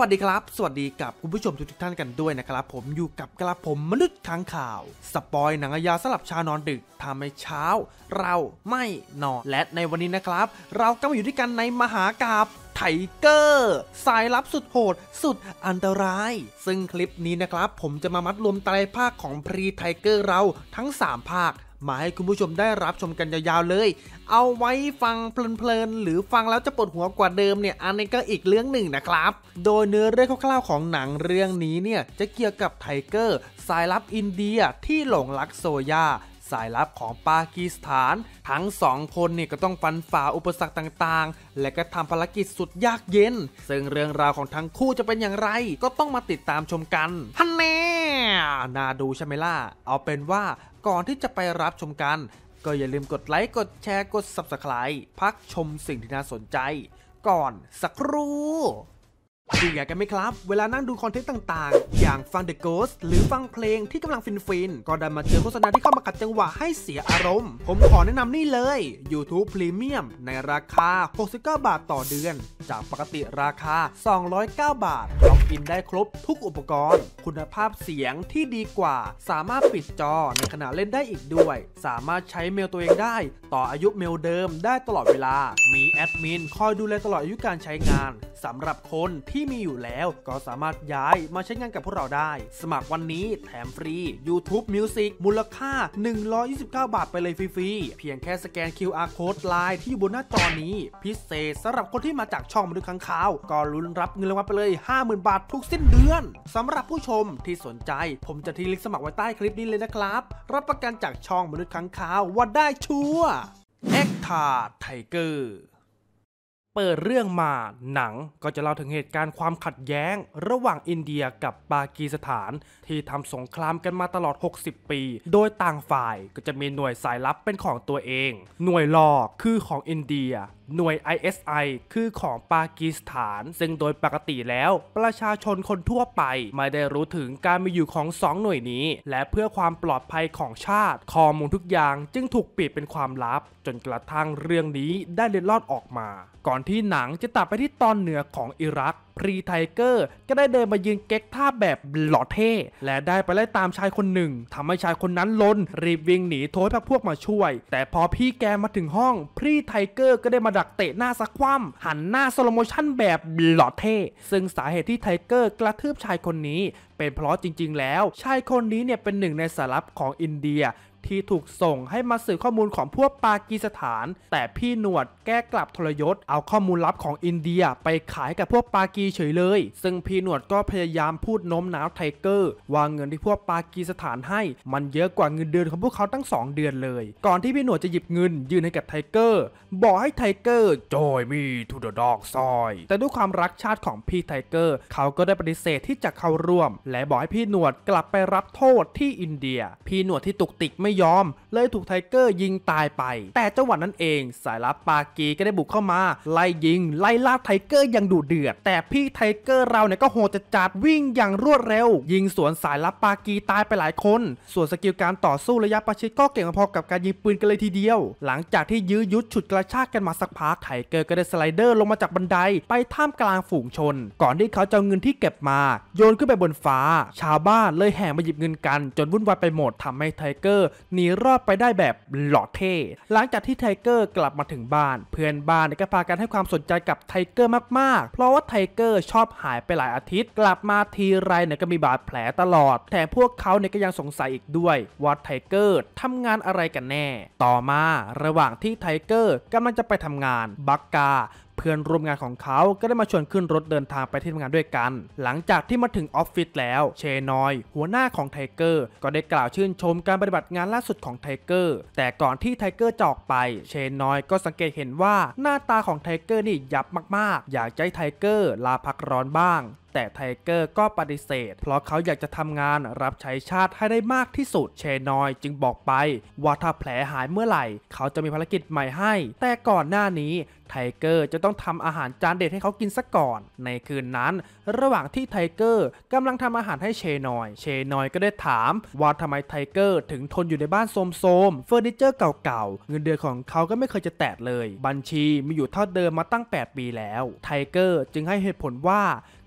วัสดีครับ สวัสดีกับคุณผู้ชมทุกท่านกันด้วยนะครับ ผมอยู่กับกระผมมนุษย์ค้างข่าว สปอยหนังยาสลับชานอนดึกทำให้เช้า เราไม่นอน และในวันนี้นะครับ เราก็มาอยู่ด้วยกันในมหากาบไทเกอร์ สายลับสุดโหดสุดอันตราย ซึ่งคลิปนี้นะครับผมจะมามัดรวมไตรภาคของพรีไทเกอร์เราทั้ง 3 ภาคมาให้คุณผู้ชมได้รับชมกันยาวๆเลย เอาไว้ฟังเพลินๆ หรือฟังแล้วจะปวดหัวกว่าเดิมเนี่ยอันนี้ก็อีกเรื่องหนึ่งนะครับ โดยเนื้อเรื่องคร่าวๆของหนังเรื่องนี้เนี่ยจะเกี่ยวกับไทเกอร์สายลับอินเดียที่หลงรักโซยาสายลับของปากีสถาน ทั้งสองคนเนี่ยก็ต้องฟันฝ่าอุปสรรคต่างๆ และก็ทำภารกิจสุดยากเย็น ซึ่งเรื่องราวของทั้งคู่จะเป็นอย่างไร ก็ต้องมาติดตามชมกันฮันแน่ น่าดูใช่ไหมล่ะ เอาเป็นว่าก่อนที่จะไปรับชมกัน ก็อย่าลืมกดไลค์กดแชร์กด Subscribe พักชมสิ่งที่น่าสนใจ ก่อนสักครูู่บื่อกันไหมครับ เวลานั่งดูคอนเทนต์ต่างๆ อย่างฟัง The Ghost หรือฟังเพลงที่กำลังฟิน ๆ ก็ดันมาเจอโฆษณาที่เข้ามากัดจังหวะให้เสียอารมณ์ ผมขอแนะนำนี่เลย YouTube Premium ในราคา 69 บาทต่อเดือน จากปกติราคา 209 บาทล็อกอินได้ครบทุกอุปกรณ์ คุณภาพเสียงที่ดีกว่า สามารถปิดจอในขณะเล่นได้อีกด้วย สามารถใช้เมลตัวเองได้ ต่ออายุเมลเดิมได้ตลอดเวลา มีแอดมินคอยดูแลตลอดอายุการใช้งานสำหรับคนที่ที่มีอยู่แล้วก็สามารถย้ายมาใช้งานกับพวกเราได้ สมัครวันนี้แถมฟรี YouTube Music มูลค่า 129 บาทไปเลยฟรีๆ เพียงแค่สแกน QR Code ไลน์ที่อยู่บนหน้าจอนี้ พิเศษสำหรับคนที่มาจากช่องมาดูครั้งขาวก็ลุ้นรับเงินรางวัลไปเลย 50,000 บาททุกสิ้นเดือนสำหรับผู้ชมที่สนใจผมจะทิ้งลิงก์สมัครไว้ใต้คลิปนี้เลยนะครับ รับประกันจากช่องมนุษย์ค้างคาวว่าได้ชัวร์เอกทาไทเกอร์เปิดเรื่องมาหนังก็จะเล่าถึงเหตุการณ์ความขัดแย้งระหว่างอินเดียกับปากีสถานที่ทำสงครามกันมาตลอด 60 ปี โดยต่างฝ่ายก็จะมีหน่วยสายลับเป็นของตัวเอง หน่วยลอคือของอินเดียหน่วย ISI คือของปากีสถาน ซึ่งโดยปกติแล้วประชาชนคนทั่วไป ไม่ได้รู้ถึงการมีอยู่ของ2หน่วยนี้ และเพื่อความปลอดภัยของชาติข้อมูลทุกอย่างจึงถูกปิดเป็นความลับ จนกระทั่งเรื่องนี้ได้เล็ดลอดออกมา ก่อนที่หนังจะตัดไปที่ตอนเหนือของอิรักพรีไทเกอร์ก็ได้เดินมายืนเก๊กท่าแบบหล่อเท่และได้ไปไล่ตามชายคนหนึ่ง ทำให้ชายคนนั้นลน รีบวิ่งหนีโทรให้พวกมาช่วย แต่พอพี่แกมาถึงห้อง พรีไทเกอร์ก็ได้มาดักเตะหน้าสักคว่ำหันหน้าสโลโมชั่นแบบหล่อเท่ซึ่งสาเหตุที่ไทเกอร์กระทืบชายคนนี้เป็นเพราะจริงๆแล้ว ชายคนนี้เนี่ยเป็นหนึ่งในสารับของอินเดียที่ถูกส่งให้มาสืบข้อมูลของพวกปากีสถาน แต่พี่หนวดแก้กลับทรยศเอาข้อมูลลับของอินเดีย ไปขายกับพวกปากีเฉยเลย ซึ่งพี่หนวดก็พยายามพูดโน้มน้าวไทเกอร์ว่าเงินที่พวกปากีสถานให้มันเยอะกว่าเงินเดือนของพวกเขาตั้ง 2 เดือนเลย ก่อนที่พี่หนวดจะหยิบเงิน ยื่นให้กับไทเกอร์บอกให้ไทเกอร์จอยมีทูดดอกซอย แต่ด้วยความรักชาติของพี่ไทเกอร์เขาก็ได้ปฏิเสธที่จะเข้าร่วม และบอกให้พี่หนวดกลับไปรับโทษที่อินเดีย พี่หนวดที่ตุกติกไม่ยอมเลยถูกไทเกอร์ยิงตายไป แต่จังหวะนั้นเองสายลับปากีก็ได้บุกเข้ามา ไล่ยิง ไล่ล่าไทเกอร์อย่างดุเดือด แต่พี่ไทเกอร์เราเนี่ยก็โหดจัดวิ่งอย่างรวดเร็ว ยิงสวนสายลับปากีตายไปหลายคน ส่วนสกิลการต่อสู้ระยะประชิดก็เก่งพอกับการยิงปืนกันเลยทีเดียว หลังจากที่ยื้อยุดฉุดกระชากกันมาสักพักไทเกอร์ก็ได้สไลเดอร์ลงมาจากบันได ไปท่ามกลางฝูงชน ก่อนที่เขาจะเอาเงินที่เก็บมาโยนขึ้นไปบนฟ้า ชาวบ้านเลยแห่มาหยิบเงินกัน จนวุ่นวายไปหมดทำให้ไทเกอร์หนีรอดไปได้แบบ หล่อเท่ หลังจากที่ไทเกอร์กลับมาถึงบ้าน เพื่อนบ้านก็พากันให้ความสนใจกับไทเกอร์มาก ๆ เพราะว่าไทเกอร์ชอบหายไปหลายอาทิตย์ กลับมาทีไรเนี่ยก็มีบาดแผลตลอด แถมพวกเขาเนี่ยก็ยังสงสัยอีกด้วย ว่าไทเกอร์ทำงานอะไรกันแน่ ต่อมาระหว่างที่ไทเกอร์กำลังจะไปทำงาน บักกาเพื่อนร่วมงานของเขาก็ได้มาชวนขึ้นรถเดินทางไปที่ทำงานด้วยกัน หลังจากที่มาถึงออฟฟิศแล้ว เชนอย หัวหน้าของไทเกอร์ ก็ได้กล่าวชื่นชมการปฏิบัติงานล่าสุดของไทเกอร์ แต่ก่อนที่ไทเกอร์จออกไป เชนอยก็สังเกตเห็นว่าหน้าตาของไทเกอร์นี่ยับมากๆ อยากใจไทเกอร์ลาพักร้อนบ้างแต่ไทเกอร์ก็ปฏิเสธเพราะเขาอยากจะทำงานรับใช้ชาติให้ได้มากที่สุด เชนอยจึงบอกไปว่าถ้าแผลหายเมื่อไหร่ เขาจะมีภารกิจใหม่ให้ แต่ก่อนหน้านี้ไทเกอร์จะต้องทำอาหารจานเด็ดให้เขากินซะก่อน ในคืนนั้นระหว่างที่ไทเกอร์กำลังทำอาหารให้เชนอยเชนอยก็ได้ถามว่าทำไมไทเกอร์ถึงทนอยู่ในบ้านโซมๆเฟอร์นิเจอร์เก่าๆ เงินเดือนของเขาก็ไม่เคยจะแตะเลย บัญชีมีอยู่เท่าเดิมมาตั้ง 8 ปีแล้วไทเกอร์จึงให้เหตุผลว่า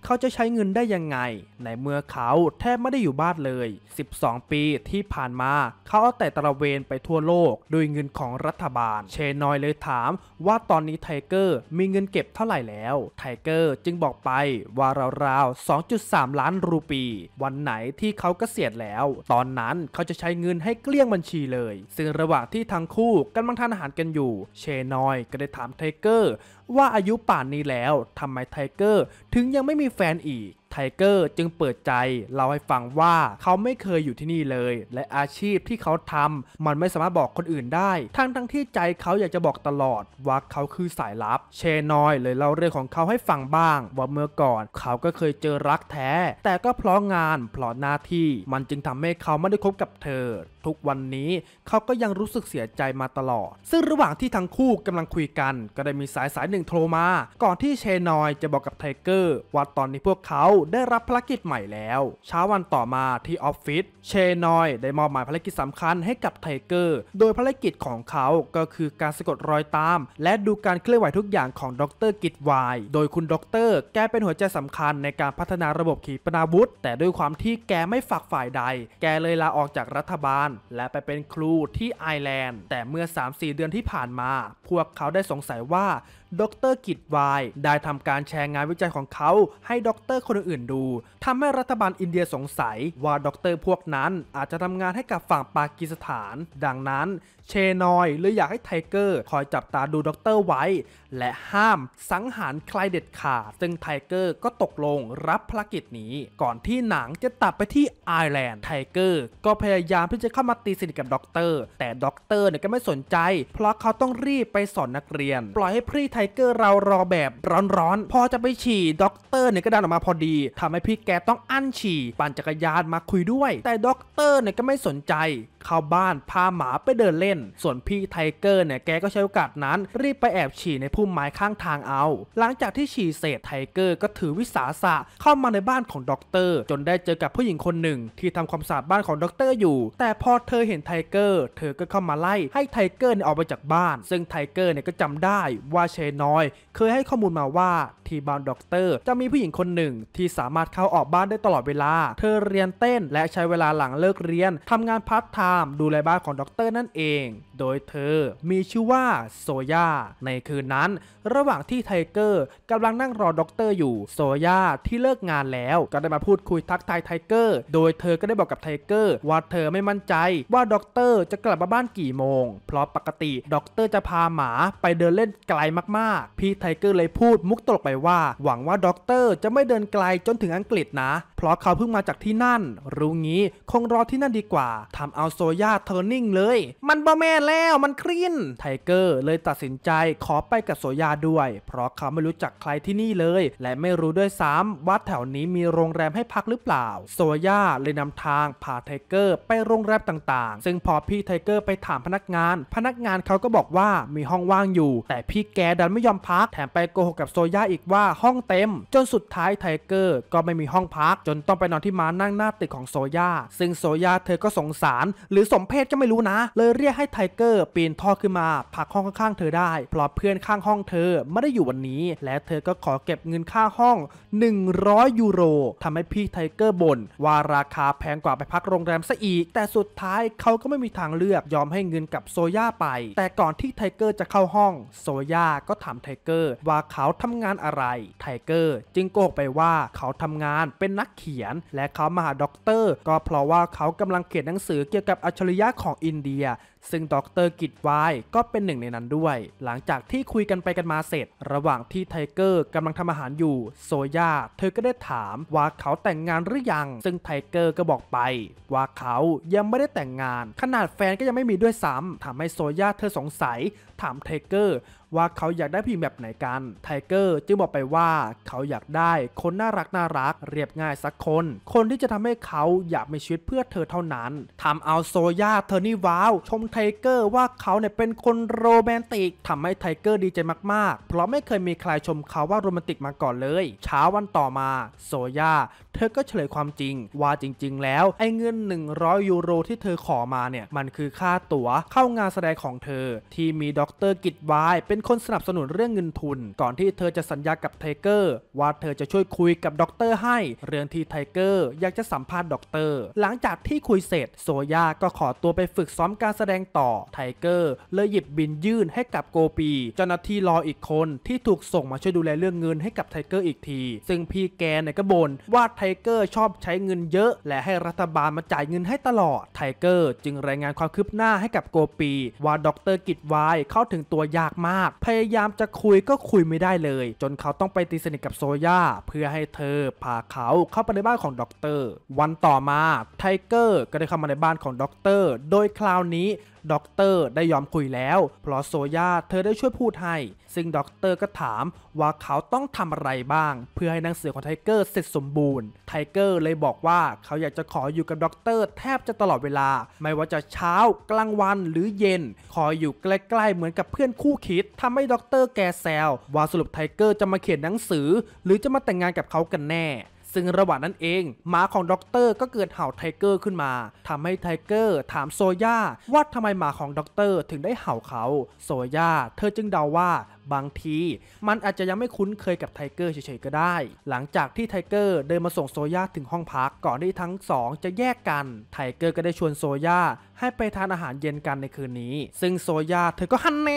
เขาจะใช้เงินได้ยังไง ในเมื่อเขาแทบไม่ได้อยู่บ้านเลย 12 ปีที่ผ่านมา เขาเอาแต่ตะเวนไปทั่วโลก ด้วยเงินของรัฐบาล เชนอยเลยถามว่าตอนนี้ไทเกอร์มีเงินเก็บเท่าไหร่แล้ว ไทเกอร์จึงบอกไปว่าราวๆ 2.3 ล้านรูปี วันไหนที่เขาเกษียณแล้ว ตอนนั้นเขาจะใช้เงินให้เกลี้ยงบัญชีเลย ซึ่งระหว่างที่ทั้งคู่กำลังทานอาหารกันอยู่ เชนอยก็ได้ถามไทเกอร์ว่าอายุป่านนี้แล้วทำไมไทเกอร์ถึงยังไม่มีแฟนอีกไทเกอร์จึงเปิดใจเล่าให้ฟังว่าเขาไม่เคยอยู่ที่นี่เลย และอาชีพที่เขาทำมันไม่สามารถบอกคนอื่นได้ ทั้งทั้งที่ใจเขาอยากจะบอกตลอดว่าเขาคือสายลับ เชนอย เลยเล่าเรื่องของเขาให้ฟังบ้าง ว่าเมื่อก่อน เขาก็เคยเจอรักแท้ แต่ก็เพราะงานเพราะหน้าที่ มันจึงทำให้เขาไม่ได้คบกับเธอ ทุกวันนี้เขาก็ยังรู้สึกเสียใจมาตลอด ซึ่งระหว่างที่ทั้งคู่กำลังคุยกัน ก็ได้มีสายสายหนึ่งโทรมาก่อนที่เชนอยจะบอกกับไทเกอร์ว่าตอนนี้พวกเขาได้รับภารกิจใหม่แล้วเช้าวันต่อมาที่ออฟฟิศเชนอยได้มอบหมายภารกิจสำคัญให้กับไทเกอร์โดยภารกิจของเขาก็คือการสะกดรอยตาม และดูการเคลื่อนไหวทุกอย่างของดรกิตไวโดยคุณดร แกเป็นหัวใจสำคัญในการพัฒนาระบบขีปนาวุธ แต่ด้วยความที่แกไม่ฝักฝ่ายใด แกเลยลาออกจากรัฐบาล และไปเป็นครูที่ไอร์แลนด์ แต่เมื่อ 3-4 เดือนที่ผ่านมา พวกเขาได้สงสัยว่าดรกิตวายได้ทำการแชร์งานวิจัยของเขาให้ด็อกเตอร์คนอื่นๆดู ทำให้รัฐบาลอินเดียสงสัยว่าด็อกเตอร์พวกนั้นอาจจะทำงานให้กับฝั่งปากีสถานดังนั้นเชนอยหรืออยากให้ไทเกอร์คอยจับตาดูด็อกเตอร์ไว้และห้ามสังหารใครเด็ดขาดซึ่งไทเกอร์ก็ตกลงรับภารกิจนี้ ก่อนที่หนังจะตัดไปที่ไอร์แลนด์ไทเกอร์ก็พยายามที่จะเข้ามาตีสนิทกับด็อกเตอร์แต่ด็อกเตอร์เนี่ยก็ไม่สนใจ เพราะเขาต้องรีบไปสอนนักเรียน ปล่อยให้พี่ไทเกอร์เรารอแบบร้อนๆ พอจะไปฉี่ด็อกเตอร์เนี่ยก็ดันออกมาพอดี ทำให้พี่แกต้องอั้นฉี่ปั่นจักรยานมาคุยด้วย แต่ด็อกเตอร์เนี่ยก็ไม่สนใจเข้าบ้านพาหมาไปเดินเล่น ส่วนพี่ไทเกอร์เนี่ยแกก็ใช้โอกาสนั้น รีบไปแอบฉี่ในพุ่มไม้ข้างทางเอา หลังจากที่ฉี่เสร็จไทเกอร์ก็ถือวิสาสะ เข้ามาในบ้านของด็อกเตอร์จนได้เจอกับผู้หญิงคนหนึ่ง ที่ทำความสะอาดบ้านของด็อกเตอร์อยู่ แต่พอเธอเห็นไทเกอร์เธอก็เข้ามาไล่ ให้ไทเกอร์เนี่ยออกไปจากบ้าน ซึ่งไทเกอร์เนี่ยก็จำได้ว่าเชน้อย เคยให้ข้อมูลมาว่าที่บ้านด็อกเตอร์จะมีผู้หญิงคนหนึ่งที่สามารถเข้าออกบ้านได้ตลอดเวลา เธอเรียนเต้นและใช้เวลาหลังเลิกเรียน ทำงานพาร์ทไทามดูแลบ้านของด็อกเตอร์นั่นเอง โดยเธอมีชื่อว่าโซยาในคืนนั้น ระหว่างที่ไทเกอร์กำลังนั่งรอด็อกเตอร์อยู่ โซยาที่เลิกงานแล้วก็ได้มาพูดคุยทักทายไทเกอร์ โดยเธอก็ได้บอกกับไทเกอร์ว่าเธอไม่มั่นใจว่าด็อกเตอร์จะกลับมาบ้านกี่โมง เพราะปกติด็อกเตอร์จะพาหมาไปเดินเล่นไกลมากๆ พี่ไทเกอร์เลยพูดมุกตลกไปว่าหวังว่าด็อกเตอร์จะไม่เดินไกลจนถึงอังกฤษนะ เพราะเขาเพิ่งมาจากที่นั่น รู้งี้คงรอที่นั่นดีกว่า ทำเอาโโซย่าเทอร์นิ่งเลย มันบ่แม่แล้ว มันคลิ้น ไทเกอร์เลยตัดสินใจขอไปกับโซย่าด้วย เพราะเขาไม่รู้จักใครที่นี่เลย และไม่รู้ด้วยซ้ำว่าแถวนี้มีโรงแรมให้พักหรือเปล่า โซย่าเลยนำทางพาไทเกอร์ไปโรงแรมต่างๆ ซึ่งพอพี่ไทเกอร์ไปถามพนักงาน พนักงานเขาก็บอกว่ามีห้องว่างอยู่ แต่พี่แกดันไม่ยอมพัก แถมไปโกหกกับโซย่าอีกว่าห้องเต็ม จนสุดท้ายไทเกอร์ก็ไม่มีห้องพัก จนต้องไปนอนที่ม้านั่งหน้าตึกของโซย่าซึ่งโซย่าเธอก็สงสารหรือสมเพศก็ไม่รู้นะ เลยเรียกให้ไทเกอร์ปีนท่อขึ้นมาพักห้องข้างๆเธอได้ เพราะเพื่อนข้างห้องเธอไม่ได้อยู่วันนี้ และเธอก็ขอเก็บเงินค่าห้อง 100 ยูโร ทำให้พี่ไทเกอร์บ่นว่าราคาแพงกว่าไปพักโรงแรมซะอีก แต่สุดท้ายเขาก็ไม่มีทางเลือกยอมให้เงินกับโซย่าไป แต่ก่อนที่ไทเกอร์จะเข้าห้อง โซย่าก็ถามไทเกอร์ว่าเขาทำงานอะไร ไทเกอร์จึงโกกไปว่าเขาทำงานเป็นนักเขียน และเขามาหาด็อกเตอร์ ก็เพราะว่าเขากำลังเขียนหนังสือเกี่ยวกับอัจฉริยะของอินเดียซึ่งดรกิไวก็เป็นหนึ่งในนั้นด้วย หลังจากที่คุยกันไปกันมาเสร็จ ระหว่างที่ไทเกอร์กำลังทำอาหารอยู่โซย่าเธอก็ได้ถาม ว่าเขาแต่งงานหรือยัง ซึ่งไทเกอร์ก็บอกไปว่าเขายังไม่ได้แต่งงาน ขนาดแฟนก็ยังไม่มีด้วยซ้ำทำให้โซย่าเธอสงสัย ถามไทเกอร์ว่าเขาอยากได้ผู้หญิงแบบไหนกัน ไทเกอร์จึงบอกไปว่าเขาอยากได้คนน่ารักน่ารัก เรียบง่ายสักคน คนที่จะทำให้เขาอยากมีชีวิตเพื่อเธอเท่านั้น ทำเอาโซย่าเธอนี่ว้าวชมไทเกอร์ว่าเขาเนี่ยเป็นคนโรแมนติก ทำให้ไทเกอร์ดีใจมากๆ เพราะไม่เคยมีใครชมเขาว่าโรแมนติกมาก่อนเลย เช้าวันต่อมา โซย่าเธอก็เฉลยความจริง ว่าจริงๆแล้ว ไอ้เงิน 100 ยูโรที่เธอขอมาเนี่ย มันคือค่าตั๋วเข้างานแสดงของเธอ ที่มีดร์กิตวายเป็นคนสนับสนุนเรื่องเงินทุน ก่อนที่เธอจะสัญญากับไทเกอร์ ว่าเธอจะช่วยคุยกับด็อกเตอร์ให้เรื่องที่ไทเกอร์อยากจะสัมภาษณ์ด็อกเตอร์หลังจากที่คุยเสร็จ โซย่าก็ขอตัวไปฝึกซ้อมการแสดงงต่อไทเกอร์เลยหยิบบินยื่นให้กับโกปีเจ้าหน้าที่รออีกคนที่ถูกส่งมาช่วยดูแลเรื่องเงินให้กับไทเกอร์อีกที ซึ่งพี่แกเนี่ยก็บ่นว่าไทเกอร์ชอบใช้เงินเยอะ และให้รัฐบาลมาจ่ายเงินให้ตลอดไทเกอร์จึงรายงานความคืบหน้าให้กับโกปี ว่าดรกิตวายเข้าถึงตัวยากมาก พยายามจะคุยก็คุยไม่ได้เลย จนเขาต้องไปตีสนิทกับโซย่าเพื่อให้เธอพาเขาเข้าไปในบ้านของด็อกเตอร์วันต่อมาไทเกอร์ก็ได้เข้ามาในบ้านของด็อกเตอร์โดยคราวนี้ด็อกเตอร์ได้ยอมคุยแล้ว เพราะโซยาเธอได้ช่วยพูดให้ซึ่งด็อกเตอร์ก็ถามว่าเขาต้องทำอะไรบ้าง เพื่อให้หนังสือของไทเกอร์เสร็จสมบูรณ์ไทเกอร์เลยบอกว่าเขาอยากจะขออยู่กับด็อกเตอร์แทบจะตลอดเวลา ไม่ว่าจะเช้า กลางวันหรือเย็นคอยอยู่ใกล้ๆ เหมือนกับเพื่อนคู่คิดทำให้ด็อกเตอร์แกแซวว่าสรุปไทเกอร์จะมาเขียนหนังสือหรือจะมาแต่งงานกับเขากันแน่ซึ่งระหว่างนั้นเอง หมาของด็อกเตอร์ก็เกิดเห่าไทเกอร์ขึ้นมา ทำให้ไทเกอร์ถามโซย่าว่าทำไมหมาของด็อกเตอร์ถึงได้เห่าเขาโซย่าเธอจึงเดาว่าบางทีมันอาจจะยังไม่คุ้นเคยกับไทเกอร์เฉยๆก็ได้หลังจากที่ไทเกอร์เดินมาส่งโซย่าถึงห้องพัก ก่อนที่ทั้งสองจะแยกกันไทเกอร์ก็ได้ชวนโซย่าให้ไปทานอาหารเย็นกันในคืนนี้ ซึ่งโซย่าเธอก็ฮันเน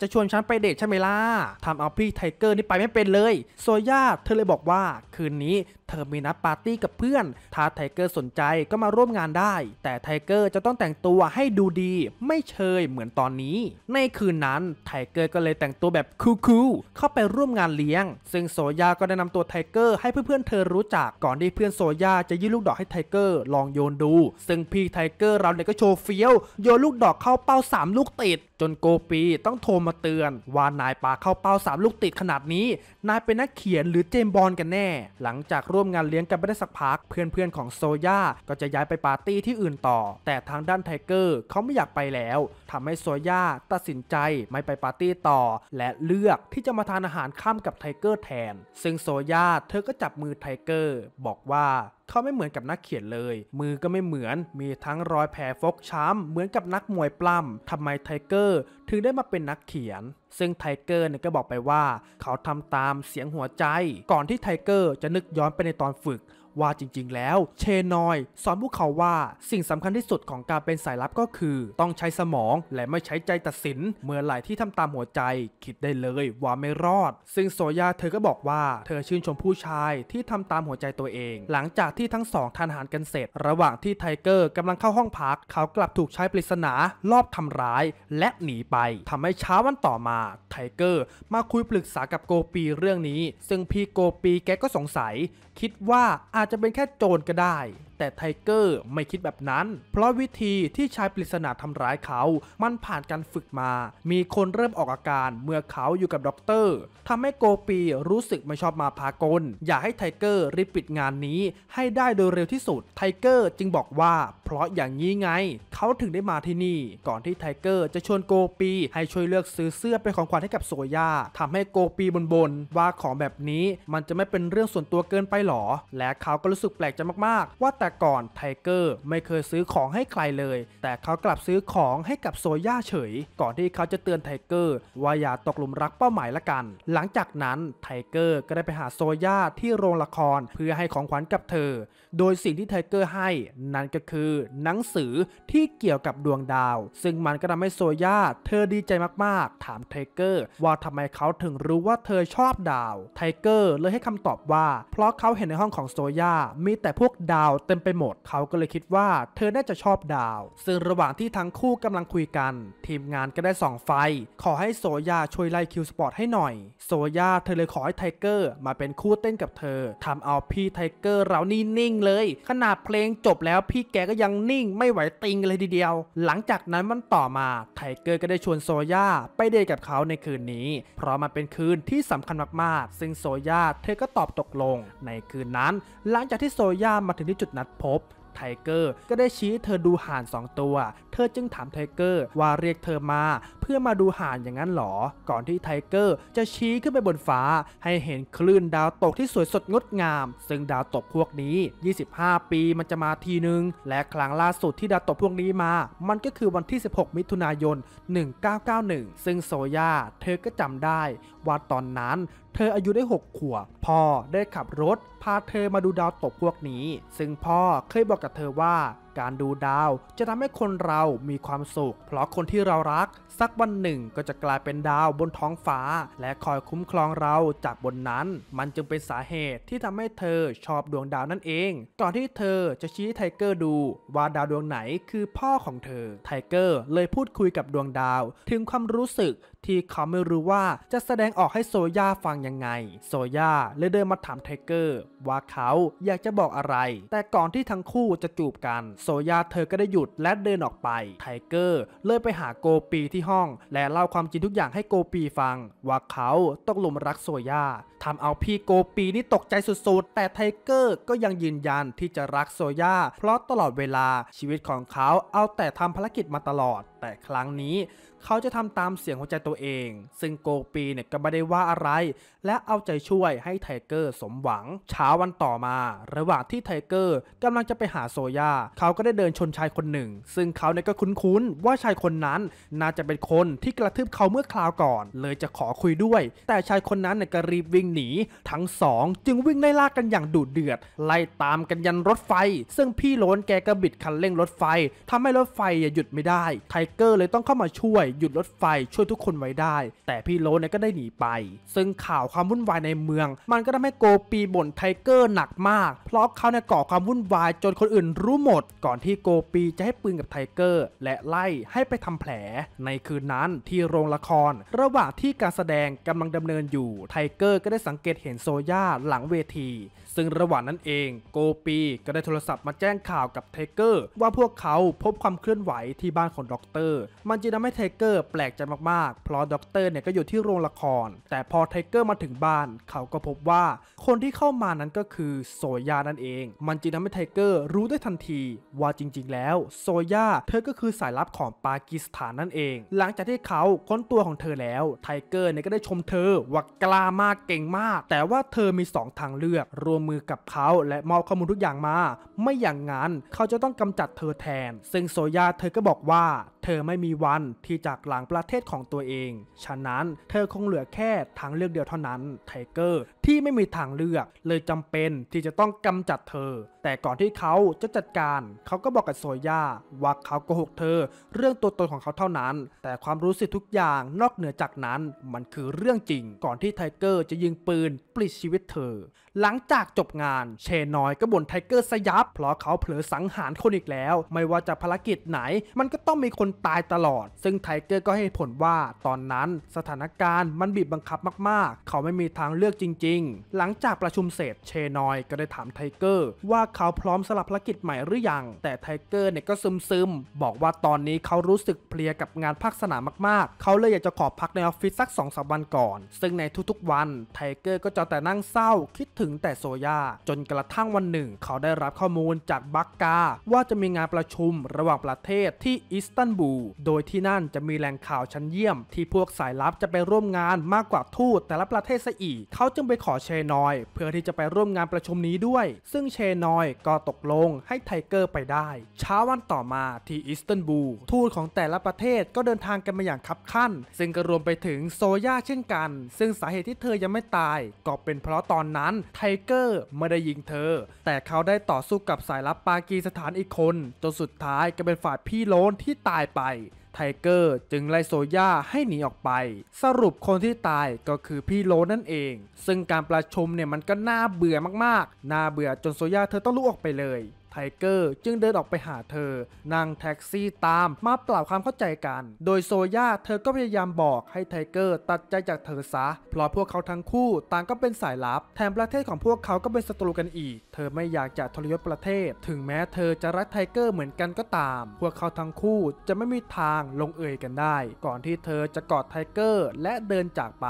จะชวนฉันไปเดทใช่ไหมล่ะทำเอาพี่ไทเกอร์นี่ไปไม่เป็นเลย โซย่าเธอเลยบอกว่า คืนนี้เธอมีนัดปาร์ตี้กับเพื่อน ถ้าไทเกอร์สนใจก็มาร่วมงานได้ แต่ไทเกอร์จะต้องแต่งตัวให้ดูดีไม่เชยเหมือนตอนนี้ ในคืนนั้นไทเกอร์ก็เลยแต่งตัวแบบคูลๆเข้าไปร่วมงานเลี้ยง ซึ่งโซย่าก็ได้นำตัวไทเกอร์ให้เพื่อนๆเธอรู้จัก ก่อนที่เพื่อนโซย่าจะยื่นลูกดอกให้ไทเกอร์ลองโยนดู ซึ่งพี่ไทเกอร์เราเนี่ยก็โชว์เฟี้ยวโยนลูกดอกเข้าเป้า3ลูกติดจนโกปีต้องโทรมาเตือน ว่านายปาเข้าเป้าสามลูกติดขนาดนี้ นายเป็นนักเขียนหรือเจมบอลกันแน่ หลังจากร่วมงานเลี้ยงกันไปได้สักพักเพื่อนๆ ของโซย่าก็จะย้ายไปปาร์ตี้ที่อื่นต่อ แต่ทางด้านไทเกอร์เขาไม่อยากไปแล้วทำให้โซย่าตัดสินใจไม่ไปปาร์ตี้ต่อ และเลือกที่จะมาทานอาหารข้ามกับไทเกอร์แทน ซึ่งโซย่าเธอก็จับมือไทเกอร์บอกว่าเขาไม่เหมือนกับนักเขียนเลย มือก็ไม่เหมือน มีทั้งรอยแผลฟกช้ำ เหมือนกับนักมวยปล้ำทำไมไทเกอร์ถึงได้มาเป็นนักเขียน ซึ่งไทเกอร์เนี่ยก็บอกไปว่า เขาทำตามเสียงหัวใจ ก่อนที่ไทเกอร์จะนึกย้อนไปในตอนฝึกว่าจริงๆแล้วเชนอยสอนพวกเขาว่าสิ่งสำคัญที่สุดของการเป็นสายลับก็คือ ต้องใช้สมองและไม่ใช้ใจตัดสินเมื่อไหร่ที่ทำตามหัวใจคิดได้เลยว่าไม่รอด ซึ่งโซยาเธอก็บอกว่าเธอชื่นชมผู้ชายที่ทำตามหัวใจตัวเอง หลังจากที่ทั้งสองทานอาหารกันเสร็จ ระหว่างที่ไทเกอร์กำลังเข้าห้องพักเขากลับถูกใช้ปริศนารอบทำร้ายและหนีไป ทำให้เช้าวันต่อมาไทเกอร์มาคุยปรึกษากับโกปีเรื่องนี้ ซึ่งพี่โกปีแกก็สงสัย คิดว่าอาอาจจะเป็นแค่โจรก็ได้แต่ไทเกอร์ไม่คิดแบบนั้น เพราะวิธีที่ชายปริศนาทำร้ายเขามันผ่านการฝึกมา มีคนเริ่มออกอาการเมื่อเขาอยู่กับด็อกเตอร์ ทำให้โกปีรู้สึกไม่ชอบมาพากล อยากให้ไทเกอร์รีบปิดงานนี้ให้ได้โดยเร็วที่สุด ไทเกอร์จึงบอกว่า เพราะอย่างนี้ไง เขาถึงได้มาที่นี่ ก่อนที่ไทเกอร์จะชวนโกปี ให้ช่วยเลือกซื้อเสื้อเป็นของขวัญให้กับโซย่าทำให้โกปีบนบนว่าของแบบนี้มันจะไม่เป็นเรื่องส่วนตัวเกินไปหรอ และเขาก็รู้สึกแปลกใจมาก ๆ ว่าแต่ก่อนไทเกอร์ไม่เคยซื้อของให้ใครเลย แต่เขากลับซื้อของให้กับโซย่าเฉย ก่อนที่เขาจะเตือนไทเกอร์ว่าอย่าตกหลุมรักเป้าหมายละกัน หลังจากนั้นไทเกอร์ก็ได้ไปหาโซย่าที่โรงละครเพื่อให้ของขวัญกับเธอโดยสิ่งที่ไทเกอร์ให้นั่นก็คือ หนังสือที่เกี่ยวกับดวงดาว ซึ่งมันก็ทำให้โซย่าเธอดีใจมาก ๆ ถามไทเกอร์ว่าทำไมเขาถึงรู้ว่าเธอชอบดาวไทเกอร์เลยให้คำตอบว่า เพราะเขาเห็นในห้องของโซย่ามีแต่พวกดาวเต็มไปหมดเขาก็เลยคิดว่าเธอน่าจะชอบดาว ซึ่งระหว่างที่ทั้งคู่กำลังคุยกัน ทีมงานก็ได้ส่องไฟขอให้โซยาช่วยไล่คิวสปอร์ตให้หน่อย โซยาเธอเลยขอให้ไทเกอร์มาเป็นคู่เต้นกับเธอ ทำเอาพี่ไทเกอร์เรานี่นิ่งเลยขนาดเพลงจบแล้วพี่แกก็ยังนิ่ง ไม่ไหวติงเลยทีเดียว หลังจากนั้นมันต่อมาไทเกอร์ก็ได้ชวนโซยาไปเดทกับเขาในคืนนี้เพราะมันเป็นคืนที่สำคัญมากๆซึ่งโซยาเธอก็ตอบตกลงในคืนนั้น หลังจากที่โซยามาถึงที่จุดนั้นัดพบไทเกอร์ก็ได้ชี้เธอดูห่าน 2 ตัว เธอจึงถามไทเกอร์ว่าเรียกเธอมาเพื่อมาดูห่านอย่างนั้นหรอ ก่อนที่ไทเกอร์จะชี้ขึ้นไปบนฟ้า ให้เห็นคลื่นดาวตกที่สวยสดงดงาม ซึ่งดาวตกพวกนี้ 25 ปีมันจะมาทีนึง และครั้งล่าสุดที่ดาวตกพวกนี้มา มันก็คือวันที่ 16 มิถุนายน 1991 ซึ่งโซย่าเธอก็จำได้ว่าตอนนั้นเธออายุได้6ขวบ พ่อได้ขับรถพาเธอมาดูดาวตกพวกนี้ ซึ่งพ่อเคยบอกกับเธอว่าการดูดาวจะทำให้คนเรามีความสุข เพราะคนที่เรารักสักวันหนึ่งก็จะกลายเป็นดาวบนท้องฟ้าและคอยคุ้มครองเราจากบนนั้น มันจึงเป็นสาเหตุที่ทำให้เธอชอบดวงดาวนั่นเองก่อนที่เธอจะชี้ไทเกอร์ดูว่าดาวดวงไหนคือพ่อของเธอไทเกอร์เลยพูดคุยกับดวงดาวถึงความรู้สึกที่เขาไม่รู้ว่าจะแสดงออกให้โซย่าฟังยังไง โซย่าเลยเดินมาถามไทเกอร์ว่าเขาอยากจะบอกอะไร แต่ก่อนที่ทั้งคู่จะจูบกันโซยาเธอก็ได้หยุดและเดินออกไป ไทเกอร์เลยไปหาโกปีที่ห้อง และเล่าความจริงทุกอย่างให้โกปีฟัง ว่าเขาตกหลุมรักโซยาทำเอาพี่โกปีนี่ตกใจสุดๆ แต่ไทเกอร์ก็ยังยืนยันที่จะรักโซยาเพราะตลอดเวลาชีวิตของเขาเอาแต่ทำภารกิจมาตลอดแต่ครั้งนี้ เขาจะทำตามเสียงหัวใจตัวเอง ซึ่งโกปีเนี่ยก็ไม่ได้ว่าอะไรและเอาใจช่วยให้ไทเกอร์สมหวัง เช้าวันต่อมาระหว่างที่ไทเกอร์กำลังจะไปหาโซย่า เขาก็ได้เดินชนชายคนหนึ่ง ซึ่งเขาเนี่ยก็คุ้นๆว่าชายคนนั้นน่าจะเป็นคนที่กระทืบเขาเมื่อคราวก่อนเลยจะขอคุยด้วย แต่ชายคนนั้นเนี่ยก็รีบวิ่งหนี ทั้งสองจึงวิ่งไล่ล่ากันอย่างดุเดือด ไล่ตามกันยันรถไฟ ซึ่งพี่โลนแกก็บิดคันเร่งรถไฟทำให้รถไฟหยุดไม่ได้ไทเกอร์เลยต้องเข้ามาช่วยหยุดรถไฟช่วยทุกคนไว้ได้ แต่พี่โรเนี่ยก็ได้หนีไป ซึ่งข่าวความวุ่นวายในเมือง มันก็ทำให้โกปีบ่นไทเกอร์หนักมาก เพราะเขาเนี่ยก่อความวุ่นวายจนคนอื่นรู้หมดก่อนที่โกปีจะให้ปืนกับไทเกอร์และไล่ให้ไปทำแผล ในคืนนั้นที่โรงละคร ระหว่างที่การแสดงกำลังดำเนินอยู่ไทเกอร์ก็ได้สังเกตเห็นโซย่าหลังเวทีซึ่งระหว่างนั้นเองโกปีก็ได้โทรศัพท์มาแจ้งข่าวกับเทเกอร์ว่าพวกเขาพบความเคลื่อนไหวที่บ้านของด็อกเตอร์มันจึงทำให้เทเกอร์ แปลกใจมากๆ เพราะด็อกเตอร์เนี่ยก็อยู่ที่โรงละคร แต่พอเทเกอร์มาถึงบ้านเขาก็พบว่า คนที่เข้ามานั้นก็คือโซยานั่นเอง มันจึงทำให้เทเกอร์รู้ได้ทันทีว่าจริงๆแล้ว โซยาเธอก็คือสายลับของปากีสถานนั่นเอง หลังจากที่เขาค้นตัวของเธอแล้วไทเกอร์เนี่ยก็ได้ชมเธอว่ากล้ามากเก่งมากแต่ว่าเธอมี 2 ทางเลือกรวมมือกับเขาและมอบข้อมูลทุกอย่างมาไม่อย่างนั้นเขาจะต้องกำจัดเธอแทน ซึ่งโซยาเธอก็บอกว่า เธอไม่มีวันที่จากหลังประเทศของตัวเอง ฉะนั้นเธอคงเหลือแค่ทางเลือกเดียวเท่านั้นไทเกอร์ที่ไม่มีทางเลือก เลยจำเป็นที่จะต้องกำจัดเธอ แต่ก่อนที่เขาจะจัดการ เขาก็บอกกับโซยาว่าเขาโกหกเธอ เรื่องตัวตนของเขาเท่านั้น แต่ความรู้สึกทุกอย่างนอกเหนือจากนั้นมันคือเรื่องจริง ก่อนที่ไทเกอร์จะยิงปืนปลิดชีวิตเธอหลังจากจบงานเชนน้อยก็บ่นไทเกอร์สยับเพราะเขาเผลอสังหารคนอีกแล้ว ไม่ว่าจะภารกิจไหนมันก็ต้องมีคนตายตลอด ซึ่งไทเกอร์ก็ให้ผลว่าตอนนั้นสถานการณ์มันบีบบังคับมากๆ เขาไม่มีทางเลือกจริงๆ หลังจากประชุมเสร็จเชนอยก็ได้ถามไทเกอร์ว่าเขาพร้อมสลับภารกิจใหม่หรือยังแต่ไทเกอร์เนี่ยก็ซึมๆบอกว่าตอนนี้เขารู้สึกเพลียกับงานภาคสนามมากๆเขาเลยอยากจะขอพักในออฟฟิศสักสองสวันก่อน ซึ่งในทุกๆวันไทเกอร์ก็จะแต่นั่งเศร้าคิดถึงถึงแต่โซย่าจนกระทั่งวันหนึ่ง เขาได้รับข้อมูลจากบักกาว่าจะมีงานประชุมระหว่างประเทศที่อิสตันบูลโดยที่นั่นจะมีแหล่งข่าวชั้นเยี่ยม ที่พวกสายลับจะไปร่วมงานมากกว่าทูตแต่ละประเทศซะอีก เขาจึงไปขอเชนอย เพื่อที่จะไปร่วมงานประชุมนี้ด้วย ซึ่งเชนอยก็ตกลงให้ไทเกอร์ไปได้ เช้าวันต่อมาที่อิสตันบูลทูตของแต่ละประเทศก็เดินทางกันมาอย่างคับคั่นซึ่งก็รวมไปถึงโซย่าเช่นกัน ซึ่งสาเหตุที่เธอยังไม่ตายก็เป็นเพราะตอนนั้นไทเกอร์ไม่ได้ยิงเธอ แต่เขาได้ต่อสู้กับสายลับปากีสถานอีกคนจนสุดท้ายก็เป็นฝ่ายพี่โลนที่ตายไป ไทเกอร์จึงไล่โซย่าให้หนีออกไป สรุปคนที่ตายก็คือพี่โลนั่นเอง ซึ่งการประชุมเนี่ยมันก็น่าเบื่อมากๆ น่าเบื่อจนโซย่าเธอต้องลุกออกไปเลยไทเกอร์จึงเดินออกไปหาเธอนั่งแท็กซี่ตามมาปรับความเข้าใจกัน โดยโซย่าเธอก็พยายามบอกให้ไทเกอร์ตัดใจจากเธอซะ เพราะพวกเขาทั้งคู่ต่างก็เป็นสายลับแถมประเทศของพวกเขาก็เป็นศัตรูกันอีก เธอไม่อยากจะทรยศประเทศ ถึงแม้เธอจะรักไทเกอร์เหมือนกันก็ตาม พวกเขาทั้งคู่จะไม่มีทางลงเอยกันได้ ก่อนที่เธอจะกอดไทเกอร์และเดินจากไป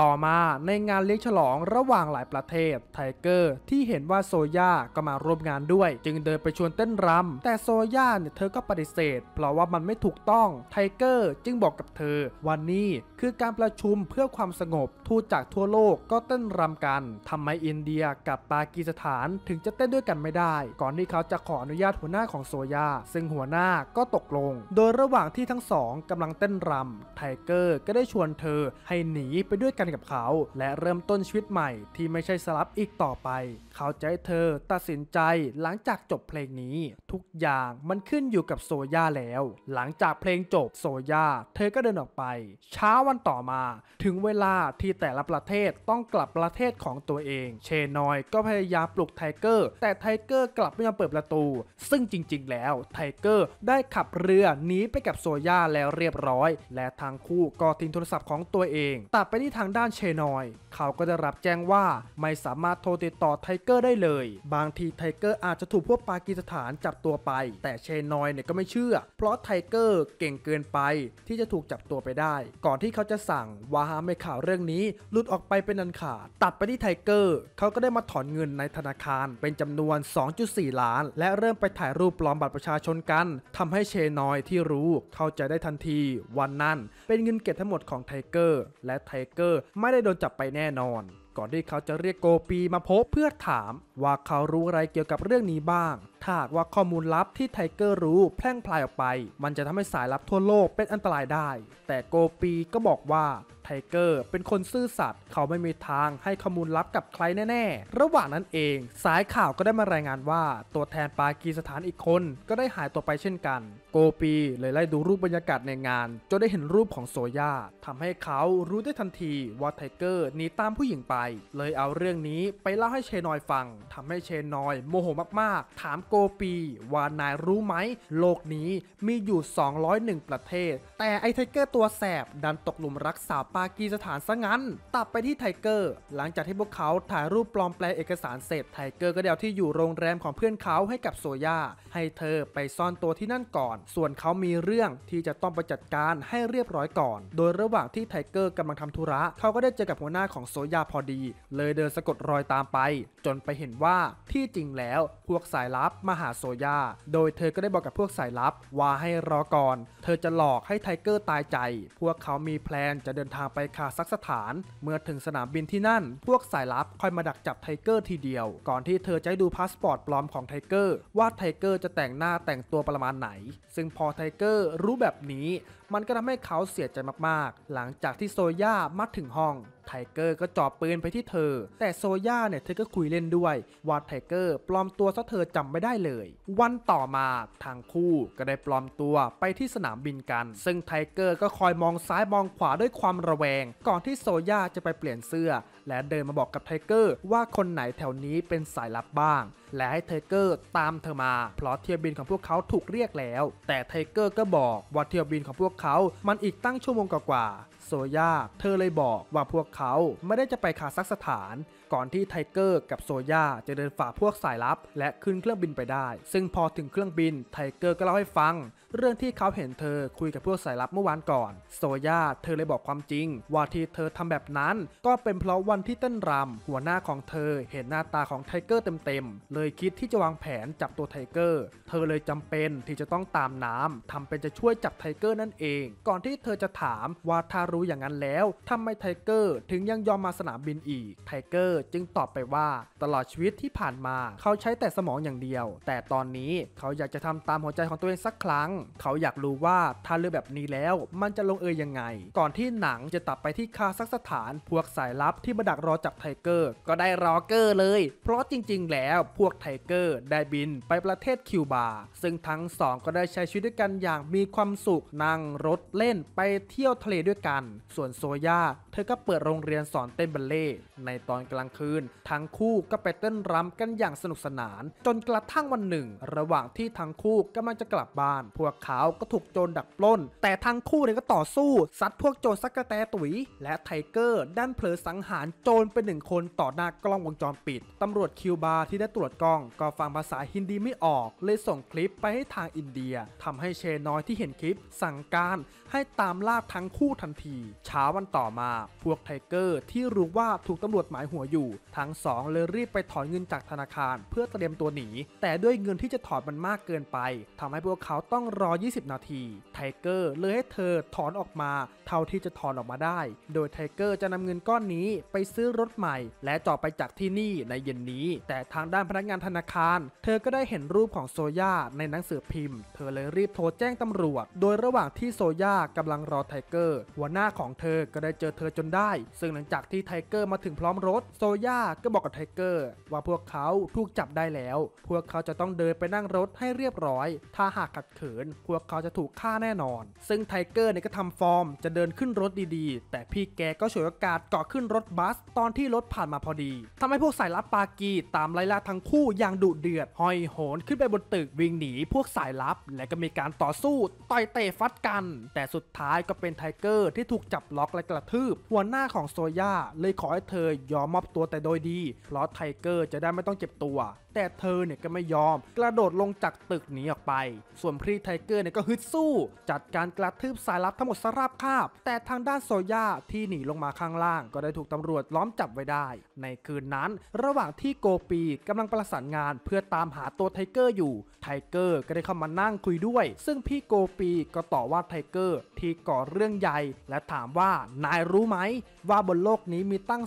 ต่อมา ในงานเลี้ยงฉลองระหว่างหลายประเทศไทเกอร์ที่เห็นว่าโซย่าก็มาร่วมงานด้วย จึงเดินไปชวนเต้นรำ แต่โซย่าเนี่ยเธอก็ปฏิเสธ เพราะว่ามันไม่ถูกต้องไทเกอร์จึงบอกกับเธอ วันนี้คือการประชุมเพื่อความสงบ ทูตจากทั่วโลกก็เต้นรำกัน ทำไมอินเดียกับปากีสถานถึงจะเต้นด้วยกันไม่ได้ ก่อนที่เขาจะขออนุญาตหัวหน้าของโซย่าซึ่งหัวหน้าก็ตกลง โดยระหว่างที่ทั้งสองกำลังเต้นรำไทเกอร์ก็ได้ชวนเธอให้หนีไปด้วยกันันกับเขาและเริ่มต้นชีวิตใหม่ที่ไม่ใช่สลับอีกต่อไป เขาจะให้เธอตัดสินใจหลังจากจบเพลงนี้ทุกอย่างมันขึ้นอยู่กับโซย่าแล้ว หลังจากเพลงจบโซย่าเธอก็เดินออกไปเช้าวันต่อมาถึงเวลาที่แต่ละประเทศต้องกลับประเทศของตัวเอง เชนอยก็พยายามปลุกไทเกอร์แต่ไทเกอร์กลับไม่ยอมเปิดประตูซึ่งจริง ๆ แล้วไทเกอร์ได้ขับเรือหนีไปกับโซย่าแล้วเรียบร้อยและทั้งคู่ก็ทิ้งโทรศัพท์ของตัวเองตัดไปที่ทางด้านเชนอย เขาก็จะรับแจ้งว่าไม่สามารถโทรติดต่อไทเกอร์ได้เลย บางทีไทเกอร์อาจจะถูกพวกปากีสถานจับตัวไป แต่เชนอยเนี่ยก็ไม่เชื่อ เพราะไทเกอร์เก่งเกินไปที่จะถูกจับตัวไปได้ ก่อนที่เขาจะสั่งว่าห้ามให้ข่าวเรื่องนี้หลุดออกไปเป็นอันขาดตัดไปที่ไทเกอร์เขาก็ได้มาถอนเงินในธนาคารเป็นจำนวน 2.4 ล้านและเริ่มไปถ่ายรูปปลอมบัตรประชาชนกัน ทำให้เชนอยที่รู้เข้าใจได้ทันทีวันนั้น เป็นเงินเก็บทั้งหมดของไทเกอร์และไทเกอร์ไม่ได้โดนจับไปแน่นอน ก่อนที่เขาจะเรียกโกปีมาพบเพื่อถามว่าเขารู้อะไรเกี่ยวกับเรื่องนี้บ้าง ถ้าหากว่าข้อมูลลับที่ไทเกอร์รู้แพร่งพลายออกไป มันจะทำให้สายลับทั่วโลกเป็นอันตรายได้ แต่โกปีก็บอกว่าไทเกอร์เป็นคนซื่อสัตย์ เขาไม่มีทางให้ข้อมูลลับกับใครแน่ๆระหว่างนั้นเอง สายข่าวก็ได้มารายงานว่า ตัวแทนปากีสถานอีกคน ก็ได้หายตัวไปเช่นกัน โกปีเลยไล่ดูรูปบรรยากาศในงาน จนได้เห็นรูปของโซยาทำให้เขารู้ได้ทันที ว่าไทเกอร์หนีตามผู้หญิงไป เลยเอาเรื่องนี้ไปเล่าให้เชนอยฟังทำให้เชนนอย โมโหมาก ๆ ถามโกปีว่านายรู้ไหม โลกนี้มีอยู่ 201 ประเทศ แต่ไอไทเกอร์ตัวแสบดันตกหลุมรักสาวปากีสถานซะงั้น ตัดไปที่ไทเกอร์ หลังจากที่พวกเขาถ่ายรูปปลอมแปลเอกสารเสร็จ ไทเกอร์ก็เดาที่อยู่โรงแรมของเพื่อนเขาให้กับโซย่าให้เธอไปซ่อนตัวที่นั่นก่อน ส่วนเขามีเรื่องที่จะต้องไปจัดการให้เรียบร้อยก่อน โดยระหว่างที่ไทเกอร์กำลังทำธุระเขาก็ได้เจอกับหัวหน้าของโซย่าพอดีเลยเดินสะกดรอยตามไป จนไปเห็นว่าที่จริงแล้วพวกสายลับมาหาโซยา โดยเธอก็ได้บอกกับพวกสายลับว่าให้รอก่อน เธอจะหลอกให้ไทเกอร์ตายใจ พวกเขามีแพลนจะเดินทางไปคาซัคสถาน เมื่อถึงสนามบินที่นั่น พวกสายลับค่อยมาดักจับไทเกอร์ทีเดียว ก่อนที่เธอจะดูพาสปอร์ตปลอมของไทเกอร์ ว่าไทเกอร์จะแต่งหน้าแต่งตัวประมาณไหน ซึ่งพอไทเกอร์รู้แบบนี้มันก็ทำให้เขาเสียใจมากๆ หลังจากที่โซย่ามาถึงห้องไทเกอร์ก็จ่อปืนไปที่เธอ แต่โซย่าเนี่ยเธอก็คุยเล่นด้วยว่าไทเกอร์ปลอมตัวซะเธอจำไม่ได้เลย วันต่อมาทางคู่ก็ได้ปลอมตัวไปที่สนามบินกัน ซึ่งไทเกอร์ก็คอยมองซ้ายมองขวาด้วยความระแวง ก่อนที่โซย่าจะไปเปลี่ยนเสื้อและเดินมาบอกกับไทเกอร์ว่าคนไหนแถวนี้เป็นสายลับบ้าง และให้ไทเกอร์ตามเธอมา เพราะเที่ยวบินของพวกเขาถูกเรียกแล้ว แต่ไทเกอร์ก็บอกว่าเที่ยวบินของพวกเขามันอีกตั้งชั่วโมงกว่าโซยาเธอเลยบอกว่าพวกเขาไม่ได้จะไปคาซักสถาน ก่อนที่ไทเกอร์กับโซยาจะเดินฝ่าพวกสายลับและขึ้นเครื่องบินไปได้ ซึ่งพอถึงเครื่องบินไทเกอร์ก็เล่าให้ฟังเรื่องที่เขาเห็นเธอคุยกับพวกสายลับเมื่อวานก่อนโซย่าเธอเลยบอกความจริงว่าที่เธอทำแบบนั้นก็เป็นเพราะวันที่เต้นรำหัวหน้าของเธอเห็นหน้าตาของไทเกอร์เต็มๆเลยคิดที่จะวางแผนจับตัวไทเกอร์เธอเลยจำเป็นที่จะต้องตามน้ำ ทำเป็นจะช่วยจับไทเกอร์นั่นเองก่อนที่เธอจะถาม ว่าถ้ารู้อย่างนั้นแล้ว ทำไมไทเกอร์ถึงยังยอมมาสนามบินอีกไทเกอร์จึงตอบไปว่าตลอดชีวิตที่ผ่านมา เขาใช้แต่สมองอย่างเดียว แต่ตอนนี้เขาอยากจะทำตามหัวใจของตัวเองสักครั้งเขาอยากรู้ว่าถ้าเลือกแบบนี้แล้วมันจะลงเอยยังไง ก่อนที่หนังจะตัดไปที่คาซัคสถาน พวกสายลับที่มาดักรอจับไทเกอร์ก็ได้รอเกอร์เลย เพราะจริงๆแล้วพวกไทเกอร์ได้บินไปประเทศคิวบาซึ่งทั้งสองก็ได้ใช้ชีวิตด้วยกันอย่างมีความสุขนั่งรถเล่นไปเที่ยวทะเลด้วยกัน ส่วนโซย่าเธอก็เปิดโรงเรียนสอนเต้นบัลเล่ในตอนกลางคืน ทั้งคู่ก็ไปเต้นรำกันอย่างสนุกสนาน จนกระทั่งวันหนึ่ง ระหว่างที่ทั้งคู่กำลังจะกลับบ้านพววขาวก็ถูกโจรดักปล้น แต่ทั้งคู่เนี่ยก็ต่อสู้ซัดพวกโจรซักกระแตตุ๋ยและไทเกอร์ดันเผลอสังหารโจรเป็นหนึ่งคนต่อหน้ากล้องวงจรปิด ตำรวจคิวบาที่ได้ตรวจกล้อง ก็ฟังภาษาฮินดีไม่ออก เลยส่งคลิปไปให้ทางอินเดีย ทำให้เชน้อยที่เห็นคลิป สั่งการให้ตามล่าทั้งคู่ทันที เช้าวันต่อมา พวกไทเกอร์ที่รู้ว่าถูกตำรวจหมายหัวอยู่ ทั้งสองเลยรีบไปถอนเงินจากธนาคารเพื่อเตรียมตัวหนีแต่ด้วยเงินที่จะถอนมันมากเกินไป ทำให้พวกเขาต้องรอ 20 นาที ไทเกอร์ เลยให้เธอ ถอนออกมา เท่าที่จะ ถอนออกมาได้ โดย ไทเกอร์จะนำเงินก้อนนี้ไปซื้อรถใหม่ และจอดไปจากที่นี่ในเย็นนี้ แต่ทางด้านพนักงานธนาคาร เธอก็ได้เห็นรูปของโซย่าในหนังสือพิมพ์ เธอเลยรีบโทร แจ้งตำรวจ โดยระหว่างที่โซย่ากำลังรอไทเกอร์ หัวหน้าของเธอ ก็ได้เจอเธอจนได้ ซึ่งหลังจากที่ไทเกอร์มาถึงพร้อมรถ โซย่าก็บอกกับไทเกอร์ว่าพวกเขาถูกจับได้แล้ว พวกเขาจะต้องเดินไปนั่งรถให้เรียบร้อย ถ้าหากขัดขืนพวกเขาจะถูกฆ่าแน่นอน ซึ่งไทเกอร์เนี่ยก็ทำฟอร์มจะเดินขึ้นรถดีๆ แต่พี่แกก็ฉวยโอกาสเกาะขึ้นรถบัสตอนที่รถผ่านมาพอดี ทำให้พวกสายลับปากี ตามไล่ล่าทั้งคู่อย่างดุเดือดห้อยโหน ขึ้นไปบนตึกวิ่งหนีพวกสายลับและก็มีการต่อสู้ต่อยเตะฟัดกัน แต่สุดท้ายก็เป็นไทเกอร์ที่ถูกจับล็อกและกระทืบหัวหน้าของโซย่าเลยขอให้เธอยอมมอบตัวแต่โดยดีเพราะไทเกอร์จะได้ไม่ต้องเจ็บตัวแต่เธอเนี่ยก็ไม่ยอมกระโดดลงจากตึกหนีออกไป ส่วนพรีไทเกอร์เนี่ยก็ฮึดสู้จัดการกระทืบสายลับทั้งหมดสราบคาบแต่ทางด้านโซย่าที่หนีลงมาข้างล่างก็ได้ถูกตำรวจล้อมจับไว้ได้ ในคืนนั้นระหว่างที่โกปีกำลังประสานงานเพื่อตามหาตัวไทเกอร์อยู่ ไทเกอร์ก็ได้เข้ามานั่งคุยด้วย ซึ่งพี่โกปีก็ต่อว่าไทเกอร์ที่ก่อเรื่องใหญ่และถามว่านายรู้ไหมว่าบนโลกนี้มีตั้ง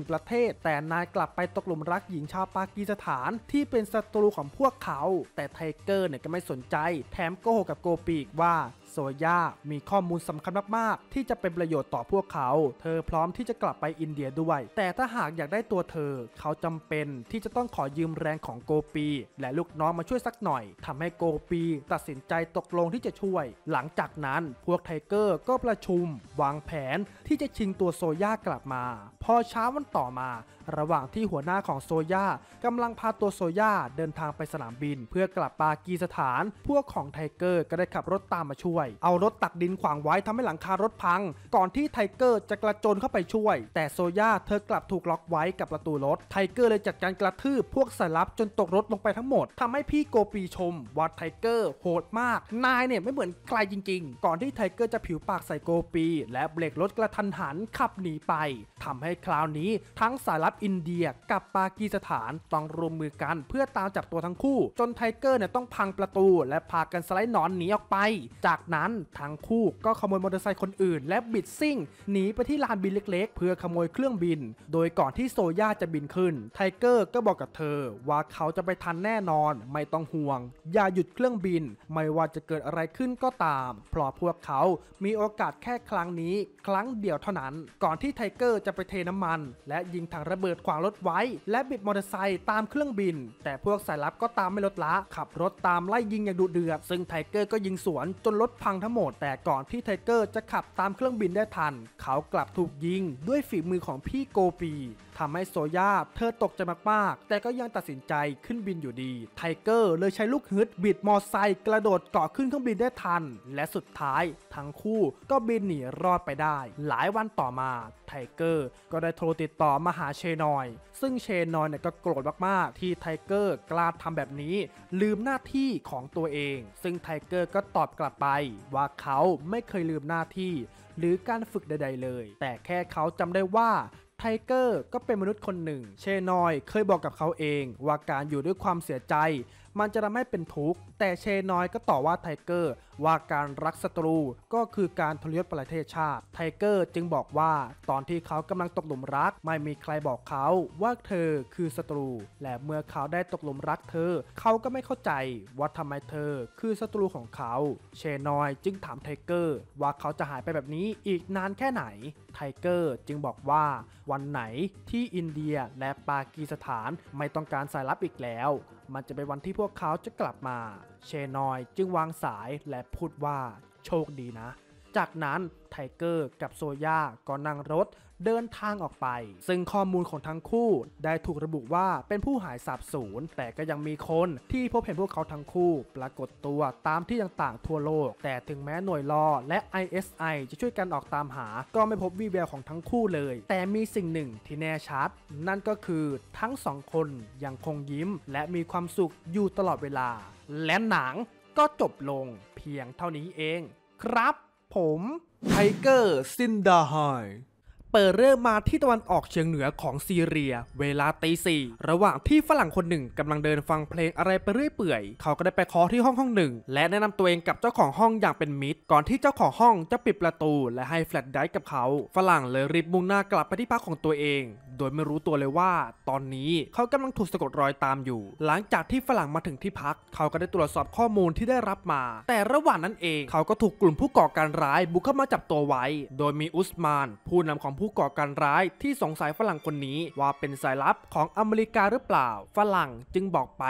201 ประเทศ แต่นายกลับไปตกหลุมรักหญิงชาวปากีสถานที่เป็นศัตรูของพวกเขา แต่ไทเกอร์เนี่ยก็ไม่สนใจแถมโกหกกับโกปีกว่าโซยามีข้อมูลสำคัญมากๆ ที่จะเป็นประโยชน์ต่อพวกเขา เธอพร้อมที่จะกลับไปอินเดียด้วย แต่ถ้าหากอยากได้ตัวเธอ เขาจำเป็นที่จะต้องขอยืมแรงของโกปี และลูกน้องมาช่วยสักหน่อย ทำให้โกปีตัดสินใจตกลงที่จะช่วย หลังจากนั้นพวกไทเกอร์ก็ประชุม วางแผนที่จะชิงตัวโซยากลับมา พอเช้าวันต่อมา ระหว่างที่หัวหน้าของโซยากำลังพาตัวโซยาเดินทางไปสนามบิน เพื่อกลับปากีสถาน พวกของไทเกอร์ก็ได้ขับรถตามมาช่วยเอารถตักดินขวางไว้ทำให้หลังคารถพังก่อนที่ไทเกอร์จะกระโจนเข้าไปช่วย แต่โซย่าเธอกลับถูกล็อกไว้กับประตูรถไทเกอร์เลยจัดการกระทืบพวกสายลับจนตกรถลงไปทั้งหมดทำให้พี่โกปีชมว่าไทเกอร์โหดมาก นายเนี่ยไม่เหมือนใครจริงๆ ก่อนที่ไทเกอร์จะผิวปากใส่โกปีและเบรกรถกระทันหันขับหนีไป ทำให้คราวนี้ทั้งสายลับอินเดียกับปากีสถานต้องรวมมือกัน เพื่อตามจับตัวทั้งคู่ จนไทเกอร์เนี่ยต้องพังประตูและพากันสไลด์หนอนหนีออกไปจากนั้นั้นทั้งคู่ก็ขโมยมอเตอร์ไซค์คนอื่น และบิดซิ่งหนีไปที่ลานบินเล็กๆ เพื่อขโมยเครื่องบิน โดยก่อนที่โซย่าจะบินขึ้นไทเกอร์ก็บอกกับเธอว่าเขาจะไปทันแน่นอน ไม่ต้องห่วง อย่าหยุดเครื่องบิน ไม่ว่าจะเกิดอะไรขึ้นก็ตาม เพราะพวกเขามีโอกาสแค่ครั้งนี้ ครั้งเดียวเท่านั้น ก่อนที่ไทเกอร์จะไปเทน้ำมัน และยิงถังระเบิดขวางรถไว้ และบิดมอเตอร์ไซค์ตามเครื่องบิน แต่พวกสายลับก็ตามไม่ลดละขับรถตามไล่ยิงอย่างดุเดือดซึ่งไทเกอร์ก็ยิงสวนจนรถพังทั้งหมดแต่ก่อนที่ไทเกอร์จะขับตามเครื่องบินได้ทัน เขากลับถูกยิงด้วยฝีมือของพี่โกปีทำให้โซย่าเธอตกใจมาก ๆ แต่ก็ยังตัดสินใจขึ้นบินอยู่ดี ไทเกอร์เลยใช้ลูกฮึดบิดมอไซค์กระโดดเกาะขึ้นเครื่องบินได้ทัน และสุดท้าย ทั้งคู่ก็บินหนีรอดไปได้ หลายวันต่อมาไทเกอร์ก็ได้โทรติดต่อมาหาเชนอย ซึ่งเชนอยเนี่ยก็โกรธมากๆ ที่ไทเกอร์กล้าทำแบบนี้ลืมหน้าที่ของตัวเอง ซึ่งไทเกอร์ก็ตอบกลับไปว่าเขาไม่เคยลืมหน้าที่ หรือการฝึกใด ๆเลย แต่แค่เขาจำได้ว่าไทเกอร์ก็เป็นมนุษย์คนหนึ่งเชนอยเคยบอกกับเขาเองว่าการอยู่ด้วยความเสียใจมันจะทำให้เป็นทุกข์ แต่เชนอยก็ต่อว่าไทเกอร์ว่าการรักศัตรูก็คือการทรยศประเทศชาติ ไทเกอร์จึงบอกว่าตอนที่เขากำลังตกหลุมรักไม่มีใครบอกเขาว่าเธอคือศัตรู และเมื่อเขาได้ตกหลุมรักเธอ เขาก็ไม่เข้าใจว่าทำไมเธอคือศัตรูของเขา เชนอยจึงถามไทเกอร์ว่าเขาจะหายไปแบบนี้อีกนานแค่ไหน ไทเกอร์จึงบอกว่าวันไหนที่อินเดียและปากีสถานไม่ต้องการสายลับอีกแล้วมันจะเป็นวันที่พวกเขาจะกลับมา เชนอยจึงวางสายและพูดว่าโชคดีนะ จากนั้นไทเกอร์กับโซย่าก็นั่งรถเดินทางออกไป ซึ่งข้อมูลของทั้งคู่ได้ถูกระบุว่าเป็นผู้หายสาบสูญ แต่ก็ยังมีคนที่พบเห็นพวกเขาทั้งคู่ปรากฏตัวตามที่ต่างๆ ทั่วโลก แต่ถึงแม้หน่วยลอและ ISI จะช่วยกันออกตามหา ก็ไม่พบวีแววของทั้งคู่เลย แต่มีสิ่งหนึ่งที่แน่ชัด นั่นก็คือทั้งสองคนยังคงยิ้มและมีความสุขอยู่ตลอดเวลา และหนังก็จบลงเพียงเท่านี้เอง ครับ ผมไทเกอร์ซินดาไฮเปอร์เริ่มมาที่ตะวันออกเฉียงเหนือของซีเรีย เวลาตีสี่ระหว่างที่ฝรั่งคนหนึ่งกำลังเดินฟังเพลงอะไรไปเรื่อยเปื่อย เขาก็ได้ไปขคที่ห้องห้องหนึ่ง และแนะนำตัวเองกับเจ้าของห้องอย่างเป็นมิตร ก่อนที่เจ้าของห้องจะปิดประตู และให้แฟลตได้กับเขาฝรั่งเลยรีบมุ่งหน้ากลับไปที่พักของตัวเอง โดยไม่รู้ตัวเลยว่า ตอนนี้เขากำลังถูกสะกดรอยตามอยู่ หลังจากที่ฝรั่งมาถึงที่พัก เขาก็ได้ตรวจสอบข้อมูลที่ได้รับมา แต่ระหว่างนั้นเอง เขาก็ถูกกลุ่มผู้ก่อการร้ายบุกเข้ามาจับตัวไว้ โดยมีอุสมาน ผู้นำของผู้ผู้ก่อการร้ายที่สงสัยฝรั่งคนนี้ว่าเป็นสายลับของอเมริกาหรือเปล่า ฝรั่งจึงบอกไป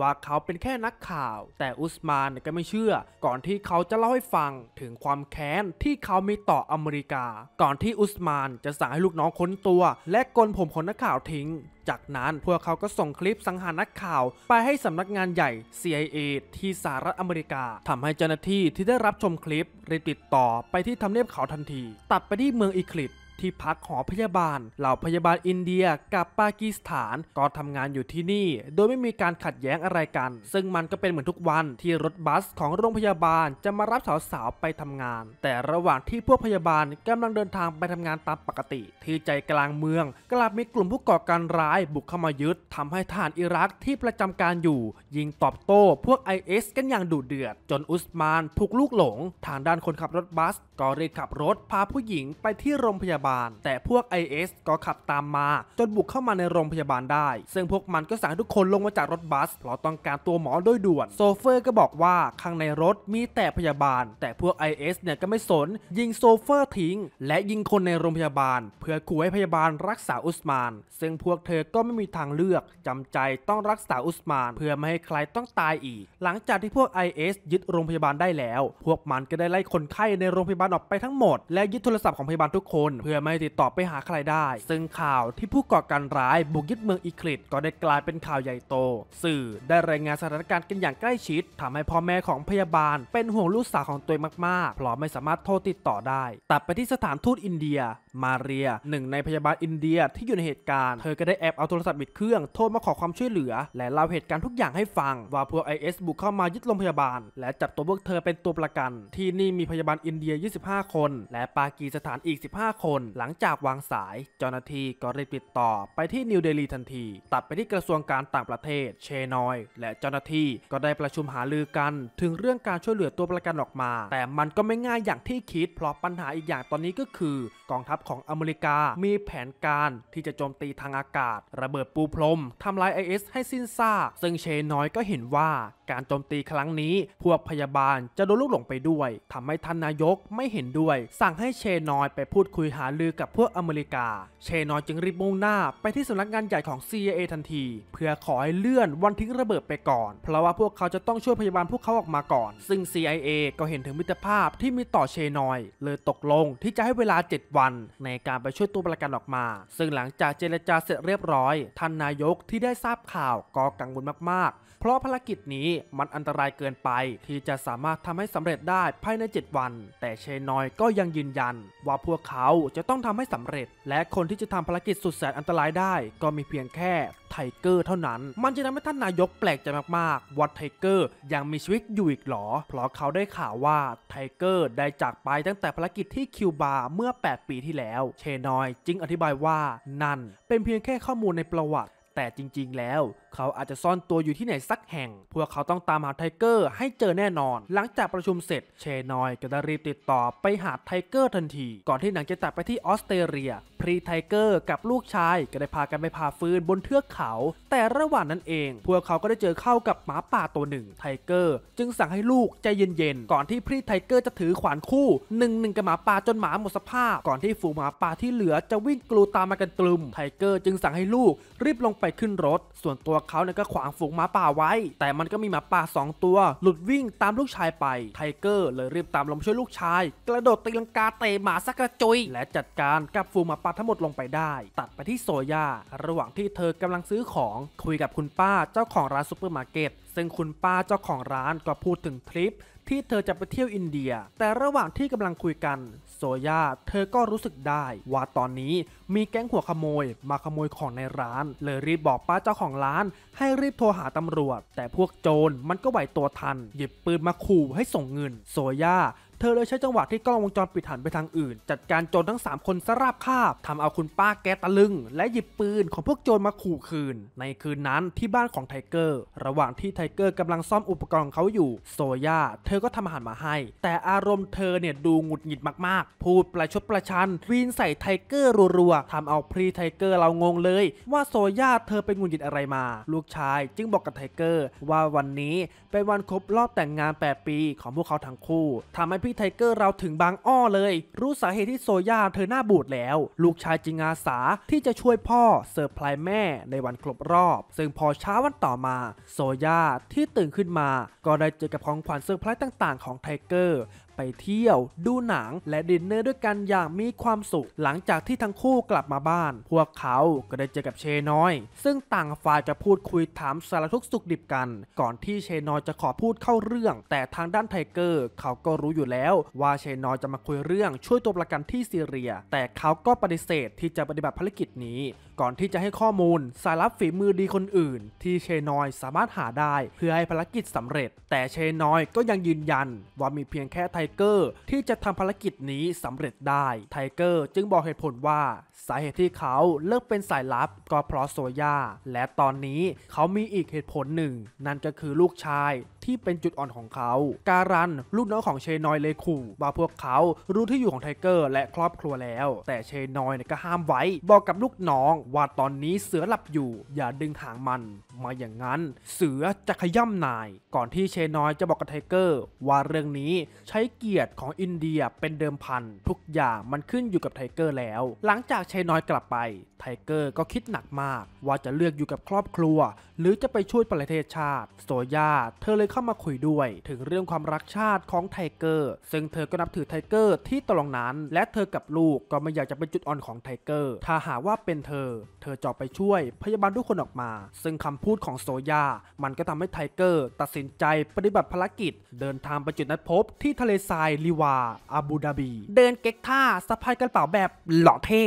ว่าเขาเป็นแค่นักข่าว แต่อุสมานก็ไม่เชื่อ ก่อนที่เขาจะ เล่าให้ฟังถึงความแค้นที่เขามีต่ออเมริกา ก่อนที่อุสมานจะสั่งให้ ลูกน้องค้นตัว และกลผมของนักข่าวทิ้ง จากนั้นพวกเขาก็ส่งคลิปสังหารนักข่าว ไปให้สำนักงานใหญ่ CIA ที่สหรัฐอเมริกาทำให้เจ้าหน้าที่ที่ได้รับชมคลิปรีบติดต่อไปที่ทำเนียบเขาทันที ตัดไปที่เมืองอีคลิปที่พักหอพยาบาล เหล่าพยาบาลอินเดียกับปากีสถานก็ทำงานอยู่ที่นี่โดยไม่มีการขัดแย้งอะไรกัน ซึ่งมันก็เป็นเหมือนทุกวันที่รถบัสของโรงพยาบาลจะมารับสาวๆไปทำงาน แต่ระหว่างที่พวกพยาบาลกำลังเดินทางไปทำงานตามปกติ ที่ใจกลางเมือง กลับมีกลุ่มผู้ก่อการร้ายบุกเข้ามายึดทำให้ทหารอิรักที่ประจำการอยู่ ยิงตอบโต้ พวก i สกันอย่างดุเดือด จนอุสมานถูกลูกหลงทางด้านคนขับรถบัสก็เรียกขับรถพาผู้หญิงไปที่โรงพยาบาลาลแต่พวก IS ก็ขับตามมา จนบุกเข้ามาในโรงพยาบาลได้ ซึ่งพวกมันก็สั่งทุกคนลงมาจากรถบัส เพราะต้องการตัวหมอโดยด่วน โซเฟอร์ก็บอกว่าข้างในรถมีแต่พยาบาล แต่พวก IS เนี่ยก็ไม่สนยิงโซเฟอร์ทิ้ง และยิงคนในโรงพยาบาล เพื่อขู่ให้พยาบาลรักษาอุสมาน ซึ่งพวกเธอก็ไม่มีทางเลือกจำใจต้องรักษาอุสมาน เพื่อไม่ให้ใครต้องตายอีก หลังจากที่พวก IS ยึดโรงพยาบาลได้แล้ว พวกมันก็ได้ไล่คนไข้ในโรงพยาบาลออกไปทั้งหมดและยึดโทรศัพท์ของพยาบาลทุกคนเพื่อะไม่ติดต่อไปหาใครได้ ซึ่งข่าวที่ผู้ก่อการร้ายบุกยึดเมืองอิคลิดก็ได้กลายเป็นข่าวใหญ่โต สื่อได้รายงานสถานการณ์กันอย่างใกล้ชิดทำให้พ่อแม่ของพยาบาล เป็นห่วงลูกสาวของตัวมากๆ เพราะไม่สามารถโทรติดต่อได้ ตัดไปที่สถานทูตอินเดียมาเรียหนึ่งในพยาบาลอินเดียที่อยู่ในเหตุการณ์เธอก็ได้แอบเอาโทรศัพท์บิดเครื่องโทรมาขอความช่วยเหลือและเล่าเหตุการณ์ทุกอย่างให้ฟังว่าพวก i สบุกเข้ามายึดโรงพยาบาล และจับตัวพวกเธอเป็นตัวประกันที่นี่มีพยาบาลอินเดีย 25 คนและปากีสถานอีก 15 คน หลังจากวางสายเจ้าหน้าที่ก็รีบติดต่อไปที่นิวเดลีทันทีตัดไปที่กระทรวงการต่างประเทศเชนอย และเจ้าหน้าที่ก็ได้ประชุมหารือกันถึงเรื่องการช่วยเหลือตัวประกันออกมา แต่มันก็ไม่ง่ายอย่างที่คิดเพราะปัญหาอีกอย่างตอนนี้ก็คือกองทัพของอเมริกามีแผนการที่จะโจมตีทางอากาศ ระเบิดปูพรมทำลายไอเอสให้สิ้นซาก ซึ่งเชน้อยก็เห็นว่าการโจมตีครั้งนี้ พวกพยาบาลจะโดนลูกหลงไปด้วย ทำให้ท่านนายกไม่เห็นด้วย สั่งให้เชนอยไปพูดคุยหาลือกับพวกอเมริกา เชนอยจึงรีบมุ่งหน้าไปที่สำนักงานใหญ่ของ CIA ทันที เพื่อขอให้เลื่อนวันทิ้งระเบิดไปก่อน เพราะว่าพวกเขาจะต้องช่วยพยาบาลพวกเขาออกมาก่อน ซึ่ง CIA ก็เห็นถึงมิตรภาพที่มีต่อเชนอย เลยตกลงที่จะให้เวลา7วันในการไปช่วยตัวประกันออกมา ซึ่งหลังจากเจรจาเสร็จเรียบร้อย ท่านนายกที่ได้ทราบข่าวก็กังวลมากๆเพราะภารกิจนี้มันอันตรายเกินไป ที่จะสามารถทำให้สำเร็จได้ภายใน 7 วัน แต่เชนอยก็ยังยืนยัน ว่าพวกเขาจะต้องทำให้สำเร็จ และคนที่จะทำภารกิจสุดแสนอันตรายได้ ก็มีเพียงแค่ไทเกอร์เท่านั้น มันจะทำให้ท่านนายกแปลกใจมากๆว่าไทเกอร์ยังมีชีวิตอยู่อีกหรอเพราะเขาได้ข่าวว่าไทเกอร์ได้จากไปตั้งแต่ภารกิจที่คิวบาเมื่อ8 ปีที่แล้ว เชนอยจึงอธิบายว่านั่นเป็นเพียงแค่ข้อมูลในประวัติ แต่จริง ๆแล้วเขาอาจจะซ่อนตัวอยู่ที่ไหนสักแห่ง พวกเขาต้องตามหาไทเกอร์ให้เจอแน่นอน หลังจากประชุมเสร็จ เชนอยก็ได้รีบติดต่อไปหาไทเกอร์ทันที ก่อนที่หนังจะตัดไปที่ออสเตรเลีย พรีไทเกอร์กับลูกชายก็ได้พากันไปพาฟืนบนเทือกเขา แต่ระหว่างนั้นเอง พวกเขาก็ได้เจอเข้ากับหมาป่าตัวหนึ่งไทเกอร์ จึงสั่งให้ลูกใจเย็นๆ ก่อนที่พรีไทเกอร์จะถือขวานคู่หนึ่งหนึ่งกับหมาป่าจนหมาหมดสภาพ ก่อนที่ฝูงหมาป่าที่เหลือจะวิ่งกลูตามมากันตลุมไทเกอร์จึงสั่งให้ลูกรีบลงไปขึ้นรถส่วนตัวเขาเนี่ยก็ขวางฝูงหมาป่าไว้ แต่มันก็มีหมาป่า 2 ตัว หลุดวิ่งตามลูกชายไป ไทเกอร์เลยรีบตามลงช่วยลูกชาย กระโดดตีลังกาเตะหมาสักกระจุยและจัดการกับฝูงหมาป่าทั้งหมดลงไปได้ ตัดไปที่โซย่าระหว่างที่เธอกำลังซื้อของคุยกับคุณป้าเจ้าของร้านซูเปอร์มาร์เก็ตซึ่งคุณป้าเจ้าของร้านก็พูดถึงทริป ที่เธอจะไปเที่ยวอินเดีย แต่ระหว่างที่กำลังคุยกันโซยาเธอก็รู้สึกได้ว่าตอนนี้มีแก๊งหัวขโมยมาขโมยของในร้านเลยรีบบอกป้าเจ้าของร้านให้รีบโทรหาตำรวจ แต่พวกโจรมันก็ไหวตัวทันหยิบปืนมาขู่ให้ส่งเงิน โซยาเธอเลยใช้จังหวะที่กล้องวงจรปิดหันไปทางอื่น จัดการโจรทั้ง 3 คนสราบคาบทำเอาคุณป้าแกตะลึง และหยิบปืนของพวกโจรมาขู่คืน ในคืนนั้นที่บ้านของไทเกอร์ระหว่างที่ไทเกอร์กำลังซ่อมอุปกรณ์ของเขาอยู่โซย่าเธอก็ทำอาหารมาให้ แต่อารมณ์เธอเนี่ยดูหงุดหงิดมากๆ พูดประชดประชัน วีนใส่ไทเกอร์รัวๆทำาเอาพรีไทเกอร์เรางงเลยว่าโซย่าเธอเป็นหงุดหงิดอะไรมา ลูกชายจึงบอกกับไทเกอร์ว่าวันนี้เป็นวันครบรอบแต่งงาน8ปีของพวกเขาทั้งคู่ทำให้พี่ไทเกอร์เราถึงบางอ้อเลย รู้สาเหตุที่โซย่าเธอหน้าบูดแล้ว ลูกชายจิงอาสาที่จะช่วยพ่อ เซอร์ไพรส์แม่ในวันครบรอบ ซึ่งพอเช้าวันต่อมา โซย่าที่ตื่นขึ้นมา ก็ได้เจอกับของขวัญเซอร์ไพรส์ต่างๆของไทเกอร์ไปเที่ยว ดูหนังและดินเนอร์ด้วยกันอย่างมีความสุข หลังจากที่ทั้งคู่กลับมาบ้าน พวกเขาก็ได้เจอกับเชน้อย ซึ่งต่างฝ่ายจะพูดคุยถามสารทุกสุขดิบกัน ก่อนที่เชน้อยจะขอพูดเข้าเรื่อง แต่ทางด้านไทเกอร์เขาก็รู้อยู่แล้ว ว่าเชน้อยจะมาคุยเรื่องช่วยตัวประกันที่ซีเรีย แต่เขาก็ปฏิเสธที่จะปฏิบัติภารกิจนี้ก่อนที่จะให้ข้อมูลสายลับฝีมือดีคนอื่นที่เชนอยสามารถหาได้เพื่อให้ภารกิจสำเร็จ แต่เชนอยก็ยังยืนยันว่ามีเพียงแค่ไทเกอร์ที่จะทำภารกิจนี้สำเร็จได้ ไทเกอร์จึงบอกเหตุผลว่าสาเหตุที่เขาเลิกเป็นสายลับก็เพราะโซยาและตอนนี้เขามีอีกเหตุผลหนึ่ง นั่นก็คือลูกชายที่เป็นจุดอ่อนของเขา การันลูกน้องของเชนอยเลยขู่ว่าพวกเขารู้ที่อยู่ของไทเกอร์และครอบครัวแล้ว แต่เชนอยก็ห้ามไว้บอกกับลูกน้องว่าตอนนี้เสือหลับอยู่ อย่าดึงหางมัน มาอย่างนั้น เสือจะขย่ำนายก่อนที่เชนอยจะบอกกับไทเกอร์ว่าเรื่องนี้ใช้เกียรติของอินเดียเป็นเดิมพันทุกอย่างมันขึ้นอยู่กับไทเกอร์แล้ว หลังจากใช้น้อยกลับไปไทเกอร์ก็คิดหนักมากว่าจะเลือกอยู่กับครอบครัวหรือจะไปช่วยประเทศชาติ โซยาเธอเลยเข้ามาคุยด้วย ถึงเรื่องความรักชาติของไทเกอร์ซึ่งเธอก็นับถือไทเกอร์ที่ตรงนั้น และเธอกับลูกก็ไม่อยากจะเป็นจุดอ่อนของไทเกอร์ถ้าหาว่าเป็นเธอ เธอจอบไปช่วยพยาบาลทุกคนออกมา ซึ่งคำพูดของโซยา มันก็ทำให้ไทเกอร์ตัดสินใจปฏิบัติภารกิจ เดินทางไปจุดนัดพบที่ทะเลทรายลิวาอาบูดาบีเดินเก็กท่าสะพายกระเป๋าแบบหล่อเท่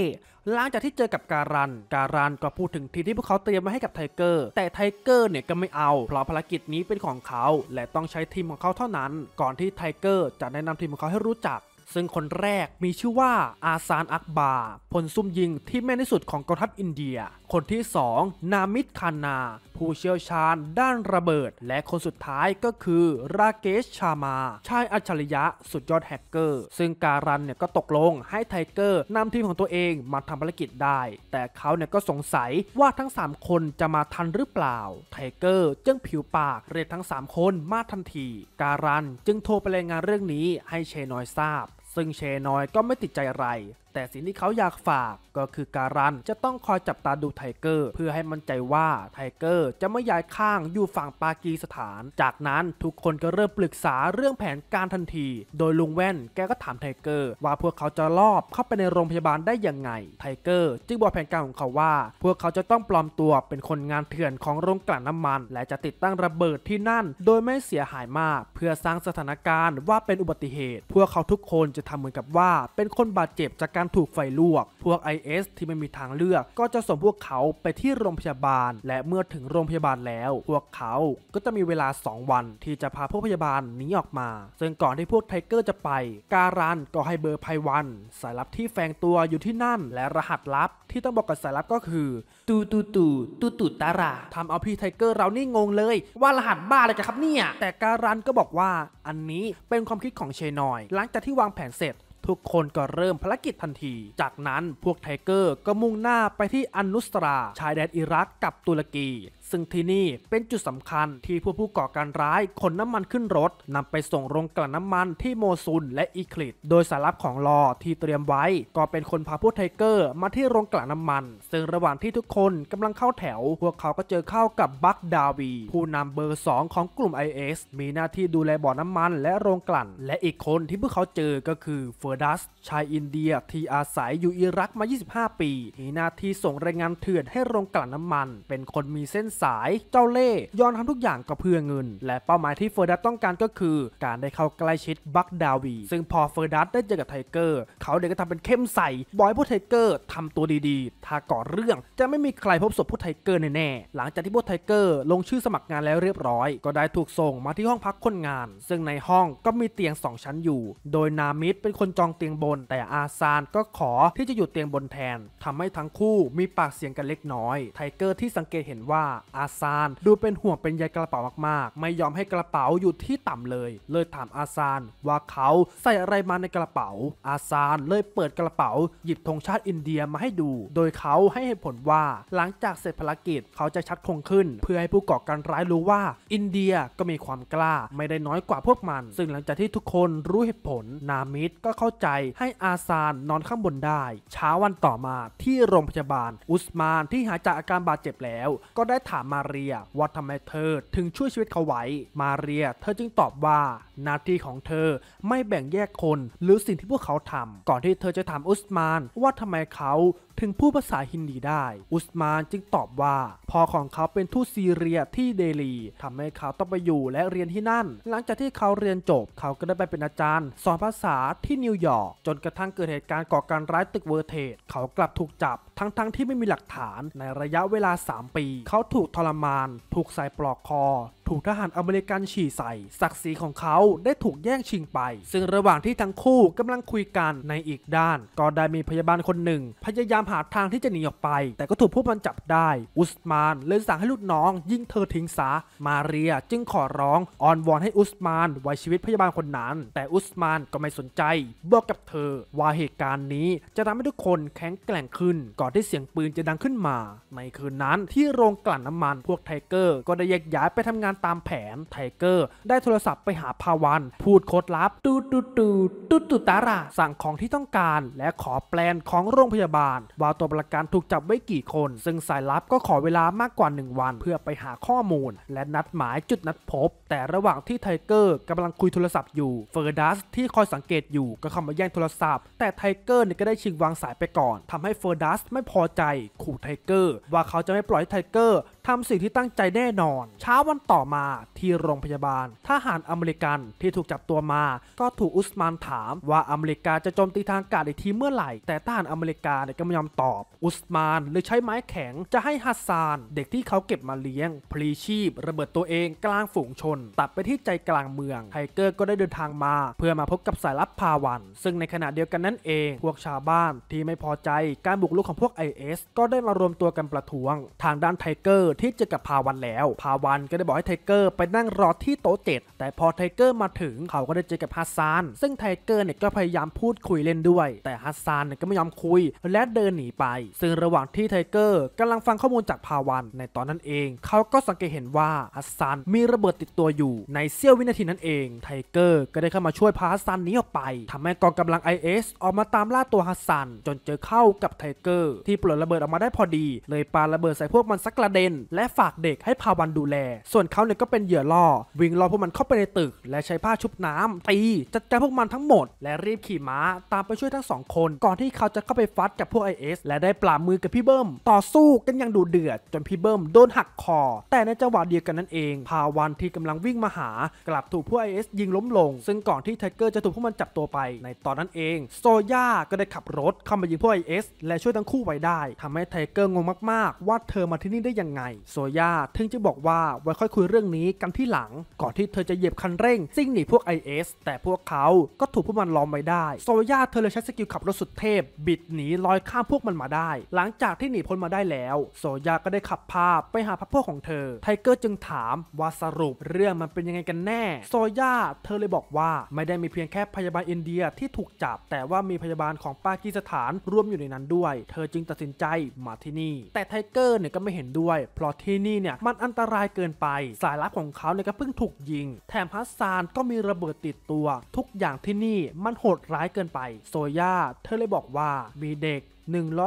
หลังจากที่เจอกับการัน การันก็พูดถึงทีที่พวกเขาเตรียมมาให้กับไทเกอร์แต่ไทเกอร์เนี่ยก็ไม่เอาเพราะภารกิจนี้เป็นของเขาและต้องใช้ทีมของเขาเท่านั้น ก่อนที่ไทเกอร์จะแนะนำทีมของเขาให้รู้จัก ซึ่งคนแรกมีชื่อว่าอาซาน อักบา ผลซุ่มยิงที่แม่นที่สุดของกองทัพอินเดียคนที่ 2 นามิดคานา ผู้เชี่ยวชาญด้านระเบิด และคนสุดท้ายก็คือราเกชชามาชายอัจฉริยะสุดยอดแฮกเกอร์ ซึ่งการันเนี่ยก็ตกลงให้ไทเกอร์นำทีมของตัวเองมาทำภารกิจได้ แต่เขาเนี่ยก็สงสัยว่าทั้ง 3 คนจะมาทันหรือเปล่า ไทเกอร์จึงผิวปากเรียกทั้ง 3 คนมาทันที การันจึงโทรไปรายงานเรื่องนี้ให้เชนอยทราบ ซึ่งเชนอยก็ไม่ติดใจอะไรแต่สิ่งที่เขาอยากฝากก็คือการันจะต้องคอยจับตาดูไทเกอร์ เพื่อให้มั่นใจว่าไทเกอร์จะไม่ย้ายข้างอยู่ฝั่งปากีสถาน จากนั้นทุกคนก็เริ่มปรึกษาเรื่องแผนการทันที โดยลุงแว่นแกก็ถามไทเกอร์ว่าพวกเขาจะลอบเข้าไปในโรงพยาบาลได้ยังไง ไทเกอร์จึงบอกแผนการของเขาว่า พวกเขาจะต้องปลอมตัวเป็นคนงานเถื่อนของโรงกลั่นน้ำมัน และจะติดตั้งระเบิดที่นั่น โดยไม่เสียหายมาก เพื่อสร้างสถานการณ์ ว่าเป็นอุบัติเหตุพวกเขาทุกคนจะทำเหมือนกับว่า เป็นคนบาดเจ็บจากการการถูกไฟลวก พวก IS ที่ไม่มีทางเลือก ก็จะส่งพวกเขาไปที่โรงพยาบาล และเมื่อถึงโรงพยาบาลแล้ว พวกเขา ก็จะมีเวลา 2 วันที่จะพาพวกพยาบาลหนีออกมา ซึ่งก่อนที่พวกไทเกอร์จะไป การันก็ให้เบอร์ไพวัน สายลับที่แฝงตัวอยู่ที่นั่น และรหัสลับที่ต้องบอกกับสายลับก็คือ ตูตูตูตูตูตาราทำเอาพี่ไทเกอร์เรานี่งงเลย ว่ารหัสบ้าอะไรกันครับเนี่ย แต่การันก็บอกว่า อันนี้เป็นความคิดของเชนอย หลังจากที่วางแผนเสร็จทุกคนก็เริ่มภารกิจทันที จากนั้นพวกไทเกอร์ก็มุ่งหน้าไปที่อันนุสตรา ชายแดนอิรักกับตุรกีซึ่งที่นี่เป็นจุดสำคัญที่ผู้ผู้ก่อการร้าย ขนน้ำมันขึ้นรถ นำไปส่งโรงกลั่นน้ามันที่โมซุนและอีคลิดโดยสารับของลอที่เตรียมไว้ก็เป็นคนพาผู้ไทเกอร์มาที่โรงกลั่นน้ามัน ซึ่งระหว่างที่ทุกคนกำลังเข้าแถว พวกเขาก็เจอเข้ากับบักดาวีผู้นำเบอร์ 2 ของกลุ่ม IS มีหน้าที่ดูแลบ่อน้ำมัน และโรงกลั่น และอีกคนที่พวกเขาเจอก็คือเฟอร์ดัสชายอินเดีย ที่อาศัยอยู่อิรักมา 25 ปีมีหน้าที่ส่งรายงานเถื่อนให้โรงกลั่นน้ำมัน เป็นคนมีเส้นสายเจ้าเล่ ยอนทำทุกอย่างก็เพื่อเงิน และเป้าหมายที่เฟอร์ดัสต้องการก็คือการได้เข้าใกล้ชิดบักดาวีซึ่งพอเฟอร์ดัสได้เจอกับไทเกอร์เขาเด็กก็ทำเป็นเข้มใส่บอยพวกไทเกอร์ทำตัวดีๆ ถ้าก่อเรื่องจะไม่มีใครพบศพพวกไทเกอร์แน่ๆหลังจากที่พวกไทเกอร์ลงชื่อสมัครงานแล้วเรียบร้อย ก็ได้ถูกส่งมาที่ห้องพักคนงาน ซึ่งในห้องก็มีเตียง 2 ชั้นอยู่ โดยนามิดเป็นคนจองเตียงบน แต่อาซานก็ขอที่จะอยู่เตียงบนแทน ทำให้ทั้งคู่มีปากเสียงกันเล็กน้อยไทเกอร์ที่สังเกตเห็นว่าอาซาน ดูเป็นห่วงเป็นใยกระเป๋ามากๆไม่ยอมให้กระเป๋าอยู่ที่ต่ำเลย เลยถามอาซาน ว่าเขาใส่อะไรมาในกระเป๋า อาซานเลยเปิดกระเป๋าหยิบธงชาติอินเดียมาให้ดู โดยเขาให้เหตุผลว่า หลังจากเสร็จภารกิจเขาจะชักธงขึ้น เพื่อให้ผู้ก่อการร้ายรู้ว่า อินเดียก็มีความกล้าไม่ได้น้อยกว่าพวกมัน ซึ่งหลังจากที่ทุกคนรู้เหตุผลนามิดก็เข้าใจให้อาซานนอนข้างบนได้เช้าวันต่อมาที่โรงพยาบาล อุสมานที่หายจากอาการบาดเจ็บแล้ว ก็ได้ถามมาเรียว่าทำไมเธอถึงช่วยชีวิตเขาไว้ มาเรียเธอจึงตอบว่าหน้าที่ของเธอไม่แบ่งแยกคนหรือสิ่งที่พวกเขาทำก่อนที่เธอจะถามอุสมานว่าทำไมเขาถึงผู้ภาษาฮินดีได้ อุสมานจึงตอบว่าพ่อของเขาเป็นทูตซีเรียที่เดลี ทำให้เขาต้องไปอยู่และเรียนที่นั่น หลังจากที่เขาเรียนจบ เขาก็ได้ไปเป็นอาจารย์สอนภาษาที่นิวยอร์ก จนกระทั่งเกิดเหตุการณ์ก่อการร้ายตึกเวอร์เทด เขากลับถูกจับทั้งๆทที่ไม่มีหลักฐานในระยะเวลา 3 ปี เขาถูกทรมาน ถูกใส่ปลอกคอถูกทหารอเมริกันฉี่ใส่ ศักดิ์ศรีของเขาได้ถูกแย่งชิงไป ซึ่งระหว่างที่ทั้งคู่กำลังคุยกัน ในอีกด้าน ก็ได้มีพยาบาลคนหนึ่ง พยายามหาทางที่จะหนีออกไปแต่ก็ถูกพวกมันจับได้อุสมานเลยสั่งให้ลูกน้อง ยิงเธอทิ้งซะมาเรียจึงขอร้องอ้อนวอนให้อุสมาน ไว้ชีวิตพยาบาลคนนั้น แต่อุสมานก็ไม่สนใจบอกกับเธอว่าเหตุการณ์นี้จะทำให้ทุกคนแข็งแกร่งขึ้นก่อนที่เสียงปืนจะดังขึ้นมา ในคืนนั้นที่โรงกลั่นน้ามันพวกไทเกอร์ ก็ได้แยกย้ายไปทำงานานตามแผน ไทเกอร์ ได้โทรศัพท์ไปหาพาวัน พูดโคตรลับตูตูตูตูตูตาราสั่งของที่ต้องการ และขอแปลนของโรงพยาบาล ว่าตัวประกันถูกจับไว้กี่คน ซึ่งสายลับก็ขอเวลามากกว่า 1 วันเพื่อไปหาข้อมูล และนัดหมายจุดนัดพบ แต่ระหว่างที่ไทเกอร์กำลังคุยโทรศัพท์อยู่เฟอร์ดัสที่คอยสังเกตอยู่ก็เข้ามาแย่งโทรศัพท์แต่ไทเกอร์นี่ก็ได้ชิงวางสายไปก่อนทำให้เฟอร์ดัสไม่พอใจขู่ไทเกอร์ว่าเขาจะไม่ปล่อยไทเกอร์ทำสิ่งที่ตั้งใจแน่นอนเช้าวันต่ออมาที่โรงพยาบาล ทหารอเมริกันที่ถูกจับตัวมา ก็ถูกอุสมานถามว่าอเมริกาจะโจมตีทางการอีกทีเมื่อไหร่ แต่ทหารอเมริกาเนี่ยก็ไม่ยอมตอบ อุสมานเลยใช้ไม้แข็งจะให้ฮัสซาน เด็กที่เขาเก็บมาเลี้ยง พลีชีพระเบิดตัวเองกลางฝูงชน ตัดไปที่ใจกลางเมือง ไทเกอร์ก็ได้เดินทางมาเพื่อมาพบกับสายลับพาวัน ซึ่งในขณะเดียวกันนั่นเองพวกชาวบ้าน ที่ไม่พอใจการบุกรุกของพวก IS ก็ได้มารวมตัวกันประท้วง ทางด้านไทเกอร์ที่เจอกับพาวันแล้วพาวันก็ได้บอกให้ไททเกอร์ไปนั่งรอที่โต๊ะเจ็ดแต่พอไทเกอร์มาถึงเขาก็ได้เจอกับฮัสซาน ซึ่งไทเกอร์เนี่ยก็พยายามพูดคุยเล่นด้วย แต่ฮัสซานเนี่ยก็ไม่ยอมคุยและเดินหนีไป ซึ่งระหว่างที่ไทเกอร์กำลังฟังข้อมูลจากพาวันในตอนนั้นเอง เขาก็สังเกตเห็นว่าฮัสซานมีระเบิดติดตัวอยู่ ในเสี้ยววินาทีนั้นเอง ไทเกอร์ก็ได้เข้ามาช่วยพาฮัสซานหนีออกไป ทำให้กองกำลัง IS ออกมาตามล่าตัวฮัสซานจนเจอเข้ากับไทเกอร์ที่ปลดระเบิดออกมาได้พอดี เลยปาระเบิดใส่พวกมันสักกระเด็น และฝากเด็กให้พาวันดูแล ส่วนเขาเขาเนี่ยก็เป็นเหยื่อล่อ วิ่งล่อพวกมันเข้าไปในตึก และใช้ผ้าชุบน้ำตี จัดการพวกมันทั้งหมด และรีบขี่ม้า ตามไปช่วยทั้งสองคน ก่อนที่เขาจะเข้าไปฟัดกับพวกไอเอสและได้ปราบมือกับพี่เบิ้มต่อสู้กันอย่างดุเดือด จนพี่เบิ้มโดนหักคอ แต่ในจังหวะเดียวกันนั่นเอง พาวันที่กำลังวิ่งมาหา กลับถูกพวกไอเอสยิงล้มลง ซึ่งก่อนที่ไทเกอร์จะถูกพวกมันจับตัวไปในตอนนั้นเองโซย่าก็ได้ขับรถเข้ามายิงพวกไอเอสและช่วยทั้งคู่ไว้ได้ ทำให้ไทเกอร์งงมากๆ ว่าเธอมาที่นี่ได้ยังไงโซย่าถึงจะบอกว่าไว้ค่อยคุยเรื่องนี้กันที่หลังก่อนที่เธอจะเหยียบคันเร่งซิ่งหนีพวก IS แต่พวกเขาก็ถูกพวกมันล้อมไว้ได้โซย่าเธอเลยใช้สกิลขับรถสุดเทพบิดหนีลอยข้ามพวกมันมาได้ หลังจากที่หนีพ้นมาได้แล้วโซย่าก็ได้ขับพาไปหาพักพวกของเธอไทเกอร์จึงถามว่าสรุป เรื่องมันเป็นยังไงกันแน่โซย่าเธอเลยบอกว่า ไม่ได้มีเพียงแค่พยาบาลอินเดียที่ถูกจับ แต่ว่ามีพยาบาลของปากีสถานร่วมอยู่ในนั้นด้วย เธอจึงตัดสินใจมาที่นี่ แต่ไทเกอร์เนี่ยก็ไม่เห็นด้วยเพราะที่นี่เนี่ยมันอันตรายเกินไปสายลับของเขาเนี่ยก็เพิ่งถูกยิง แถมฮัสซานก็มีระเบิดติดตัว ทุกอย่างที่นี่มันโหดร้ายเกินไป โซย่าเธอเลยบอกว่ามีเด็ก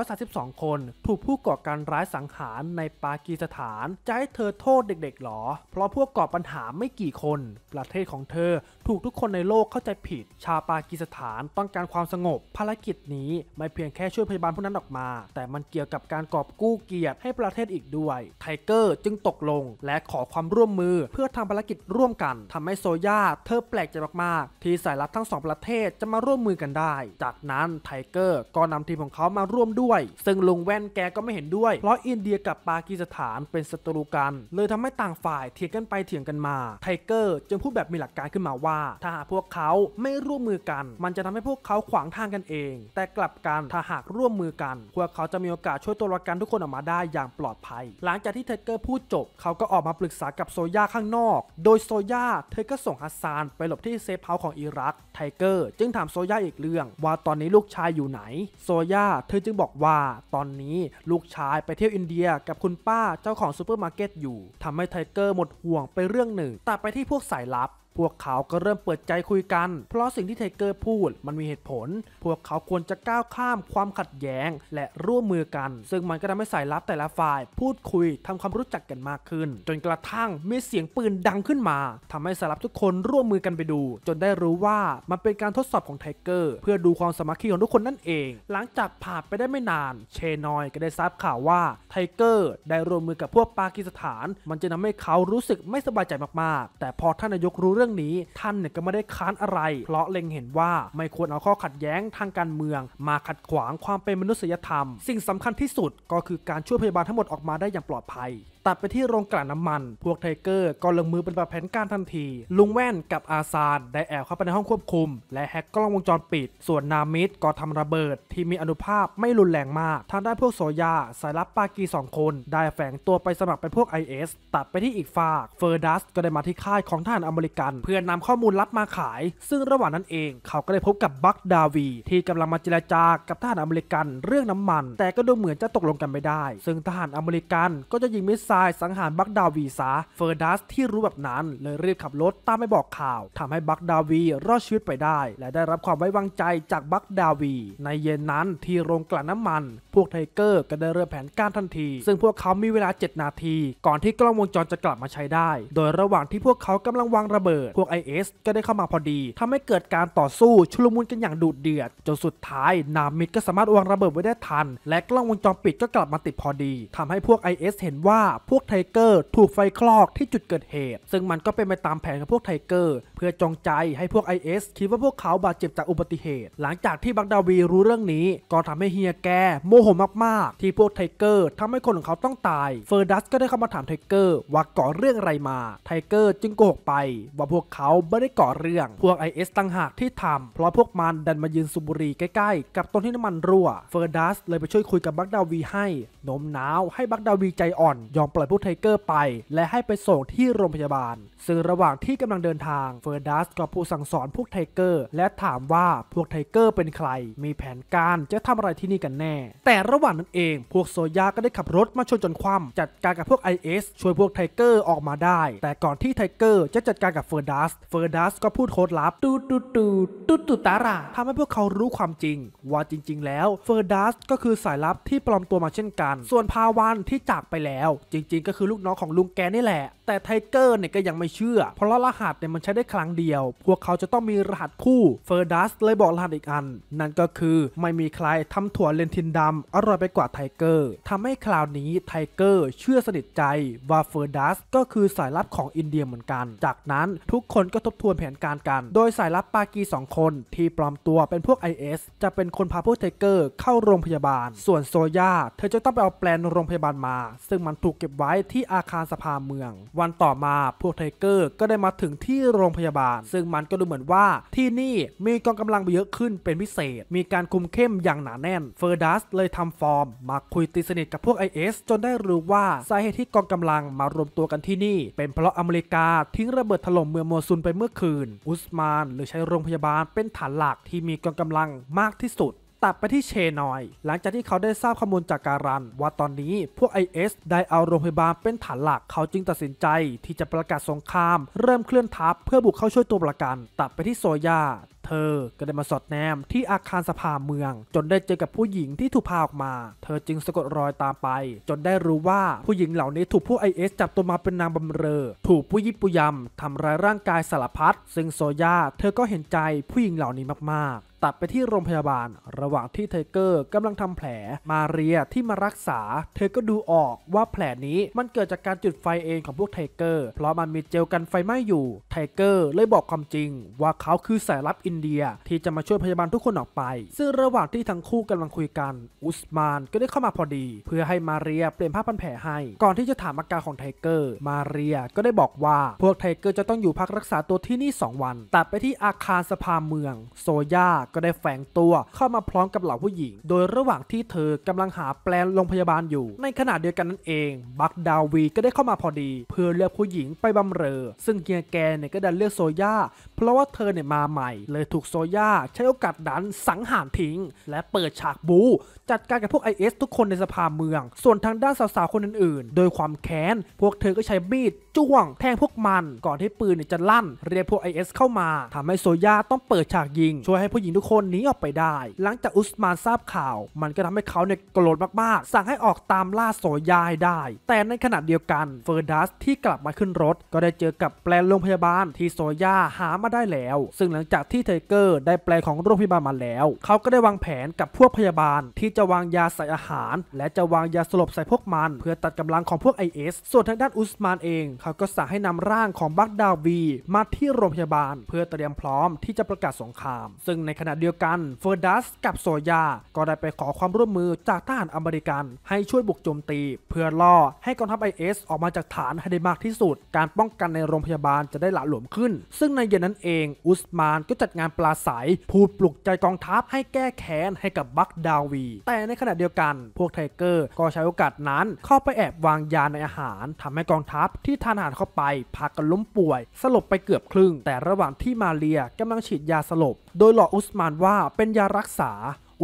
132 คนถูกผู้ก่อการร้ายสังหารในปากีสถานจะให้เธอโทษเด็กๆหรอ เพราะพวกก่อปัญหาไม่กี่คนประเทศของเธอถูกทุกคนในโลกเข้าใจผิด ชาวปากีสถานต้องการความสงบภารกิจนี้ไม่เพียงแค่ช่วยพยาบาลผู้นั้นออกมา แต่มันเกี่ยวกับการกอบกู้เกียรติให้ประเทศอีกด้วยไทเกอร์จึงตกลงและขอความร่วมมือเพื่อทำภารกิจร่วมกันทำให้โซย่าเธอแปลกใจมากๆที่สายลับทั้งสอง ประเทศจะมาร่วมมือกันได้ จากนั้นไทเกอร์ก็นำทีมของเขามาร่วมด้วยซึ่งลุงแว่นแกก็ไม่เห็นด้วย เพราะอินเดียกับปากีสถานเป็นศัตรูกัน เลยทำให้ต่างฝ่ายเถียงกันไปเถียงกันมาไทเกอร์จึงพูดแบบมีหลักการขึ้นมาว่าถ้าหากพวกเขาไม่ร่วมมือกัน มันจะทำให้พวกเขาขวางทางกันเอง แต่กลับกันถ้าหากร่วมมือกัน พวกเขาจะมีโอกาสช่วยตัวละกันทุกคนออกมาได้อย่างปลอดภัย หลังจากที่ไทเกอร์พูดจบเขาก็ออกมาปรึกษากับโซย่าข้างนอกโดยโซย่าเธอก็ส่งฮัสซานไปหลบที่เซฟเฮาส์ของอิรักไทเกอร์จึงถามโซย่าอีกเรื่องว่าตอนนี้ลูกชายอยู่ไหน โซย่าเธธอจึงบอกว่าตอนนี้ลูกชายไปเที่ยวอินเดียกับคุณป้าเจ้าของซูเปอร์มาร์เก็ตอยู่ทำให้ไทเกอร์หมดห่วงไปเรื่องหนึ่งแต่ไปที่พวกสายลับพวกเขาก็เริ่มเปิดใจคุยกัน เพราะสิ่งที่ไทเกอร์พูดมันมีเหตุผล พวกเขาควรจะก้าวข้ามความขัดแย้งและร่วมมือกัน ซึ่งมันก็ทำให้สายลับแต่ละฝ่าย พูดคุยทำความรู้จักกันมากขึ้น จนกระทั่งมีเสียงปืนดังขึ้นมา ทำให้สายลับทุกคนร่วมมือกันไปดู จนได้รู้ว่ามันเป็นการทดสอบของไทเกอร์เพื่อดูความสมัครคีของทุกคนนั่นเอง หลังจากผ่านไปได้ไม่นาน เชนอยก็ได้ทราบข่าวว่าไทเกอร์ได้ร่วมมือกับพวกปากีสถาน มันจะทำให้เขารู้สึกไม่สบายใจมากๆ แต่พอท่านนายกรู้เรื่องื่องนี้ท่านเนี่ยก็ไม่ได้ค้านอะไร เพราะเล็งเห็นว่าไม่ควรเอาข้อขัดแย้งทางการเมือง มาขัดขวางความเป็นมนุษยธรรม สิ่งสำคัญที่สุดก็คือการช่วยพยาบาลทั้งหมดออกมาได้อย่างปลอดภัยตัดไปที่โรงกลั่นน้ำมัน พวกไทเกอร์ก็ลงมือเป็นแบบแผนการทันที ลุงแว่นกับอาซาน ได้แอบเข้าไปในห้องควบคุม และแฮกกล้องวงจรปิด ส่วนนามิดก็ทำระเบิดที่มีอนุภาพไม่รุนแรงมากทางด้านพวกโซยา สายลับปากี 2 คน ได้แฝงตัวไปสมัครเป็นพวก IS ตัดไปที่อีกฝากเฟอร์ดัสก็ได้มาที่ค่ายของท่านอเมริกัน เพื่อนนำข้อมูลลับมาขาย ซึ่งระหว่างนั้นเอง เขาก็ได้พบกับบัคดาวีที่กำลังมาเจรจากับท่านอเมริกันเรื่องน้ำมัน แต่ก็ดูเหมือนจะตกลงกันไม่ได้ ซึ่งทหารอเมริกันก็จะยิงมิสไซายสังหารบักดาวีซาเฟอร์ดัสที่รู้แบบนั้นเลยรีบขับรถตามไปบอกข่าว ทำให้บักดาวีรอดชีวิตไปได้ และได้รับความไว้วางใจจากบักดาวีในเย็นนั้นที่โรงกลั่นน้ามัน พวกไทเกอร์ก็ได้เริ่มแผนการทันที ซึ่งพวกเขามีเวลา 7 นาที ก่อนที่กล้องวงจรจะกลับมาใช้ได้ โดยระหว่างที่พวกเขากำลังวางระเบิด พวก IS ก็ได้เข้ามาพอดีทำให้เกิดการต่อสู้ชุลมุนกันอย่างดุเดือดจนสุดท้าย นามิดก็สามารถวางระเบิดไว้ได้ทันและกล้องวงจรปิดก็กลับมาติดพอดี ทำให้พวก IS เห็นว่าพวกไทเกอร์ถูกไฟคลอกที่จุดเกิดเหตุ ซึ่งมันก็เป็นไปตามแผนของพวกไทเกอร์เพื่อจองใจให้พวก IS คิดว่าพวกเขาบาดเจ็บจากอุบัติเหตุ หลังจากที่บักดาวีรู้เรื่องนี้ก็ทำให้เฮียแกโมโหมาก ๆ ที่พวกไทเกอร์ทำให้คนของเขาต้องตายเฟอร์ดัสก็ได้เข้ามาถามไทเกอร์ว่าก่อเรื่องอะไรมาไทเกอร์จึงโกหกไปว่าพวกเขาไม่ได้ก่อเรื่อง พวก IS ต่างหากที่ทำเพราะพวกมันดันมายืนสูบุรีใกล้ ๆ กับต้นที่น้ำมันรั่วเฟอร์ดัสเลยไปช่วยคุยกับบักดาวีให้โน้มน้าวให้บักดาวี ใจอ่อนยอมปล่อยพวกไทเกอร์ไป และให้ไปส่งที่โรงพยาบาลซึ่งระหว่างที่กำลังเดินทางเฟอร์ดัสก็ผู้สั่งสอนพวกไทเกอร์และถามว่าพวกไทเกอร์เป็นใคร มีแผนการจะทำอะไรที่นี่กันแน่ แต่ระหว่างนั้นเอง พวกโซยาก็ได้ขับรถมาชนจนคว่ำจัดการกับพวก IS ช่วยพวกไทเกอร์ออกมาได้ แต่ก่อนที่ไทเกอร์จะจัดการกับเฟอร์ดัสเฟอร์ดัสก็พูดโคตรลับตูตูตูตูตูตาราทำให้พวกเขารู้ความจริง ว่าจริง ๆ แล้วเฟอร์ดัสก็คือสายลับที่ปลอมตัวมาเช่นกัน ส่วนพาวันที่จากไปแล้วจริจริงๆก็คือลูกน้องของลุงแกนี่แหละแต่ไทเกอร์เนี่ยก็ยังไม่เชื่อ เพราะรหัสเนี่ยมันใช้ได้ครั้งเดียว พวกเขาจะต้องมีรหัสคู่เฟอร์ดัสเลยบอกรหัสอีกอัน นั่นก็คือไม่มีใครทำถั่วเลนทินดำ อร่อยไปกว่าไทเกอร์ทำให้คราวนี้ไทเกอร์เชื่อสนิทใจว่าเฟอร์ดัสก็คือสายลับของอินเดียเหมือนกัน จากนั้นทุกคนก็ทบทวนแผนการกัน โดยสายลับปากี 2 คนที่ปลอมตัวเป็นพวก IS จะเป็นคนพาพวกไทเกอร์เข้าโรงพยาบาล ส่วนโซย่าเธอจะต้องไปเอาแปลนโรงพยาบาลมา ซึ่งมันถูกเก็บไว้ที่อาคารสภาเมืองวันต่อมาพวกไทเกอร์ก็ได้มาถึงที่โรงพยาบาล ซึ่งมันก็ดูเหมือนว่าที่นี่มีกองกำลังไปเยอะขึ้นเป็นพิเศษ มีการคุมเข้มอย่างหนาแน่นเฟอร์ดัสเลยทำฟอร์มมาคุยตีสนิทกับพวก IS จนได้รู้ว่า สาเหตุที่กองกำลังมารวมตัวกันที่นี่ เป็นเพราะอเมริกาทิ้งระเบิดถล่มเมืองโมซุนไปเมื่อคืน อุสมานหรือใช้โรงพยาบาลเป็นฐานหลักที่มีกองกำลังมากที่สุดตัดไปที่เชนอย หลังจากที่เขาได้ทราบข้อมูลจากการันว่าตอนนี้ พวก IS ได้เอาโรงพยาบาลเป็นฐานหลักเขาจึงตัดสินใจที่จะประกาศสงคราม เริ่มเคลื่อนทัพเพื่อบุกเข้าช่วยตัวประกันตัดไปที่โซยาเธอ ก็ได้มาสอดแนมที่อาคารสภาเมือง จนได้เจอกับผู้หญิงที่ถูกพาออกมา เธอจึงสะกดรอยตามไป จนได้รู้ว่าผู้หญิงเหล่านี้ถูกผู้ไอเอสจับตัวมาเป็นนางบำเรอ ถูกผู้ยิบปุยำทำร้ายร่างกายสารพัดซึ่งโซย่าเธอก็เห็นใจผู้หญิงเหล่านี้มาก ๆ ตัดไปที่โรงพยาบาล ระหว่างที่เทเกอร์กำลังทำแผลมาเรียที่มารักษา เธอก็ดูออกว่าแผลนี้มันเกิดจากการจุดไฟเองของพวกเทเกอร์เพราะมันมีเจลกันไฟไหม้อยู่เทเกอร์ เลยบอกความจริง ว่าเขาคือสายลับอินนเดียที่จะมาช่วยพยาบาลทุกคนออกไป ซึ่งระหว่างที่ทั้งคู่กำลังคุยกัน อุสมานก็ได้เข้ามาพอดี เพื่อให้มาเรียเปลี่ยนผ้าพันแผลให้ ก่อนที่จะถามอาการของไทเกอร์ มาเรียก็ได้บอกว่าพวกไทเกอร์จะต้องอยู่พักรักษาตัวที่นี่ 2 วัน ตัดไปที่อาคารสภาเมืองโซย่าก็ได้แฝงตัวเข้ามาพร้อมกับเหล่าผู้หญิง โดยระหว่างที่เธอกำลังหาแปลนโรงพยาบาลอยู่ ในขณะเดียวกันนั่นเองบักดาวีก็ได้เข้ามาพอดีเพื่อเลือกผู้หญิงไปบำเรอซึ่งเกียร์แกเนี่ยก็ดันเลือกโซย่าเพราะว่าเธอเนี่ยมาใหม่เลยยถูกโซย่าใช้โอกาสดันสังหารทิ้ง และเปิดฉากบูจัดการกับพวก i สทุกคนในสภาเมือง ส่วนทางด้านสาวๆคนอื่นๆ โดยความแค้น พวกเธอก็ใช้มีดจ้วงแทงพวกมันก่อนที่ปืนจะลั่น เรียกพวก i อเข้ามา ทำให้โซย่าต้องเปิดฉากยิง ช่วยให้ผู้หญิงทุกคนหนีออกไปได้ หลังจากอุสมานทราบข่าว มันก็ทำให้เขาเนี่ยโกรธมากๆสั่งให้ออกตามล่าโซย่าให้ได้ แต่ในขณะเดียวกันเฟอร์ดัส ที่กลับมาขึ้นรถ ก็ได้เจอกับแปลนโรงพยาบาล ที่โซย่าหามาได้แล้ว ซึ่งหลังจากที่เธอเกอร์ได้แปลของโรงพยาบาลมาแล้ว เขาก็ได้วางแผนกับพวกพยาบาล ที่จะวางยาใส่อาหารและจะวางยาสลบใส่พวกมัน เพื่อตัดกำลังของพวก IS ส่วนทางด้านอุสมานเอง เขาก็สั่งให้นำร่างของบักดาวีมาที่โรงพยาบาลเพื่อเตรียมพร้อมที่จะประกาศสงคราม ซึ่งในขณะเดียวกันเฟอร์ดัสกับโซยา ก็ได้ไปขอความร่วมมือจากทหารอเมริกันให้ช่วยบุกโจมตีเพื่อล่อ ให้กองทัพ IS ออกมาจากฐานให้ได้มากที่สุด การป้องกันในโรงพยาบาลจะได้หละหลวมขึ้น ซึ่งในเย็นนั้นเอง อุสมานก็จัดงานานปลาใสพูดปลุกใจกองทัพให้แก้แค้นให้กับบักดาวี แต่ในขณะเดียวกัน พวกไทเกอร์ก็ใช้โอกาสนั้น เข้าไปแอบวางยาในอาหาร ทำให้กองทัพที่ทานอาหารเข้าไปพากันล้มป่วย สลบไปเกือบครึ่ง แต่ระหว่างที่มาเรียกำลังฉีดยาสลบ โดยหลอกอุสมานว่าเป็นยารักษา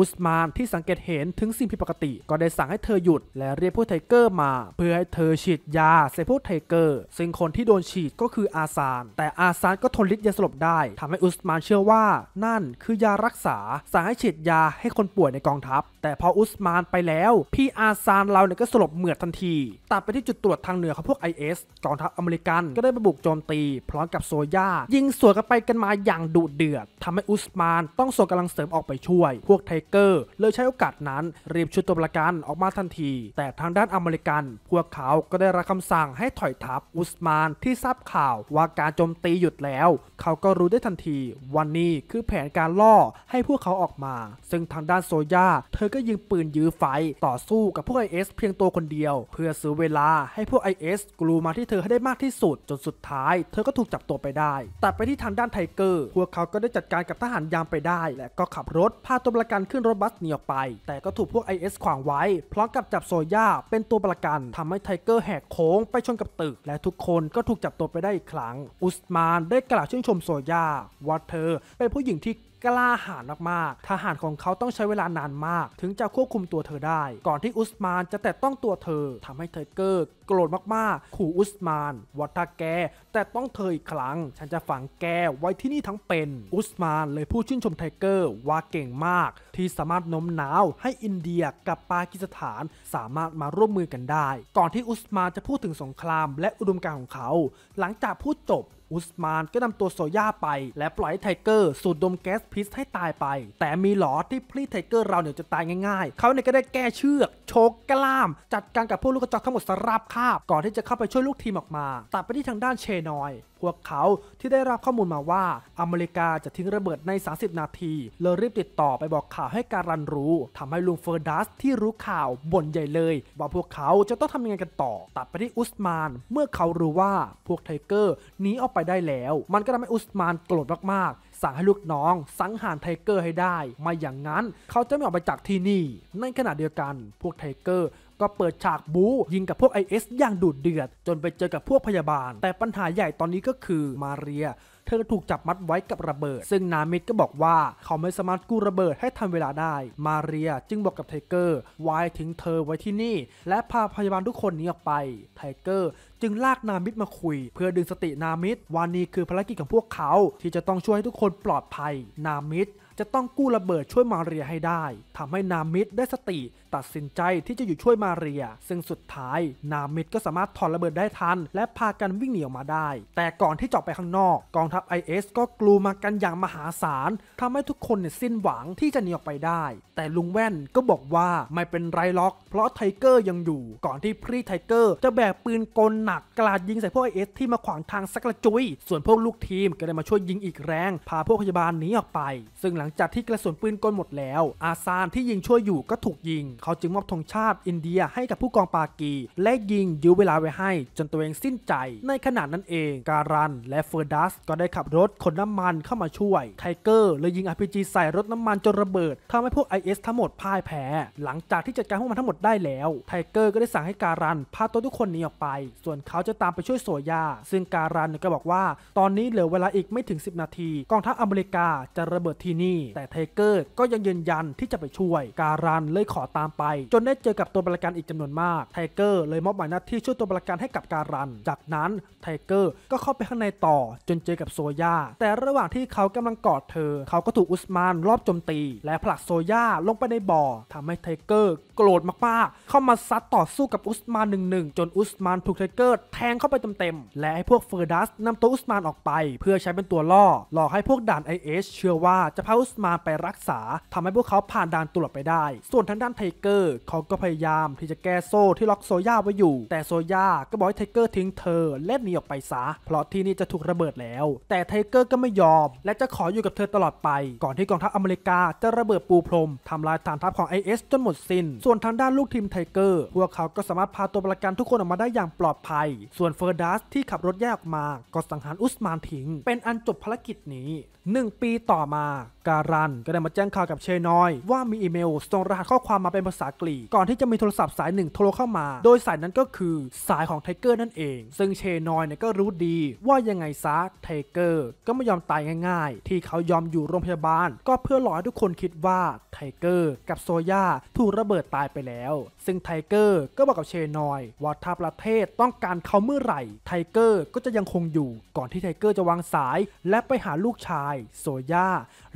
อุสมานที่สังเกตเห็นถึงสิ่งผิดปกติ ก็ได้สั่งให้เธอหยุด และเรียกผู้ไทเกอร์มา เพื่อให้เธอฉีดยาใส่ผู้ไทเกอร์ ซึ่งคนที่โดนฉีดก็คืออาซาน แต่อาซานก็ทนฤทธิ์ยาสลบได้ ทำให้อุสมานเชื่อว่า นั่นคือยารักษา สั่งให้ฉีดยาให้คนป่วยในกองทัพแต่พออุสมานไปแล้ว พี่อาซานเราเนี่ยก็สลบเหมือดทันทีตัดไปที่จุดตรวจทางเหนือของพวก IS กองทัพอเมริกันก็ได้ไปบุกโจมตีพร้อมกับโซย่ายิงสวนกันไปกันมาอย่างดุเดือด ทำให้อุสมานต้องส่งกำลังเสริมออกไปช่วย พวกไทเกอร์ เลยใช้โอกาสนั้นรีบชุดตัวประกันออกมาทันที แต่ทางด้านอเมริกันพวกเขาก็ได้รับคำสั่งให้ถอยทัพอุสมานที่ทราบข่าว ว่าการโจมตีหยุดแล้ว เขาก็รู้ได้ทันที วันนี้คือแผนการล่อให้พวกเขาออกมา ซึ่งทางด้านโซย่าเธอก็ยิงปืนยื้อไฟต่อสู้กับพวก IS เพียงตัวคนเดียว เพื่อซื้อเวลาให้พวก IS กลูมาที่เธอให้ได้มากที่สุด จนสุดท้ายเธอก็ถูกจับตัวไปได้ แต่ไปที่ทางด้านไทเกอร์พวกเขาก็ได้จัดการกับทหารยามไปได้ และก็ขับรถพาตัวประกันขึ้นรถบัสหนีออกไป แต่ก็ถูกพวก IS ขวางไว้พร้อมกับจับโซย่าเป็นตัวประกันทำให้ไทเกอร์แหกโค้งไปชนกับตึกและทุกคนก็ถูกจับตัวไปได้อีกครั้งอุสมานได้กล่าวชื่นชมโซย่าว่าเธอเป็นผู้หญิงที่กล้าหาญมากๆทหารของเขาต้องใช้เวลานานมาก ถึงจะควบคุมตัวเธอได้ ก่อนที่อุสมานจะแตะต้องตัวเธอทำให้ธทเกอร์ โกรธมากๆ ขู่อุสมานว่าถ้าแก แต่ต้องเธออีกครั้ง ฉันจะฝังแกไว้ที่นี่ทั้งเป็นอุสมานเลยพูดชื่นชมไทเกอร์ ว่าเก่งมาก ที่สามารถโน้มน้าวให้อินเดียกับปากีสถาน สามารถมาร่วมมือกันได้ ก่อนที่อุสมานจะพูดถึงสงครามและอุดมการณ์ของเขา หลังจากพูดจบอุสมานก็นำตัวโซย่าไป และปล่อยให้ไทเกอร์สูดดมแก๊สพิษให้ตายไป แต่มีหลอดที่พลีไทเกอร์เราเนี่ยจะตายง่ายๆ เขาเนี่ยก็ได้แก้เชือกโชกกล้าม จัดการกับพวกลูกกระจกทั้งหมดสราบคาบก่อนที่จะเข้าไปช่วยลูกทีมออกมา ตัดไปที่ทางด้านเชนอยพวกเขา ที่ได้รับข้อมูลมาว่า อเมริกาจะทิ้งระเบิดใน 30 นาที เลยรีบติดต่อไปบอกข่าวให้การันรู้ ทำให้ลุงเฟอร์ดัสที่รู้ข่าวบ่นใหญ่เลยว่าพวกเขาจะต้องทำยังไงกันต่อตัดไปที่อุสมานเมื่อเขารู้ว่าพวกไทเกอร์หนีออกไปได้แล้ว มันก็ทำให้อุสมานโกรธมากๆสั่งให้ลูกน้อง สังหารไทเกอร์ให้ได้ไม่อย่างนั้นเขาจะไม่ออกไปจากที่นี่ในขณะเดียวกัน พวกไทเกอร์ก็เปิดฉากบู๊ยิงกับพวก IS อย่างดุเดือด จนไปเจอกับพวกพยาบาล แต่ปัญหาใหญ่ตอนนี้ก็คือมาเรีย เธอถูกจับมัดไว้กับระเบิด ซึ่งนามิดก็บอกว่าเขาไม่สามารถกู้ระเบิดให้ทันเวลาได้ มาเรียจึงบอกกับไทเกอร์ไว้ยถึงเธอไว้ที่นี่ และพาพยาบาลทุกคนนี้ออกไปไทเกอร์จึงลากนามิดมาคุย เพื่อดึงสตินามิดว่านี่คือภารกิจของพวกเขาที่จะต้องช่วยให้ทุกคนปลอดภัย นามิดจะต้องกู้ระเบิดช่วยมาเรียให้ได้ ทำให้นามิดได้สติตัดสินใจที่จะอยู่ช่วยมาเรีย ซึ่งสุดท้าย นามิดก็สามารถถอดระเบิดได้ทัน และพากันวิ่งหนีออกมาได้ แต่ก่อนที่จะออกไปข้างนอก กองทัพ IS ก็กลูมากันอย่างมหาศาลทำให้ทุกคนเนี่ยสิ้นหวังที่จะหนีออกไปได้ แต่ลุงแว่นก็บอกว่าไม่เป็นไรล็อก เพราะไทเกอร์ยังอยู่ ก่อนที่พรีไทเกอร์จะแบกปืนกลหนักกลาดยิงใส่พวก IS ที่มาขวางทางสักระจุย ส่วนพวกลูกทีมก็ได้มาช่วยยิงอีกแรงพาพวกพยาบาลหนีออกไป ซึ่งหลังจากที่กระสุนปืนกลหมดแล้ว อาซานที่ยิงช่วยอยู่ก็ถูกยิงเขาจึงมอบธงชาติอินเดียให้กับผู้กองปากี และยิงยื้อเวลาไว้ให้ จนตัวเองสิ้นใจ ในขณะนั้นเอง การัน และเฟอร์ดัสก็ได้ขับรถขนน้ำมันเข้ามาช่วย ไทเกอร์เลยยิงอพีจีใส่รถน้ำมันจนระเบิดทำให้พวก IS ทั้งหมดพ่ายแพ้ หลังจากที่จัดการพวกมันทั้งหมดได้แล้ว ไทเกอร์ก็ได้สั่งให้การันพาตัวทุกคนหนีออกไป ส่วนเขาจะตามไปช่วยโซยา ซึ่งการันก็บอกว่า ตอนนี้เหลือเวลาอีกไม่ถึง 10 นาที กองทัพอเมริกาจะระเบิดที่นี่แต่ไทเกอร์ก็ยังยืนยันที่จะไปช่วย การันเลยขอตามไปจนได้เจอกับตัวประกันอีกจำนวนมากไทเกอร์เลยมอบหมายหน้าที่ช่วยตัวประกันให้กับการัน จากนั้นไทเกอร์ก็เข้าไปข้างในต่อจนเจอกับโซย่าแต่ระหว่างที่เขากำลังกอดเธอ เขาก็ถูกอุสมานรอบโจมตี และผลักโซย่าลงไปในบ่อ ทำให้ไทเกอร์โกรธมากๆ เข้ามาซัดต่อสู้กับอุสมานหนึ่งหนึ่งจนอุสมานถูกไทเกอร์แทงเข้าไปเต็มๆ และให้พวกเฟอร์ดัส นำตัวอุสมานออกไป เพื่อใช้เป็นตัวล่อ หลอกให้พวกด่านไอเอชเชื่อว่าจะพาอุสมานไปรักษา ทำให้พวกเขาผ่านด่านตรวจไปได้ ส่วนทางด้านไทเกอร์เขาก็พยายามที่จะแก้โซ่ที่ล็อกโซย่าไว้อยู่ แต่โซย่าก็บอกให้ไทเกอร์ทิ้งเธอและหนีออกไปซะ เพราะที่นี่จะถูกระเบิดแล้ว แต่ไทเกอร์ก็ไม่ยอมและจะขออยู่กับเธอตลอดไป ก่อนที่กองทัพอเมริกาจะระเบิดปูพรมทำลายฐานทัพของ IS จนหมดสิน้น ส่วนทางด้านลูกทีมไทเกอร์พวกเขาก็สามารถพาตัวประกันทุกคนออกมาได้อย่างปลอดภัย ส่วนเฟอร์ดัสที่ขับรถแยกออกมาก็สังหารอุสมานทิ้งเป็นอันจบภารกิจนี้1 ปีต่อมาการันก็ได้มาแจ้งข่าวกับเชนอย ว่ามีอีเมลส่งรหัสข้อความมาเป็นภาษากรีกก่อนที่จะมีโทรศัพท์สายหนึ่งโทรเข้ามา โดยสายนั้นก็คือสายของไทเกอร์นั่นเอง ซึ่งเชนอยเนี่ยก็รู้ดีว่ายังไงซะไทเกอร์ก็ไม่ยอมตายง่ายๆ ที่เขายอมอยู่โรงพยาบาล ก็เพื่อหลอกทุกคนคิดว่าไทเกอร์กับโซย่าถูกระเบิดตายไปแล้ว ซึ่งไทเกอร์ก็บอกกับเชนอยว่าถ้าประเทศต้องการเขาเมื่อไหร่ไทเกอร์ก็จะยังคงอยู่ก่อนที่ไทเกอร์จะวางสายและไปหาลูกชายายโซย่า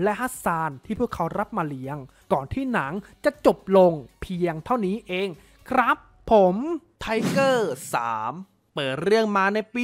และฮัสซานที่พวกเขารับมาเลี้ยง ก่อนที่หนังจะจบลงเพียงเท่านี้เอง ครับผม ไทเกอร์ 3เปิดเรื่องมาในปี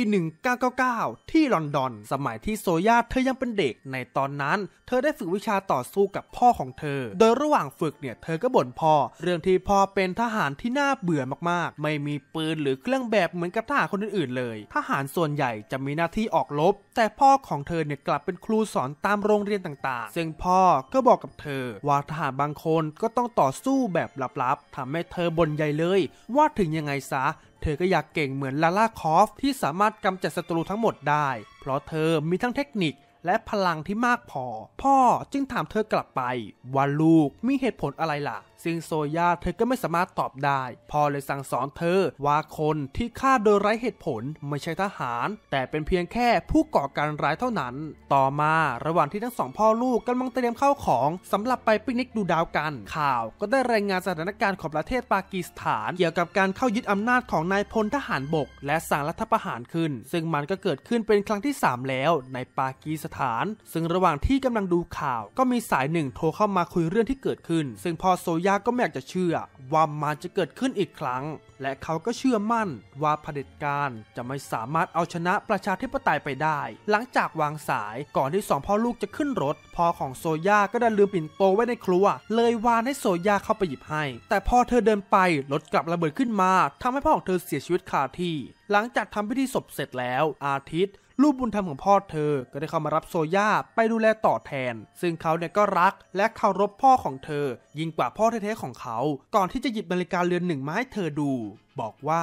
1999 ที่ลอนดอน สมัยที่โซย่าเธอยังเป็นเด็ก ในตอนนั้น เธอได้ฝึกวิชาต่อสู้กับพ่อของเธอ โดยระหว่างฝึกเนี่ยเธอก็บ่นพ่อ เรื่องที่พ่อเป็นทหารที่น่าเบื่อมากๆ ไม่มีปืนหรือเครื่องแบบเหมือนกับทหารคนอื่นๆเลย ทหารส่วนใหญ่จะมีหน้าที่ออกรบแต่พ่อของเธอเนี่ยกลับเป็นครูสอนตามโรงเรียนต่างๆ ซึ่งพ่อก็บอกกับเธอ ว่าทหารบางคนก็ต้องต่อสู้แบบลับๆ ทำให้เธอบ่นใหญ่เลย ว่าถึงยังไงซะเธอก็อยากเก่งเหมือนลาล่าคอฟที่สามารถกำจัดศัตรูทั้งหมดได้ เพราะเธอมีทั้งเทคนิคและพลังที่มากพอ พ่อจึงถามเธอกลับไปว่าลูกมีเหตุผลอะไรล่ะซึ่ง โซยาเธอก็ไม่สามารถตอบได้ พอเลยสั่งสอนเธอ ว่าคนที่ฆ่าโดยไร้เหตุผล ไม่ใช่ทหาร แต่เป็นเพียงแค่ผู้ก่อการร้ายเท่านั้น ต่อมาระหว่างที่ทั้งสองพ่อลูกกำลังเตรียมข้าวของสำหรับไปปิกนิกดูดาวกัน ข่าวก็ได้รายงานสถานการณ์ของประเทศปากีสถาน เกี่ยวกับการเข้ายึดอำนาจของนายพลทหารบก และสั่งรัฐประหารขึ้น ซึ่งมันก็เกิดขึ้นเป็นครั้งที่ 3 แล้วในปากีสถาน ซึ่งระหว่างที่กำลังดูข่าว ก็มีสายหนึ่ง โทรเข้ามาคุยเรื่องที่เกิดขึ้น ซึ่งพอโซยาาก็ไม่อยากจะเชื่อว่ามันจะเกิดขึ้นอีกครั้ง และเขาก็เชื่อมั่นว่าเผด็จการจะไม่สามารถเอาชนะประชาธิปไตยไปได้ หลังจากวางสายก่อนที่สองพ่อลูกจะขึ้นรถพ่อของโซย่าก็ได้ลืมปิ่นโตไว้ในครัว เลยวานให้โซย่าเข้าไปหยิบให้แต่พอเธอเดินไปรถกลับระเบิดขึ้นมาทำให้พ่อของเธอเสียชีวิตคาที่หลังจากทำพิธีศพเสร็จแล้วอาทิตย์ลูกบุญธรรมของพ่อเธอ ก็ได้เข้ามารับโซย่าไปดูแลต่อแทน ซึ่งเขาเนี่ยก็รักและเคารพพ่อของเธอ ยิ่งกว่าพ่อแท้ๆของเขา ก่อนที่จะหยิบนาฬิกาเรือนหนึ่งมาให้เธอดู บอกว่า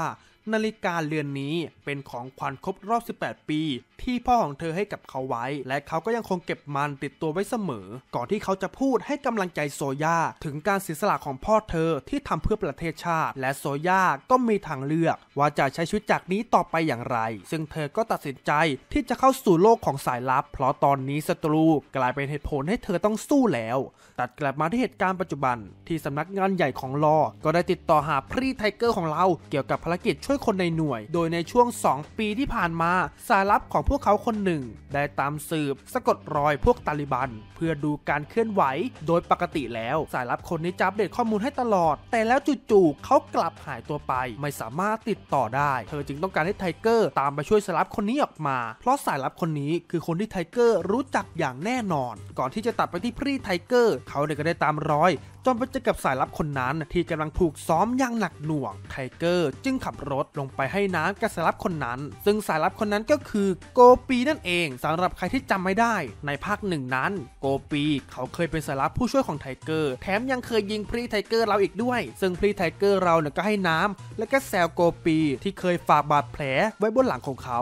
นาฬิกาเรือนนี้เป็นของขวัญครบรอบ 18 ปีที่พ่อของเธอให้กับเขาไว้ และเขาก็ยังคงเก็บมันติดตัวไว้เสมอ ก่อนที่เขาจะพูดให้กำลังใจโซย่าถึงการเสียสละของพ่อเธอที่ทำเพื่อประเทศชาติ และโซย่าก็มีทางเลือก ว่าจะใช้ชีวิตจากนี้ต่อไปอย่างไร ซึ่งเธอก็ตัดสินใจที่จะเข้าสู่โลกของสายลับ เพราะตอนนี้ศัตรูกลายเป็นเหตุผลให้เธอต้องสู้แล้ว ตัดกลับมาที่เหตุการณ์ปัจจุบัน ที่สำนักงานใหญ่ของลอก็ได้ติดต่อหาพรีไทเกอร์ของเราเกี่ยวกับภารกิจช่วยคนในหน่วย โดยในช่วง2ปีที่ผ่านมา สายลับของพวกเขาคนหนึ่งได้ตามสืบสะกดรอยพวกตาลิบันเพื่อดูการเคลื่อนไหว โดยปกติแล้วสายลับคนนี้จะอัปเดตข้อมูลให้ตลอด แต่แล้วจู่ๆ เขากลับหายตัวไปไม่สามารถติดต่อได้ เธอจึงต้องการให้ไทเกอร์ตามไปช่วยสายลับคนนี้ออกมา เพราะสายลับคนนี้คือคนที่ไทเกอร์รู้จักอย่างแน่นอน ก่อนที่จะตัดไปที่พรีไทเกอร์ เขาเด็กยก็ได้ตามรอยจนไปเจอกับสายลับคนนั้นที่กำลังถูกซ้อมอย่างหนักหน่วง ไทเกอร์จึงขับรถลงไปให้น้ำกับสายลับคนนั้น ซึ่งสายลับคนนั้นก็คือโกปีนั่นเองสำหรับใครที่จำไม่ได้ในภาคหนึ่งนั้นโกปี เขาเคยเป็นสารับผู้ช่วยของไทเกอร์ แถมยังเคยยิงพรีไทเกอร์เราอีกด้วย ซึ่งพรีไทเกอร์เราเนี่ยก็ให้น้ำและก็แซลโกปีที่เคยฝากบาดแผลไว้บนหลังของเขา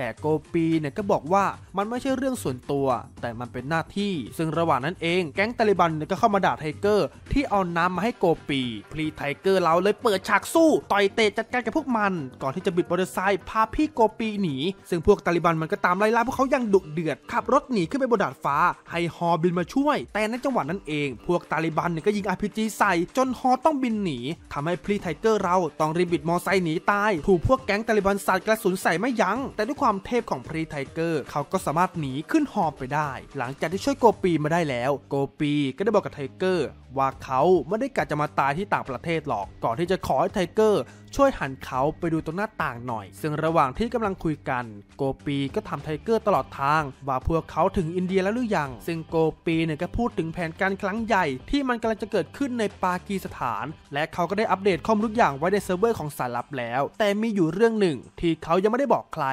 แต่โกปีเนี่ยก็บอกว่ามันไม่ใช่เรื่องส่วนตัว แต่มันเป็นหน้าที่ ซึ่งระหว่างนั้นเองแก๊งตาลิบันเนี่ยก็เข้ามาด่าไทเกอร์ที่เอาน้ำมาให้โกปีพลีไทเกอร์เราเลยเปิดฉากสู้ต่อยเตะจัดการกับพวกมัน ก่อนที่จะบิดมอเตอร์ไซค์พาพี่โกปีหนี ซึ่งพวกตาลิบันมันก็ตามไล่ล่าพวกเขาอย่างดุเดือดขับรถหนีขึ้นไปบนดาดฟ้าให้ฮอบินมาช่วย แต่ในจังหวะนั้นเอง พวกตาลิบันเนี่ยก็ยิงีจีใส่จนฮอต้องบินหนีทำให้พลีไทเกอร์เราต้องรีบบิดมอไซค์หนีตายถูกพวกแก๊งตาลิบันสาดกระสุนใส่ไม่ยัง้งแต่ด้วยความความเทพของพรีไทเกอร์เขาก็สามารถหนีขึ้นหอไปได้ หลังจากที่ช่วยโกปีมาได้แล้ว โกปีก็ได้บอกกับไทเกอร์ว่าเขาไม่ได้กะจะมาตายที่ต่างประเทศหรอก ก่อนที่จะขอให้ไทเกอร์ช่วยหันเขาไปดูตรงหน้าต่างหน่อย ซึ่งระหว่างที่กำลังคุยกันโกปีก็ถามไทเกอร์ตลอดทางว่าพวกเขาถึงอินเดียแล้วหรือยัง ซึ่งโกปีเนี่ยก็พูดถึงแผนการครั้งใหญ่ที่มันกำลังจะเกิดขึ้นในปากีสถาน และเขาก็ได้อัปเดตข้อมูลทุกอย่างไว้ในเซิร์ฟเวอร์ของสารลับแล้ว แต่มีอยู่เรื่องหนึ่ง ที่เขายังไม่ได้บอกใคร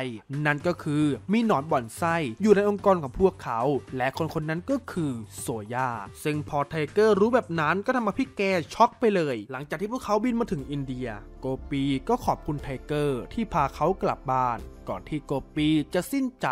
นั่นก็คือมีหนอนบ่อนไส้อยู่ในองค์กรของพวกเขา และคนคนนั้นก็คือโซย่า ซึ่งพอไทเกอร์รู้แบบบนั้นก็ทำมาพี่แกช็อกไปเลย หลังจากที่พวกเขาบินมาถึงอินเดีย โกปีก็ขอบคุณไทเกอร์ที่พาเขากลับบ้านก่อนที่โกปีจะสิ้นใจ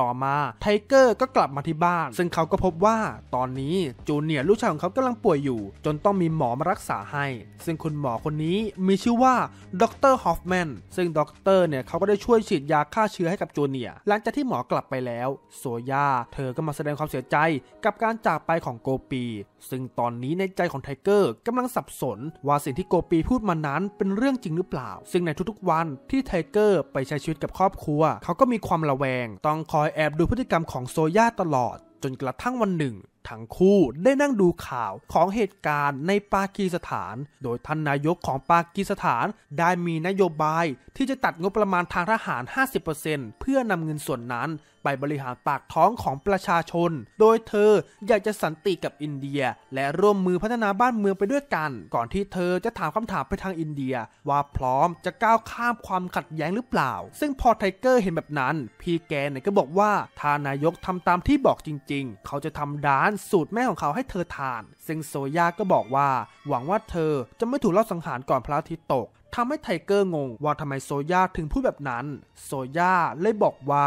ต่อมาไทเกอร์ก็กลับมาที่บ้าน ซึ่งเขาก็พบว่าตอนนี้จูเนียร์ลูกชายของเขากำลังป่วยอยู่ จนต้องมีหมอมารักษาให้ ซึ่งคุณหมอคนนี้มีชื่อว่าดรฮอฟแมนซึ่งดรเนี่ยเขาก็ได้ช่วยฉีดยาฆ่าเชื้อให้กับจูเนียร์หลังจากที่หมอกลับไปแล้วโซยาเธอก็มาแสดงความเสียใจกับการจากไปของโกปีซึ่งตอนนี้ในใจของไทเกอร์กำลังสับสนว่าสิ่งที่โกปีพูดมานั้น เป็นเรื่องจริงหรือเปล่า ซึ่งในทุกๆวันที่ไทเกอร์ ไปใช้ชีวิตกับครอบคัวเขาก็มีความระแวงต้องคอยแอบดูพฤติกรรมของโซย่าตลอด จนกระทั่งวันหนึ่งทั้งคู่ได้นั่งดูข่าวของเหตุการณ์ในปากีสถาน โดยท่านนายกของปากีสถานได้มีนโยบายที่จะตัดงบประมาณทางทหาร 50%เพื่อนำเงินส่วนนั้น ไปบริหารปากท้องของประชาชน โดยเธออยากจะสันติกับอินเดีย และร่วมมือพัฒนาบ้านเมืองไปด้วยกัน ก่อนที่เธอจะถามคำถามไปทางอินเดียว่าพร้อมจะก้าวข้ามความขัดแย้งหรือเปล่า ซึ่งพอไทเกอร์เห็นแบบนั้น พีแกนก็บอกว่าถ้านายกทำตามที่บอกจริง ๆ เขาจะทำด้านานสูตรแม่ของเขาให้เธอทานซึ่งโซยาก็บอกว่า หวังว่าเธอจะไม่ถูกลอบสังหารก่อนพระอาทิตย์ตก ทำให้ไทเกอร์งงว่าทำไมโซยาถึงพูดแบบนั้น โซยาเลยบอกว่า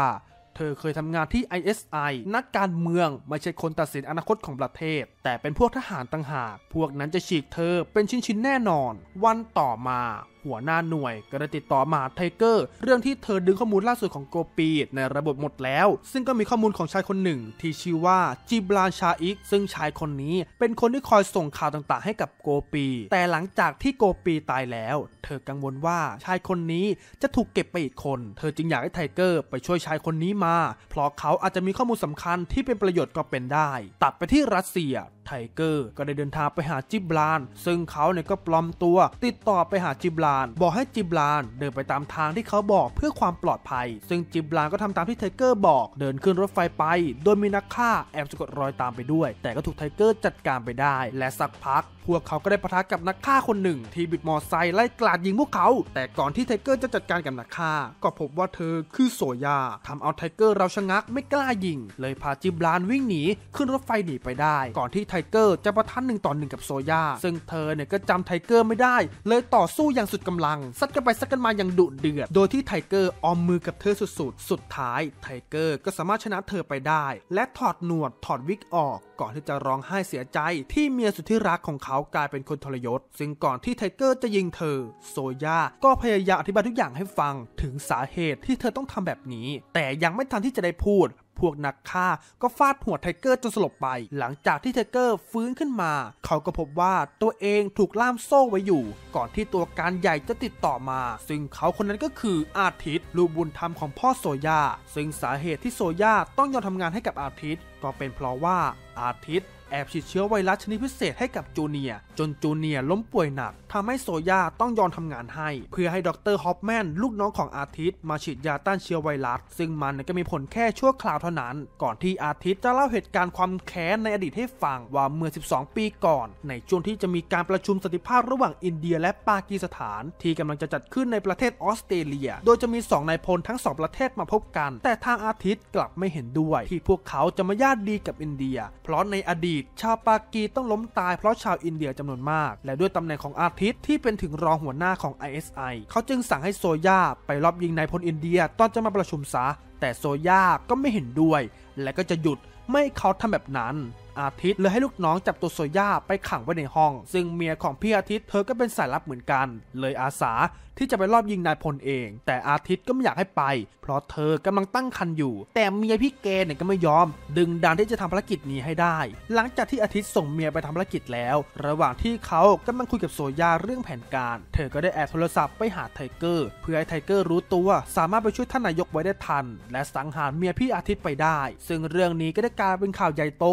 เธอเคยทำงานที่ ISI นักการเมืองไม่ใช่คนตัดสินอนาคตของประเทศ แต่เป็นพวกทหารต่างหากพวกนั้นจะฉีกเธอเป็นชิ้นๆแน่นอน วันต่อมาหัวหน้าหน่วย ก็ได้ติดต่อมาไทเกอร์เรื่องที่เธอดึงข้อมูลล่าสุดของโกปีในระบบหมดแล้ว ซึ่งก็มีข้อมูลของชายคนหนึ่งที่ชื่อว่าจิบลานชาอิกซึ่งชายคนนี้เป็นคนที่คอยส่งข่าวต่างๆให้กับโกปีแต่หลังจากที่โกปีตายแล้ว เธอกังวลว่าชายคนนี้จะถูกเก็บไปอีกคน เธอจึงอยากให้ไทเกอร์ไปช่วยชายคนนี้มา เพราะเขาอาจจะมีข้อมูลสำคัญที่เป็นประโยชน์ก็เป็นได้ ตัดไปที่รัสเซียไทเกอร์ก็ได้เดินทางไปหาจิบลานซึ่งเขาเนี่ยก็ปลอมตัวติดต่อไปหาจิบลานบอกให้จิบลานเดินไปตามทางที่เขาบอกเพื่อความปลอดภัย ซึ่งจิบลานก็ทำตามที่ไทเกอร์บอกเดินขึ้นรถไฟไปโดยมีนักฆ่าแอบสะกดรอยตามไปด้วยแต่ก็ถูกไทเกอร์จัดการไปได้และสักพักพวกเขาก็ได้ปะทะกับนักฆ่าคนหนึ่ง ที่บิดมอไซค์ไล่กลาดยิงพวกเขาแต่ก่อนที่ไทเกอร์จะจัดการกับนักฆ่าก็พบว่าเธอ คือโซยาทำเอาไทเกอร์เราชะงักไม่กล้ายิง เลยพาจิบลานวิ่งหนีขึ้นรถไฟหนีไปได้ ก่อนที่ทเกอร์ จะประทันหนึ่งต่อหนึ่งกับโซย่า ซึ่งเธอเนี่ย ก็จำไทเกอร์ไม่ได้ เลยต่อสู้อย่างสุดกำลังซัดกันไปซัดกันมาอย่างดุเดือด โดยที่ไทเกอร์ออมมือกับเธอสุดๆ สุดท้าย ไทเกอร์ก็สามารถชนะเธอไปได้ และถอดหนวดถอดวิกออก ก่อนที่จะร้องไห้เสียใจ ที่เมียสุดที่รักของเขากลายเป็นคนทรยศ ซึ่งก่อนที่ไทเกอร์จะยิงเธอโซย่าก็พยายามอธิบายทุกอย่างให้ฟังถึงสาเหตุที่เธอต้องทำแบบนี้ แต่ยังไม่ทันที่จะได้พูดพวกนักฆ่า ก็ฟาดหัวไทเกอร์จนสลบไป หลังจากที่ไทเกอร์ฟื้นขึ้นมา เขาก็พบว่าตัวเองถูกล่ามโซ่ไว้อยู่ ก่อนที่ตัวการใหญ่จะติดต่อมา ซึ่งเขาคนนั้นก็คืออาทิตย์ลูกบุญธรรมของพ่อโซยาซึ่งสาเหตุที่โซยาต้องยอมทำงานให้กับอาทิตย์ ก็เป็นเพราะว่าอาทิตย์แอบฉีดเชื้อไวรัสชนิดพิเศษให้กับจูเนีย จนจูเนียล้มป่วยหนัก ทำให้โซย่าต้องยอมทำงานให้ เพื่อให้ดรฮอปแมนลูกน้องของอาทิตย์มาฉีดยาต้านเชื้อไวรัส ซึ่งมันก็มีผลแค่ชั่วคราวเท่านั้น ก่อนที่อาทิตย์จะเล่าเหตุการณ์ความแค้นในอดีตให้ฟัง ว่าเมื่อ 12 ปีก่อน ในช่วงที่จะมีการประชุมสันติภาพระหว่างอินเดียและปากีสถาน ที่กำลังจะจัดขึ้นในประเทศออสเตรเลีย โดยจะมี2นายพลทั้งสอง ประเทศมาพบกัน แต่ทางอาทิตย์กลับไม่เห็นด้วย ที่พวกเขาจะมาญาติดีกับอินเดีย เพราะในอดีตกชาวปากีต้องล้มตายเพราะชาวอินเดียจำนวนมาก และด้วยตำแหน่งของอาทิตย์ที่เป็นถึงรองหัวหน้าของ ISI เขาจึงสั่งให้โซย่าไปรอบยิงนายพลอินเดียตอนจะมาประชุมซะแต่โซย่าก็ไม่เห็นด้วย และก็จะหยุดไม่เขาทำแบบนั้นอาทิตย์เลยให้ลูกน้องจับตัวโซย่าไปขังไว้ในห้อง ซึ่งเมียของพี่อาทิตย์ เธอก็เป็นสายลับเหมือนกัน เลยอาสาที่จะไปรอบยิงนายพลเอง แต่อาทิตย์ก็ไม่อยากให้ไป เพราะเธอกำลังตั้งครรภ์อยู่ แต่เมียพี่เกเนี่ยก็ไม่ยอม ดึงดันที่จะทำภารกิจนี้ให้ได้ หลังจากที่อาทิตย์ส่งเมียไปทำภารกิจแล้ว ระหว่างที่เขากำลังคุยกับโซย่าเรื่องแผนการ เธอก็ได้แอบโทรศัพท์ไปหาไทเกอร์เพื่อให้ไทเกอร์รู้ตัวสามารถไปช่วยท่านนายกไว้ได้ทัน และสังหารเมียพี่อาทิตย์ไปได้ ซึ่งเรื่องนี้ก็ได้กลายเป็นข่าวใหญ่โต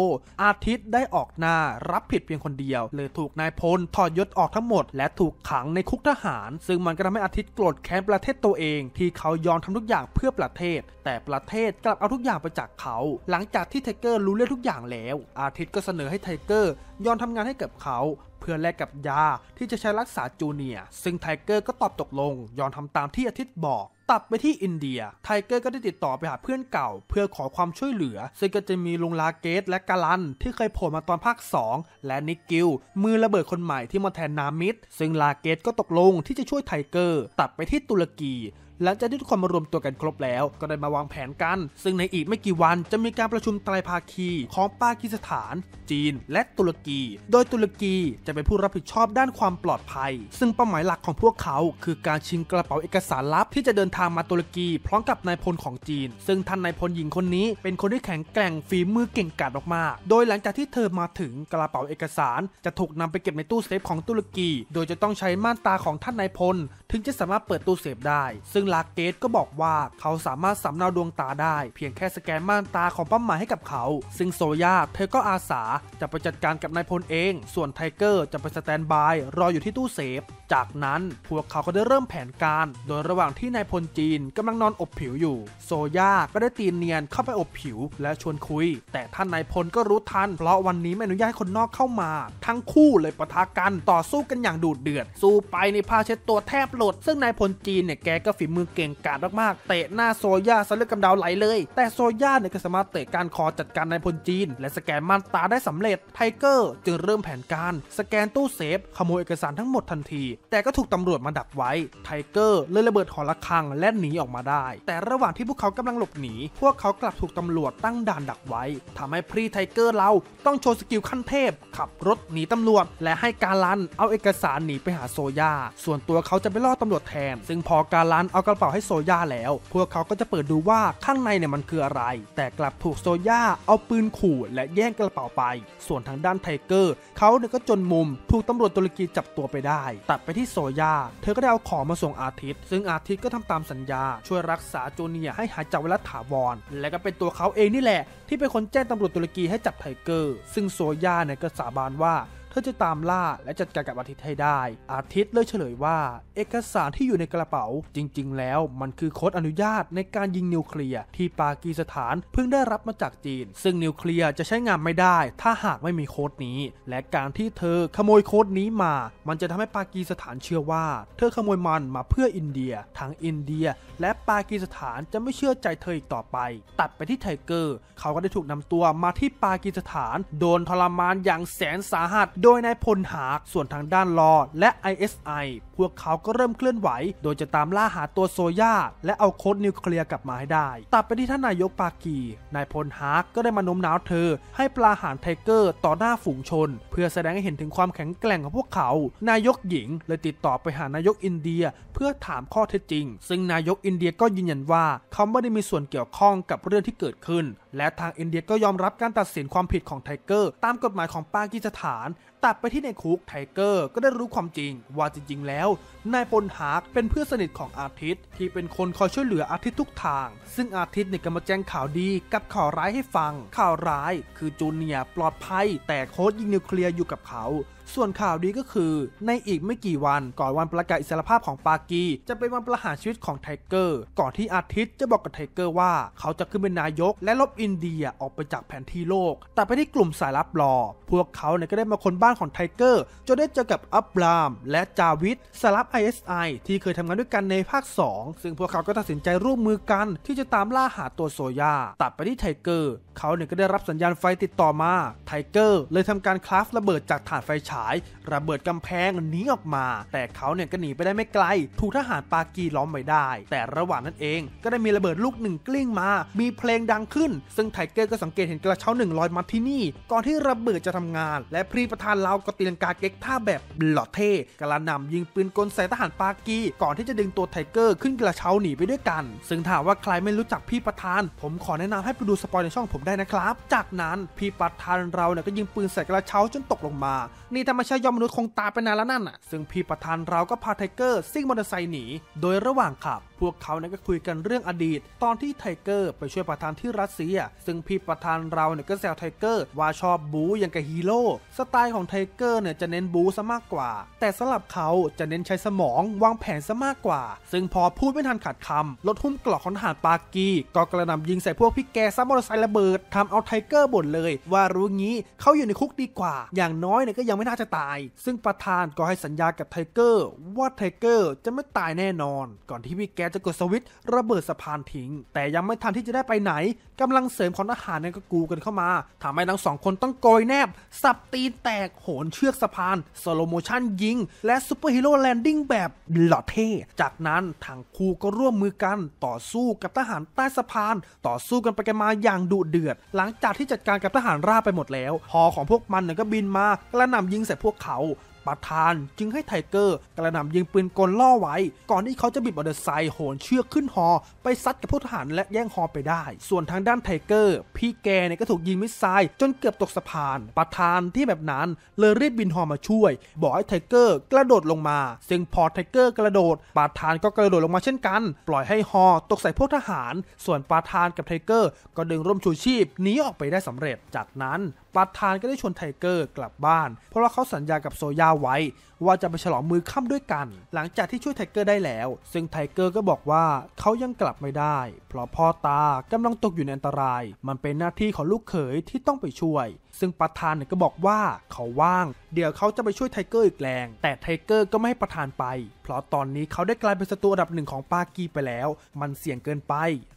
อาอาทิตย์ได้ออกหน้ารับผิดเพียงคนเดียวเลยถูกนายพลถอดยศออกทั้งหมดและถูกขังในคุกทหาร ซึ่งมันก็ทำให้อาทิตย์โกรธแค้นประเทศตัวเอง ที่เขายอมทำทุกอย่างเพื่อประเทศ แต่ประเทศกลับเอาทุกอย่างไปจากเขา หลังจากที่ไทเกอร์รู้เรื่องทุกอย่างแล้วอาทิตย์ก็เสนอให้ไทเกอร์ยอมทำงานให้กับเขาเพื่อแลกกับยาที่จะใช้รักษาจูเนียซึ่งไทเกอร์ก็ตอบตกลง ยอมทำตามที่อาทิตย์บอก ตัดไปที่อินเดียไทเกอร์ก็ได้ติดต่อไปหาเพื่อนเก่า เพื่อขอความช่วยเหลือ ซึ่งก็จะมีลุงลาเกตและกาลันที่เคยโผล่มาตอนภาค 2 และนิกกิลมือระเบิดคนใหม่ที่มาแทนนามิด ซึ่งลาเกตก็ตกลงที่จะช่วยไทเกอร์ ตัดไปที่ตุรกีหลังจากที่ทุกคนมารวมตัวกันครบแล้วก็ได้มาวางแผนกัน ซึ่งในอีกไม่กี่วันจะมีการประชุมไตรภาคีของปากีสถาน จีน และตุรกี โดยตุรกีจะเป็นผู้รับผิดชอบด้านความปลอดภัย ซึ่งเป้าหมายหลักของพวกเขา คือการชิงกระเป๋าเอกสารลับที่จะเดินทางมาตุรกี พร้อมกับนายพลของจีน ซึ่งท่านนายพลหญิงคนนี้ เป็นคนที่แข็งแกร่งฝีมือเก่งกาจมากๆโดยหลังจากที่เธอมาถึงกระเป๋าเอกสาร จะถูกนำไปเก็บในตู้เซฟของตุรกี โดยจะต้องใช้ม่านตาของท่านนายพลถึงจะสามารถเปิดตู้เซฟได้ ซึ่งลาเกตก็บอกว่าเขาสามารถสำเนาดวงตาได้เพียงแค่สแกนม่านตาของเป้าหมายให้กับเขา ซึ่งโซย่าเธอก็อาสาจะไปจัดการกับนายพลเอง ส่วนไทเกอร์จะไปสแตนบายรออยู่ที่ตู้เซฟจากนั้นพวกเขาก็ได้เริ่มแผนการ โดยระหว่างที่นายพลจีนกำลังนอนอบผิวอยู่ โซย่าก็ได้ตีเนียนเข้าไปอบผิว และชวนคุย แต่ท่านนายพลก็รู้ทัน เพราะวันนี้ไม่อนุญาตให้คนนอกเข้ามา ทั้งคู่เลยปะทะกันต่อสู้กันอย่างดุเดือด สู้ไปในผ้าเช็ดตัวแทบหลด ซึ่งนายพลจีนเนี่ยแกก็ฝีมือเก่งกาจมากๆเตะหน้าโซย่าสะเลือดกำดาวไหลเลย แต่โซย่าเนี่ยก็สามารถเตะการคอจัดการนายพลจีน และสแกนม่านตาได้สำเร็จไทเกอร์จึงเริ่มแผนการ สแกนตู้เซฟขโมยเอกสารทั้งหมดทันทีแต่ก็ถูกตำรวจมาดักไว้ไทเกอร์เลยระเบิดหอระฆังและหนีออกมาได้ แต่ระหว่างที่พวกเขากำลังหลบหนี พวกเขากลับถูกตำรวจตั้งด่านดักไว้ทำให้พรีไทเกอร์เราต้องโชว์สกิลขั้นเทพ ขับรถหนีตำรวจ และให้กาลันเอาเอกสารหนีไปหาโซยาส่วนตัวเขาจะไปล่อตำรวจแทน ซึ่งพอกาลันเอากระเป๋าให้โซยาแล้ว พวกเขาก็จะเปิดดูว่าข้างในเนี่ยมันคืออะไร แต่กลับถูกโซยาเอาปืนขู่ และแย่งกระเป๋าไป ส่วนทางด้านไทเกอร์เขาเนี่ยก็จนมุม ถูกตำรวจตุรกีจับตัวไปได้ตัดไปที่โซยาเธอก็ได้เอาของมาส่งอาทิตย์ ซึ่งอาทิตย์ก็ทำตามสัญญา ช่วยรักษาจูเนียให้หายจากเวรัถาวร และก็เป็นตัวเขาเองนี่แหละ ที่เป็นคนแจ้งตำรวจตุรกีให้จับไทเกอร์ ซึ่งโซยาเนี่ยก็สาบานว่าเธอจะตามล่าและจัดการกับอาทิตย์ให้ได้ อาทิตย์เลยเฉลยว่า เอกสารที่อยู่ในกระเป๋าจริงๆแล้วมันคือโค้ดอนุญาตในการยิงนิวเคลียร์ที่ปากีสถานเพิ่งได้รับมาจากจีน ซึ่งนิวเคลียร์จะใช้งานไม่ได้ ถ้าหากไม่มีโค้ดนี้และการที่เธอ ขโมยโค้ดนี้มามันจะทำให้ปากีสถานเชื่อว่า เธอขโมยมันมาเพื่ออินเดีย ทั้งอินเดีย และปากีสถานจะไม่เชื่อใจเธออีกต่อไป ตัดไปที่ไทเกอร์ เขาก็ได้ถูกนำตัวมาที่ปากีสถาน โดนทรมานอย่างแสนสาหัสโดยนายพลหากส่วนทางด้านลอและ ISI พวกเขาก็เริ่มเคลื่อนไหว โดยจะตามล่าหาตัวโซย่าและเอาโค้ดนิวเคลียร์กลับมาให้ได้ ตัดไปที่ท่านนายกปากี นายพลฮาร์กก็ได้มาโน้มน้าวเธอ ให้ปลาหานไทเกอร์ต่อหน้าฝูงชน เพื่อแสดงให้เห็นถึงความแข็งแกร่งของพวกเขา นายกหญิง เลยติดต่อไปหานายกอินเดีย เพื่อถามข้อเท็จจริง ซึ่งนายกอินเดียก็ยืนยันว่าเขาไม่ได้มีส่วนเกี่ยวข้องกับเรื่องที่เกิดขึ้นและทางอินเดียก็ยอมรับการตัดสินความผิดของไทเกอร์ตามกฎหมายของปากีสถานตัดไปที่ในคุกไทเกอร์ก็ได้รู้ความจริง ว่าจริงๆแล้วนายปนหากเป็นเพื่อนสนิทของอาทิตย์ที่เป็นคนคอยช่วยเหลืออาทิตย์ทุกทาง ซึ่งอาทิตย์เนี่ยก็มาแจ้งข่าวดีกับข่าวร้ายให้ฟัง ข่าวร้ายคือจูเนียปลอดภัย แต่โค้ดยิงนิวเคลียร์อยู่กับเขาส่วนข่าวดีก็คือในอีกไม่กี่วันก่อนวันประกาศอิสรภาพของปากี จะเป็นวันประหารชีวิตของไทเกอร์ก่อนที่อาทิตย์จะบอกกับไทเกอร์ว่า เขาจะขึ้นเป็นนายก และลบอินเดียออกไปจากแผนที่โลก แต่ไปที่กลุ่มสายลับรอ พวกเขาเนี่ยก็ได้มาคนบ้านของไทเกอร์จนได้เจอกับอับราม และจาวิดสายลับ ISI ที่เคยทำงานด้วยกันในภาค 2 ซึ่งพวกเขาก็ตัดสินใจร่วมมือกัน ที่จะตามล่าหาตัวโซยา ตัดไปที่ไทเกอร์เขาเนี่ยก็ได้รับสัญญาณไฟติดต่อมาไทเกอร์เลยทำการคลาฟระเบิดจากฐานไฟฉายายระเบิดกำแพงหนีออกมา แต่เขาเนี่ยก็หนีไปได้ไม่ไกล ถูกทหารปากีล้อมไว้ได้ แต่ระหว่างนั้นเอง ก็ได้มีระเบิดลูกหนึ่งกลิ้งมา มีเพลงดังขึ้น ซึ่งไทเกอร์ก็สังเกตเห็นกระเช้าหนึ่งลอยมาที่นี่ ก่อนที่ระเบิดจะทำงาน และพรีประธานเราก็ตีลังกาเก็กท่าแบบหล่อเท่กระนำยิงปืนกลใส่ทหารปากี ก่อนที่จะดึงตัวไทเกอร์ขึ้นกระเช้าหนีไปด้วยกัน ซึ่งถามว่าใครไม่รู้จักพี่ประธาน ผมขอแนะนำ ให้ไปดูสปอยในช่องผมได้นะครับ จากนั้นพี่ประธานเราเนี่ยก็ยิงปืนใส่กระเช้าจนตกลงมานี่ี้ถ้าไม่ใช่ยอมมนุษย์คงตายไปนานแล้วนั่นอ่ะ ซึ่งพี่ประธานเราก็พาไทเกอร์ซิ่งมอเตอร์ไซค์หนี โดยระหว่างขับพวกเขาเนี่ยก็คุยกันเรื่องอดีตตอนที่ไทเกอร์ไปช่วยประธานที่รัสเซีย ซึ่งพี่ประธานเราเนี่ยก็แซวไทเกอร์ว่าชอบบูอย่างกับฮีโร่สไตล์ของไทเกอร์เนี่ยจะเน้นบูซะมากกว่า แต่สำหรับเขาจะเน้นใช้สมองวางแผนซะมากกว่า ซึ่งพอพูดไม่ทันขาดคำรถหุ้มกลอกของทหารปากี ก็กระหน่ำยิงใส่พวกพี่แกซับมอเตอร์ไซค์ระเบิดทำเอาไทเกอร์บ่นเลยว่ารู้งี้เขาอยู่ในคุกดีกว่า อย่างน้อยเนี่ยก็ยังไม่น่าจะตาย ซึ่งประธานก็ให้สัญญากับไทเกอร์ว่าไทเกอร์จะไม่ตายแน่นอน ก่อนที่พี่แกจะกดสวิตระเบิดสะพานทิ้ง แต่ยังไม่ทันที่จะได้ไปไหน กำลังเสริมของอาหารเนี่ยก็กูกันเข้ามา ทำให้ทั้งสองคนต้องโกยแนบ สับตีนแตกโหนเชือกสะพาน สโลโมชั่นยิงและซูเปอร์ฮีโร่แลนดิ้งแบบหล่อเท่จากนั้นทางคู่ก็ร่วมมือกัน ต่อสู้กับทหารใต้สะพาน ต่อสู้กันไปกันมาอย่างดุเดือด หลังจากที่จัดการกับทหารราบไปหมดแล้วหอของพวกมันเนี่ยก็บินมา กระหน่ำยิงใส่พวกเขาประธานจึงให้ไทเกอร์กระหน่ำยิงปืนกลล่อไว้ ก่อนที่เขาจะบิดมอเตอร์ไซค์โหนเชือกขึ้นฮอไปซัดกับผู้ทหารและแย่งฮอไปได้ ส่วนทางด้านไทเกอร์ พี่แกเนี่ยก็ถูกยิงมิสไซล์จนเกือบตกสะพานประธานที่แบบนั้นเลยรีบบินฮอมาช่วย บอกให้ไทเกอร์ กระโดดลงมา ซึ่งพอไทเกอร์ กระโดดประธานก็กระโดดลงมาเช่นกัน ปล่อยให้ฮอตกใส่พวกทหาร ส่วนประธานกับไทเกอร์ ก็ดึงร่มชูชีพหนีออกไปได้สำเร็จจากนั้นประธานก็ได้ชวนไทเกอร์กลับบ้านเพราะว่าเขาสัญญากับโซยาไว้ ว่าจะไปฉลองมือค่ำด้วยกัน หลังจากที่ช่วยไทเกอร์ได้แล้วซึ่งไทเกอร์ก็บอกว่าเขายังกลับไม่ได้ เพราะพ่อตากำลังตกอยู่ในอันตราย มันเป็นหน้าที่ของลูกเขยที่ต้องไปช่วยซึ่งประธานเนี่ยก็บอกว่าเขาว่าง เดี๋ยวเขาจะไปช่วยไทเกอร์อีกแรงแต่ไทเกอร์ก็ไม่ให้ประธานไปเพราะตอนนี้เขาได้กลายเป็นศัตรูอันดับหนึ่งของปากีไปแล้ว มันเสี่ยงเกินไป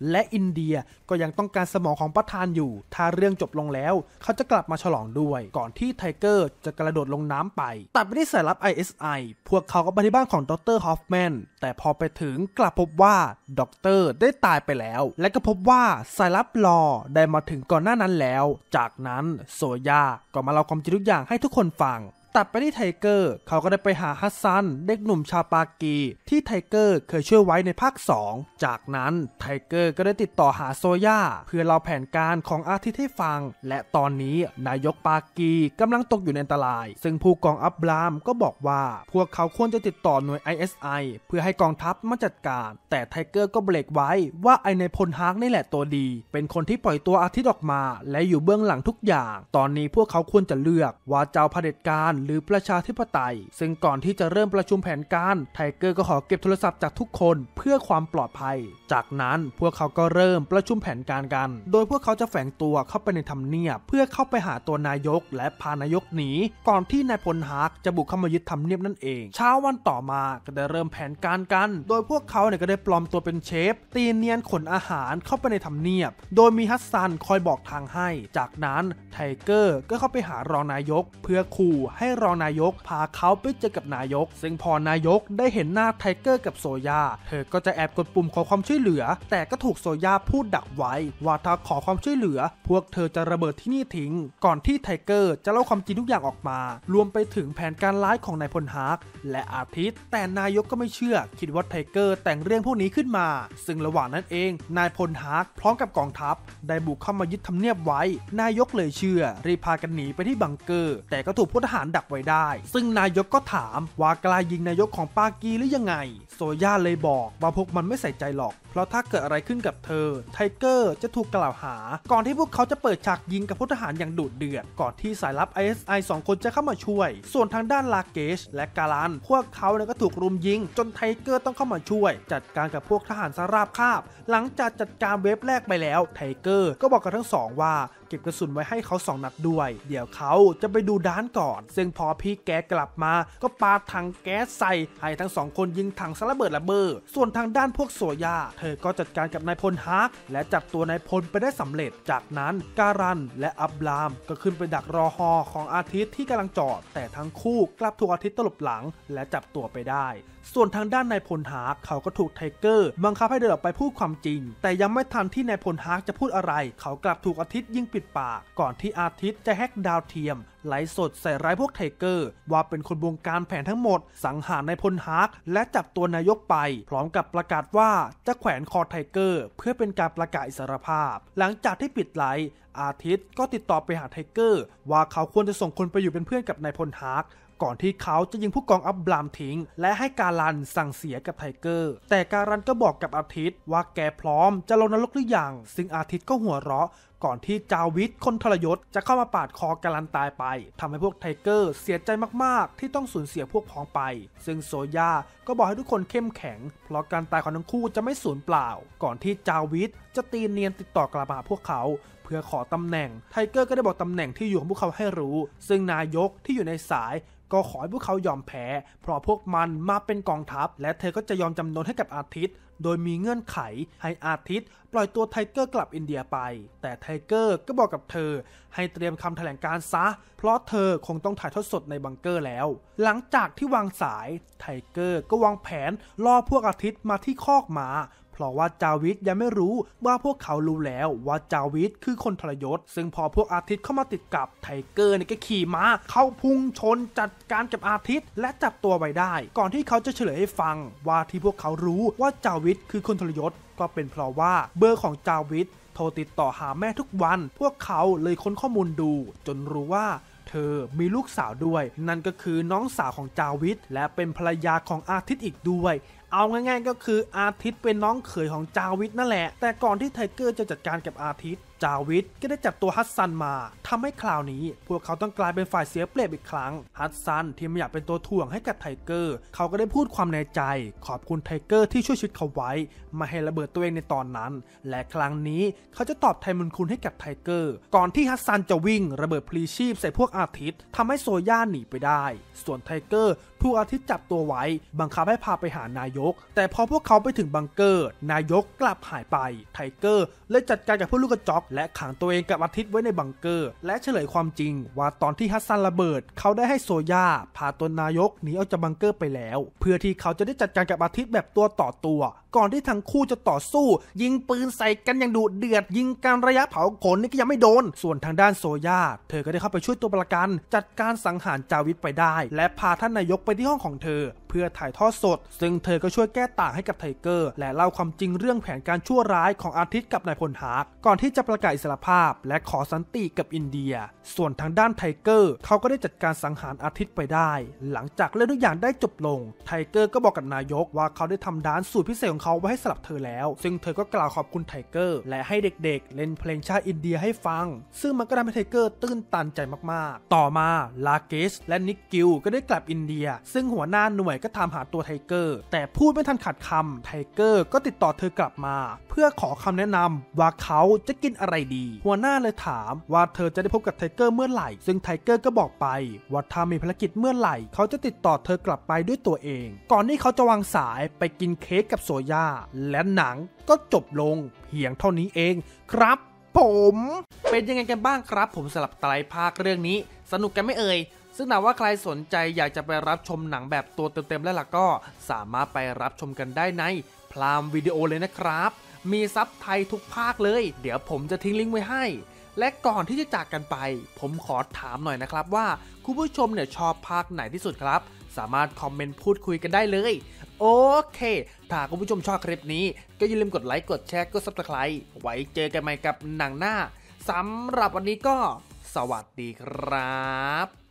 และอินเดียก็ยังต้องการสมองของประธานอยู่ถ้าเรื่องจบลงแล้วเขาจะกลับมาฉลองด้วย ก่อนที่ไทเกอร์จะกระโดดลงน้ำไปตัดไปที่สายลับ ISI พวกเขาก็ไปที่บ้านของดรฮอฟแมนแต่พอไปถึงกลับพบว่าดรได้ตายไปแล้ว และก็พบว่าสายลับลอได้มาถึงก่อนหน้านั้นแล้ว จากนั้นโซย่าก็มาเล่าความจริงทุกอย่างให้ทุกคนฟังตัดไปที่ไทเกอร์ เขาก็ได้ไปหาฮัสซัน เด็กหนุ่มชาวปากี ที่ไทเกอร์เคยช่วยไว้ในภาค 2 จากนั้นไทเกอร์ก็ได้ติดต่อหาโซย่าเพื่อเล่าแผนการของอาทิตย์ให้ฟัง และตอนนี้นายกปากีกำลังตกอยู่ในอันตราย ซึ่งผู้กองอับรามก็บอกว่า พวกเขาควรจะติดต่อหน่วย ISI เพื่อให้กองทัพมาจัดการ แต่ไทเกอร์ก็เบรกไว้ว่าไอในพลฮาร์กนี่แหละตัวดี เป็นคนที่ปล่อยตัวอาทิตย์ออกมา และอยู่เบื้องหลังทุกอย่าง ตอนนี้พวกเขาควรจะเลือกว่าเจ้าเผด็จการหรือประชาธิปไตย ซึ่งก่อนที่จะเริ่มประชุมแผนการไทเกอร์ก็ขอเก็บโทรศัพท์จากทุกคนเพื่อความปลอดภัยจากนั้นพวกเขาก็เริ่มประชุมแผนการกัน โดยพวกเขาจะแฝงตัวเข้าไปในทำเนียบเพื่อเข้าไปหาตัวนายกและพานายกหนีก่อนที่นายพลฮากจะบุกเข้ามายึดทำเนียบนั่นเองเช้าวันต่อมาก็ได้เริ่มแผนการกัน โดยพวกเขาเนี่ยก็ได้ปลอมตัวเป็นเชฟตีเนียนขนอาหารเข้าไปในทำเนียบโดยมีฮัสซันคอยบอกทางให้ จากนั้นไทเกอร์ก็เข้าไปหารองนายกเพื่อขู่ใหรองนายกพาเขาไปเจอกับนายก ซึ่งพอนายกได้เห็นหน้าไทเกอร์กับโซยาเธอก็จะแอบกดปุ่มขอความช่วยเหลือ แต่ก็ถูกโซยาพูดดักไว้ ว่าถ้าขอความช่วยเหลือ พวกเธอจะระเบิดที่นี่ทิ้ง ก่อนที่ไทเกอร์จะเล่าความจริงทุกอย่างออกมา รวมไปถึงแผนการร้ายของนายพลฮาร์กและอาทิตย์ แต่นายกก็ไม่เชื่อ คิดว่าไทเกอร์แต่งเรื่องพวกนี้ขึ้นมา ซึ่งระหว่างนั้นเอง นายพลฮาร์กพร้อมกับกองทัพได้บุกเข้ามายึดทำเนียบไว้ นายกเลยเชื่อ รีพากันหนีไปที่บังเกอร์ แต่ก็ถูกพลทหารดักไว้ได้ ซึ่งนายกก็ถามว่ากลายิงนายกของปากีหรือยังไง โซย่าเลยบอกว่าพวกมันไม่ใส่ใจหรอก เพราะถ้าเกิดอะไรขึ้นกับเธอไทเกอร์จะถูกกล่าวหา ก่อนที่พวกเขาจะเปิดฉากยิงกับพลทหารอย่างดุเดือด ก่อนที่สายลับ ISI 2 คนจะเข้ามาช่วย ส่วนทางด้านลาเกชและกาลันพวกเขาเนี่ยก็ถูกรุมยิงจนไทเกอร์ต้องเข้ามาช่วย จัดการกับพวกทหารสาราบคาบหลังจากจัดการเวฟแรกไปแล้วไทเกอร์ก็บอกกับทั้งสองว่าก็บกระสุนไว้ให้เขาสองนัดด้วย เดี๋ยวเขาจะไปดูด้านก่อน ซึ่งพอพี่แกกลับมา ก็ปาถังแก๊สใส่ให้ทั้งสองคนยิงถังสระเบิดระเบอ้อส่วนทางด้านพวกโซยาเธอก็จัดการกับนายพลฮาร์กและจับตัวนายพลไปได้สำเร็จ จากนั้นการัน และอับรามก็ขึ้นไปดักรอฮอของอาทิตย์ที่กำลังจอดแต่ทั้งคู่กลับถูกอาทิตย์ตลบหลัง และจับตัวไปได้ส่วนทางด้านนายพลฮาร์กเขาก็ถูกไทเกอร์ บังคับให้เดินออกไปพูดความจริง แต่ยังไม่ทันที่นายพลฮาร์กจะพูดอะไร เขากลับถูกอาทิตย์ยิงปิดปาก ก่อนที่อาทิตย์จะแฮกดาวเทียมไหลสดใส่ร้ายพวกไทเกอร์ ว่าเป็นคนบงการแผนทั้งหมด สังหารนายพลฮาร์กและจับตัวนายกไป พร้อมกับประกาศว่าจะแขวนคอไทเกอร์เพื่อเป็นการประกาศอิสรภาพ หลังจากที่ปิดไหลอาทิตย์ก็ติดต่อไปหาไทเกอร์ว่าเขาควรจะส่งคนไปอยู่เป็นเพื่อนกับนายพลฮาร์กก่อนที่เขาจะยิงผู้กองอับบรามทิ้ง และให้การันสั่งเสียกับไทเกอร์ แต่การันก็บอกกับอาทิตย์ว่าแกพร้อมจะลงนรกหรือยังซึ่งอาทิตย์ก็หัวเราะ ก่อนที่จาวิทคนทรยศจะเข้ามาปาดคอการันตายไป ทำให้พวกไทเกอร์เสียใจมากๆ ที่ต้องสูญเสียพวกพ้องไป ซึ่งโซย่าก็บอกให้ทุกคนเข้มแข็ง เพราะการตายของทั้งคู่จะไม่สูญเปล่า ก่อนที่จาวิทจะตีเนียนติดต่อกลับมาพวกเขาเพื่อขอตำแหน่งไทเกอร์ก็ได้บอกตำแหน่งที่อยู่ของพวกเขาให้รู้ซึ่งนายกที่อยู่ในสายก็ขอให้พวกเขายอมแพ้เพราะพวกมันมาเป็นกองทัพ และเธอก็จะยอมจำนนให้กับอาทิตย์ โดยมีเงื่อนไข ให้อาทิตย์ ปล่อยตัวไทเกอร์กลับอินเดียไป แต่ไทเกอร์ก็บอกกับเธอ ให้เตรียมคำแถลงการซะ เพราะเธอคงต้องถ่ายทอดสดในบังเกอร์แล้ว หลังจากที่วางสายไทเกอร์ก็วางแผนล่อพวกอาทิตย์มาที่คอกหมาเพราะว่าจาวิทยังไม่รู้ว่าพวกเขารู้แล้วว่าจาวิทคือคนทรยศซึ่งพอพวกอาทิตย์เข้ามาติดกับไทเกอร์นี่ก็ขี่ม้าเข้าพุ่งชนจัดการกับอาทิตย์และจับตัวไว้ได้ ก่อนที่เขาจะเฉลยให้ฟัง ว่าที่พวกเขารู้ว่าจาวิทคือคนทรยศก็เป็นเพราะว่า เบอร์ของจาวิทโทรติดต่อหาแม่ทุกวัน พวกเขาเลยค้นข้อมูลดู จนรู้ว่าอ มีลูกสาวด้วย นั่นก็คือน้องสาวของจาวิตและเป็นภรรยาของอาทิตย์อีกด้วย เอาง่ายๆก็คืออาทิตย์เป็นน้องเขยของจาวิตนั่นแหละ แต่ก่อนที่ไทเกอร์จะจัดการกับอาทิตย์จาวิดก็ได้จับตัวฮัตซันมาทำให้คราวนี้ พวกเขาต้องกลายเป็นฝ่ายเสียเปรียบอีกครั้งฮัตซันที่ไม่อยากเป็นตัวถ่วงให้กับไทเกอร์เขาก็ได้พูดความในใจ ขอบคุณไทเกอร์ที่ช่วยชีวิตเขาไว้มาให้ระเบิดตัวเองในตอนนั้น และครั้งนี้เขาจะตอบแทนบุญคุณให้กับไทเกอร์ก่อนที่ฮัตซันจะวิ่งระเบิดพลีชีพใส่พวกอาทิตย์ ทำให้โซย่าหนีไปได้ ส่วนไทเกอร์ถูกอาทิตย์จับตัวไว้บังคับให้พาไปหานายก แต่พอพวกเขาไปถึงบังเกอร์ นายกกลับหายไปไทเกอร์เลยจัดการกับพวกลูกกระจอกและขังตัวเองกับอาทิตย์ไว้ในบังเกอร์ และเฉลยความจริงว่าตอนที่ฮัสซันระเบิดเขาได้ให้โซย่าพาตัวนายกหนีออกจากบังเกอร์ไปแล้ว เพื่อที่เขาจะได้จัดการกับอาทิตย์แบบตัวต่อตัวก่อนที่ทั้งคู่จะต่อสู้ ยิงปืนใส่กันอย่างดุเดือด ยิงการระยะเผาขนนี่ก็ยังไม่โดน ส่วนทางด้านโซย่าเธอก็ได้เข้าไปช่วยตัวประกัน จัดการสังหารจาวิทไปได้ และพาท่านนายกไปที่ห้องของเธอพื่อถ่ายทอดสด ซึ่งเธอก็ช่วยแก้ต่างให้กับไทเกอร์ และเล่าความจริงเรื่องแผนการชั่วร้ายของอาทิตย์กับนายพลฮาร์กก่อนที่จะประกาศอิสรภาพและขอสันติกับอินเดีย ส่วนทางด้านไทเกอร์เขาก็ได้จัดการสังหารอาทิตย์ไปได้ หลังจากเรื่องทุกอย่างได้จบลง ไทเกอร์ก็บอกกับนายกว่าเขาได้ทำด้านสูตรพิเศษของเขาไว้ให้สำหรับเธอแล้ว ซึ่งเธอก็กล่าวขอบคุณไทเกอร์ และให้เด็กๆ เล่นเพลงชาติอินเดียให้ฟัง ซึ่งมันก็ทำให้ไทเกอร์ตื้นตันใจมากๆ ต่อมา ลาเกสและนิกกิลก็ได้กลับอินเดีย ซึ่งหัวหน้าหน่วยก็ตามหาตัวไทเกอร์แต่พูดไม่ทันขาดคำไทเกอร์ก็ติดต่อเธอกลับมา เพื่อขอคำแนะนำว่าเขาจะกินอะไรดี หัวหน้าเลยถาม ว่าเธอจะได้พบกับไทเกอร์เมื่อไหร่ซึ่งไทเกอร์ก็บอกไป ว่าถ้ามีภารกิจเมื่อไหร่เขาจะติดต่อเธอกลับไปด้วยตัวเอง ก่อนที่เขาจะวางสายไปกินเค้กกับโซย่าและหนังก็จบลงเพียงเท่านี้เองครับ ผมเป็นยังไงกันบ้างครับ ผมสลับไตรภาคเรื่องนี้ สนุกกันไม่เอ่ยซึ่งหากว่าใครสนใจอยากจะไปรับชมหนังแบบตัวเต็มๆแล้วล่ะ ก็สามารถไปรับชมกันได้ ในพรามวิดีโอเลยนะครับ มีซับไทยทุกภาคเลย เดี๋ยวผมจะทิ้งลิงก์ไว้ให้ และก่อนที่จะจากกันไป ผมขอถามหน่อยนะครับว่า คุณผู้ชมเนี่ยชอบภาคไหนที่สุดครับ สามารถ คอมเมนต์ พูดคุยกันได้เลย โอเค ถ้าคุณผู้ชมชอบคลิปนี้ ก็อย่าลืมกดไลค์กดแชร์กดซับสไคร b e ไว้เจอกันใหม่กับหนังหน้าสำหรับวันนี้ก็ สวัสดีครับ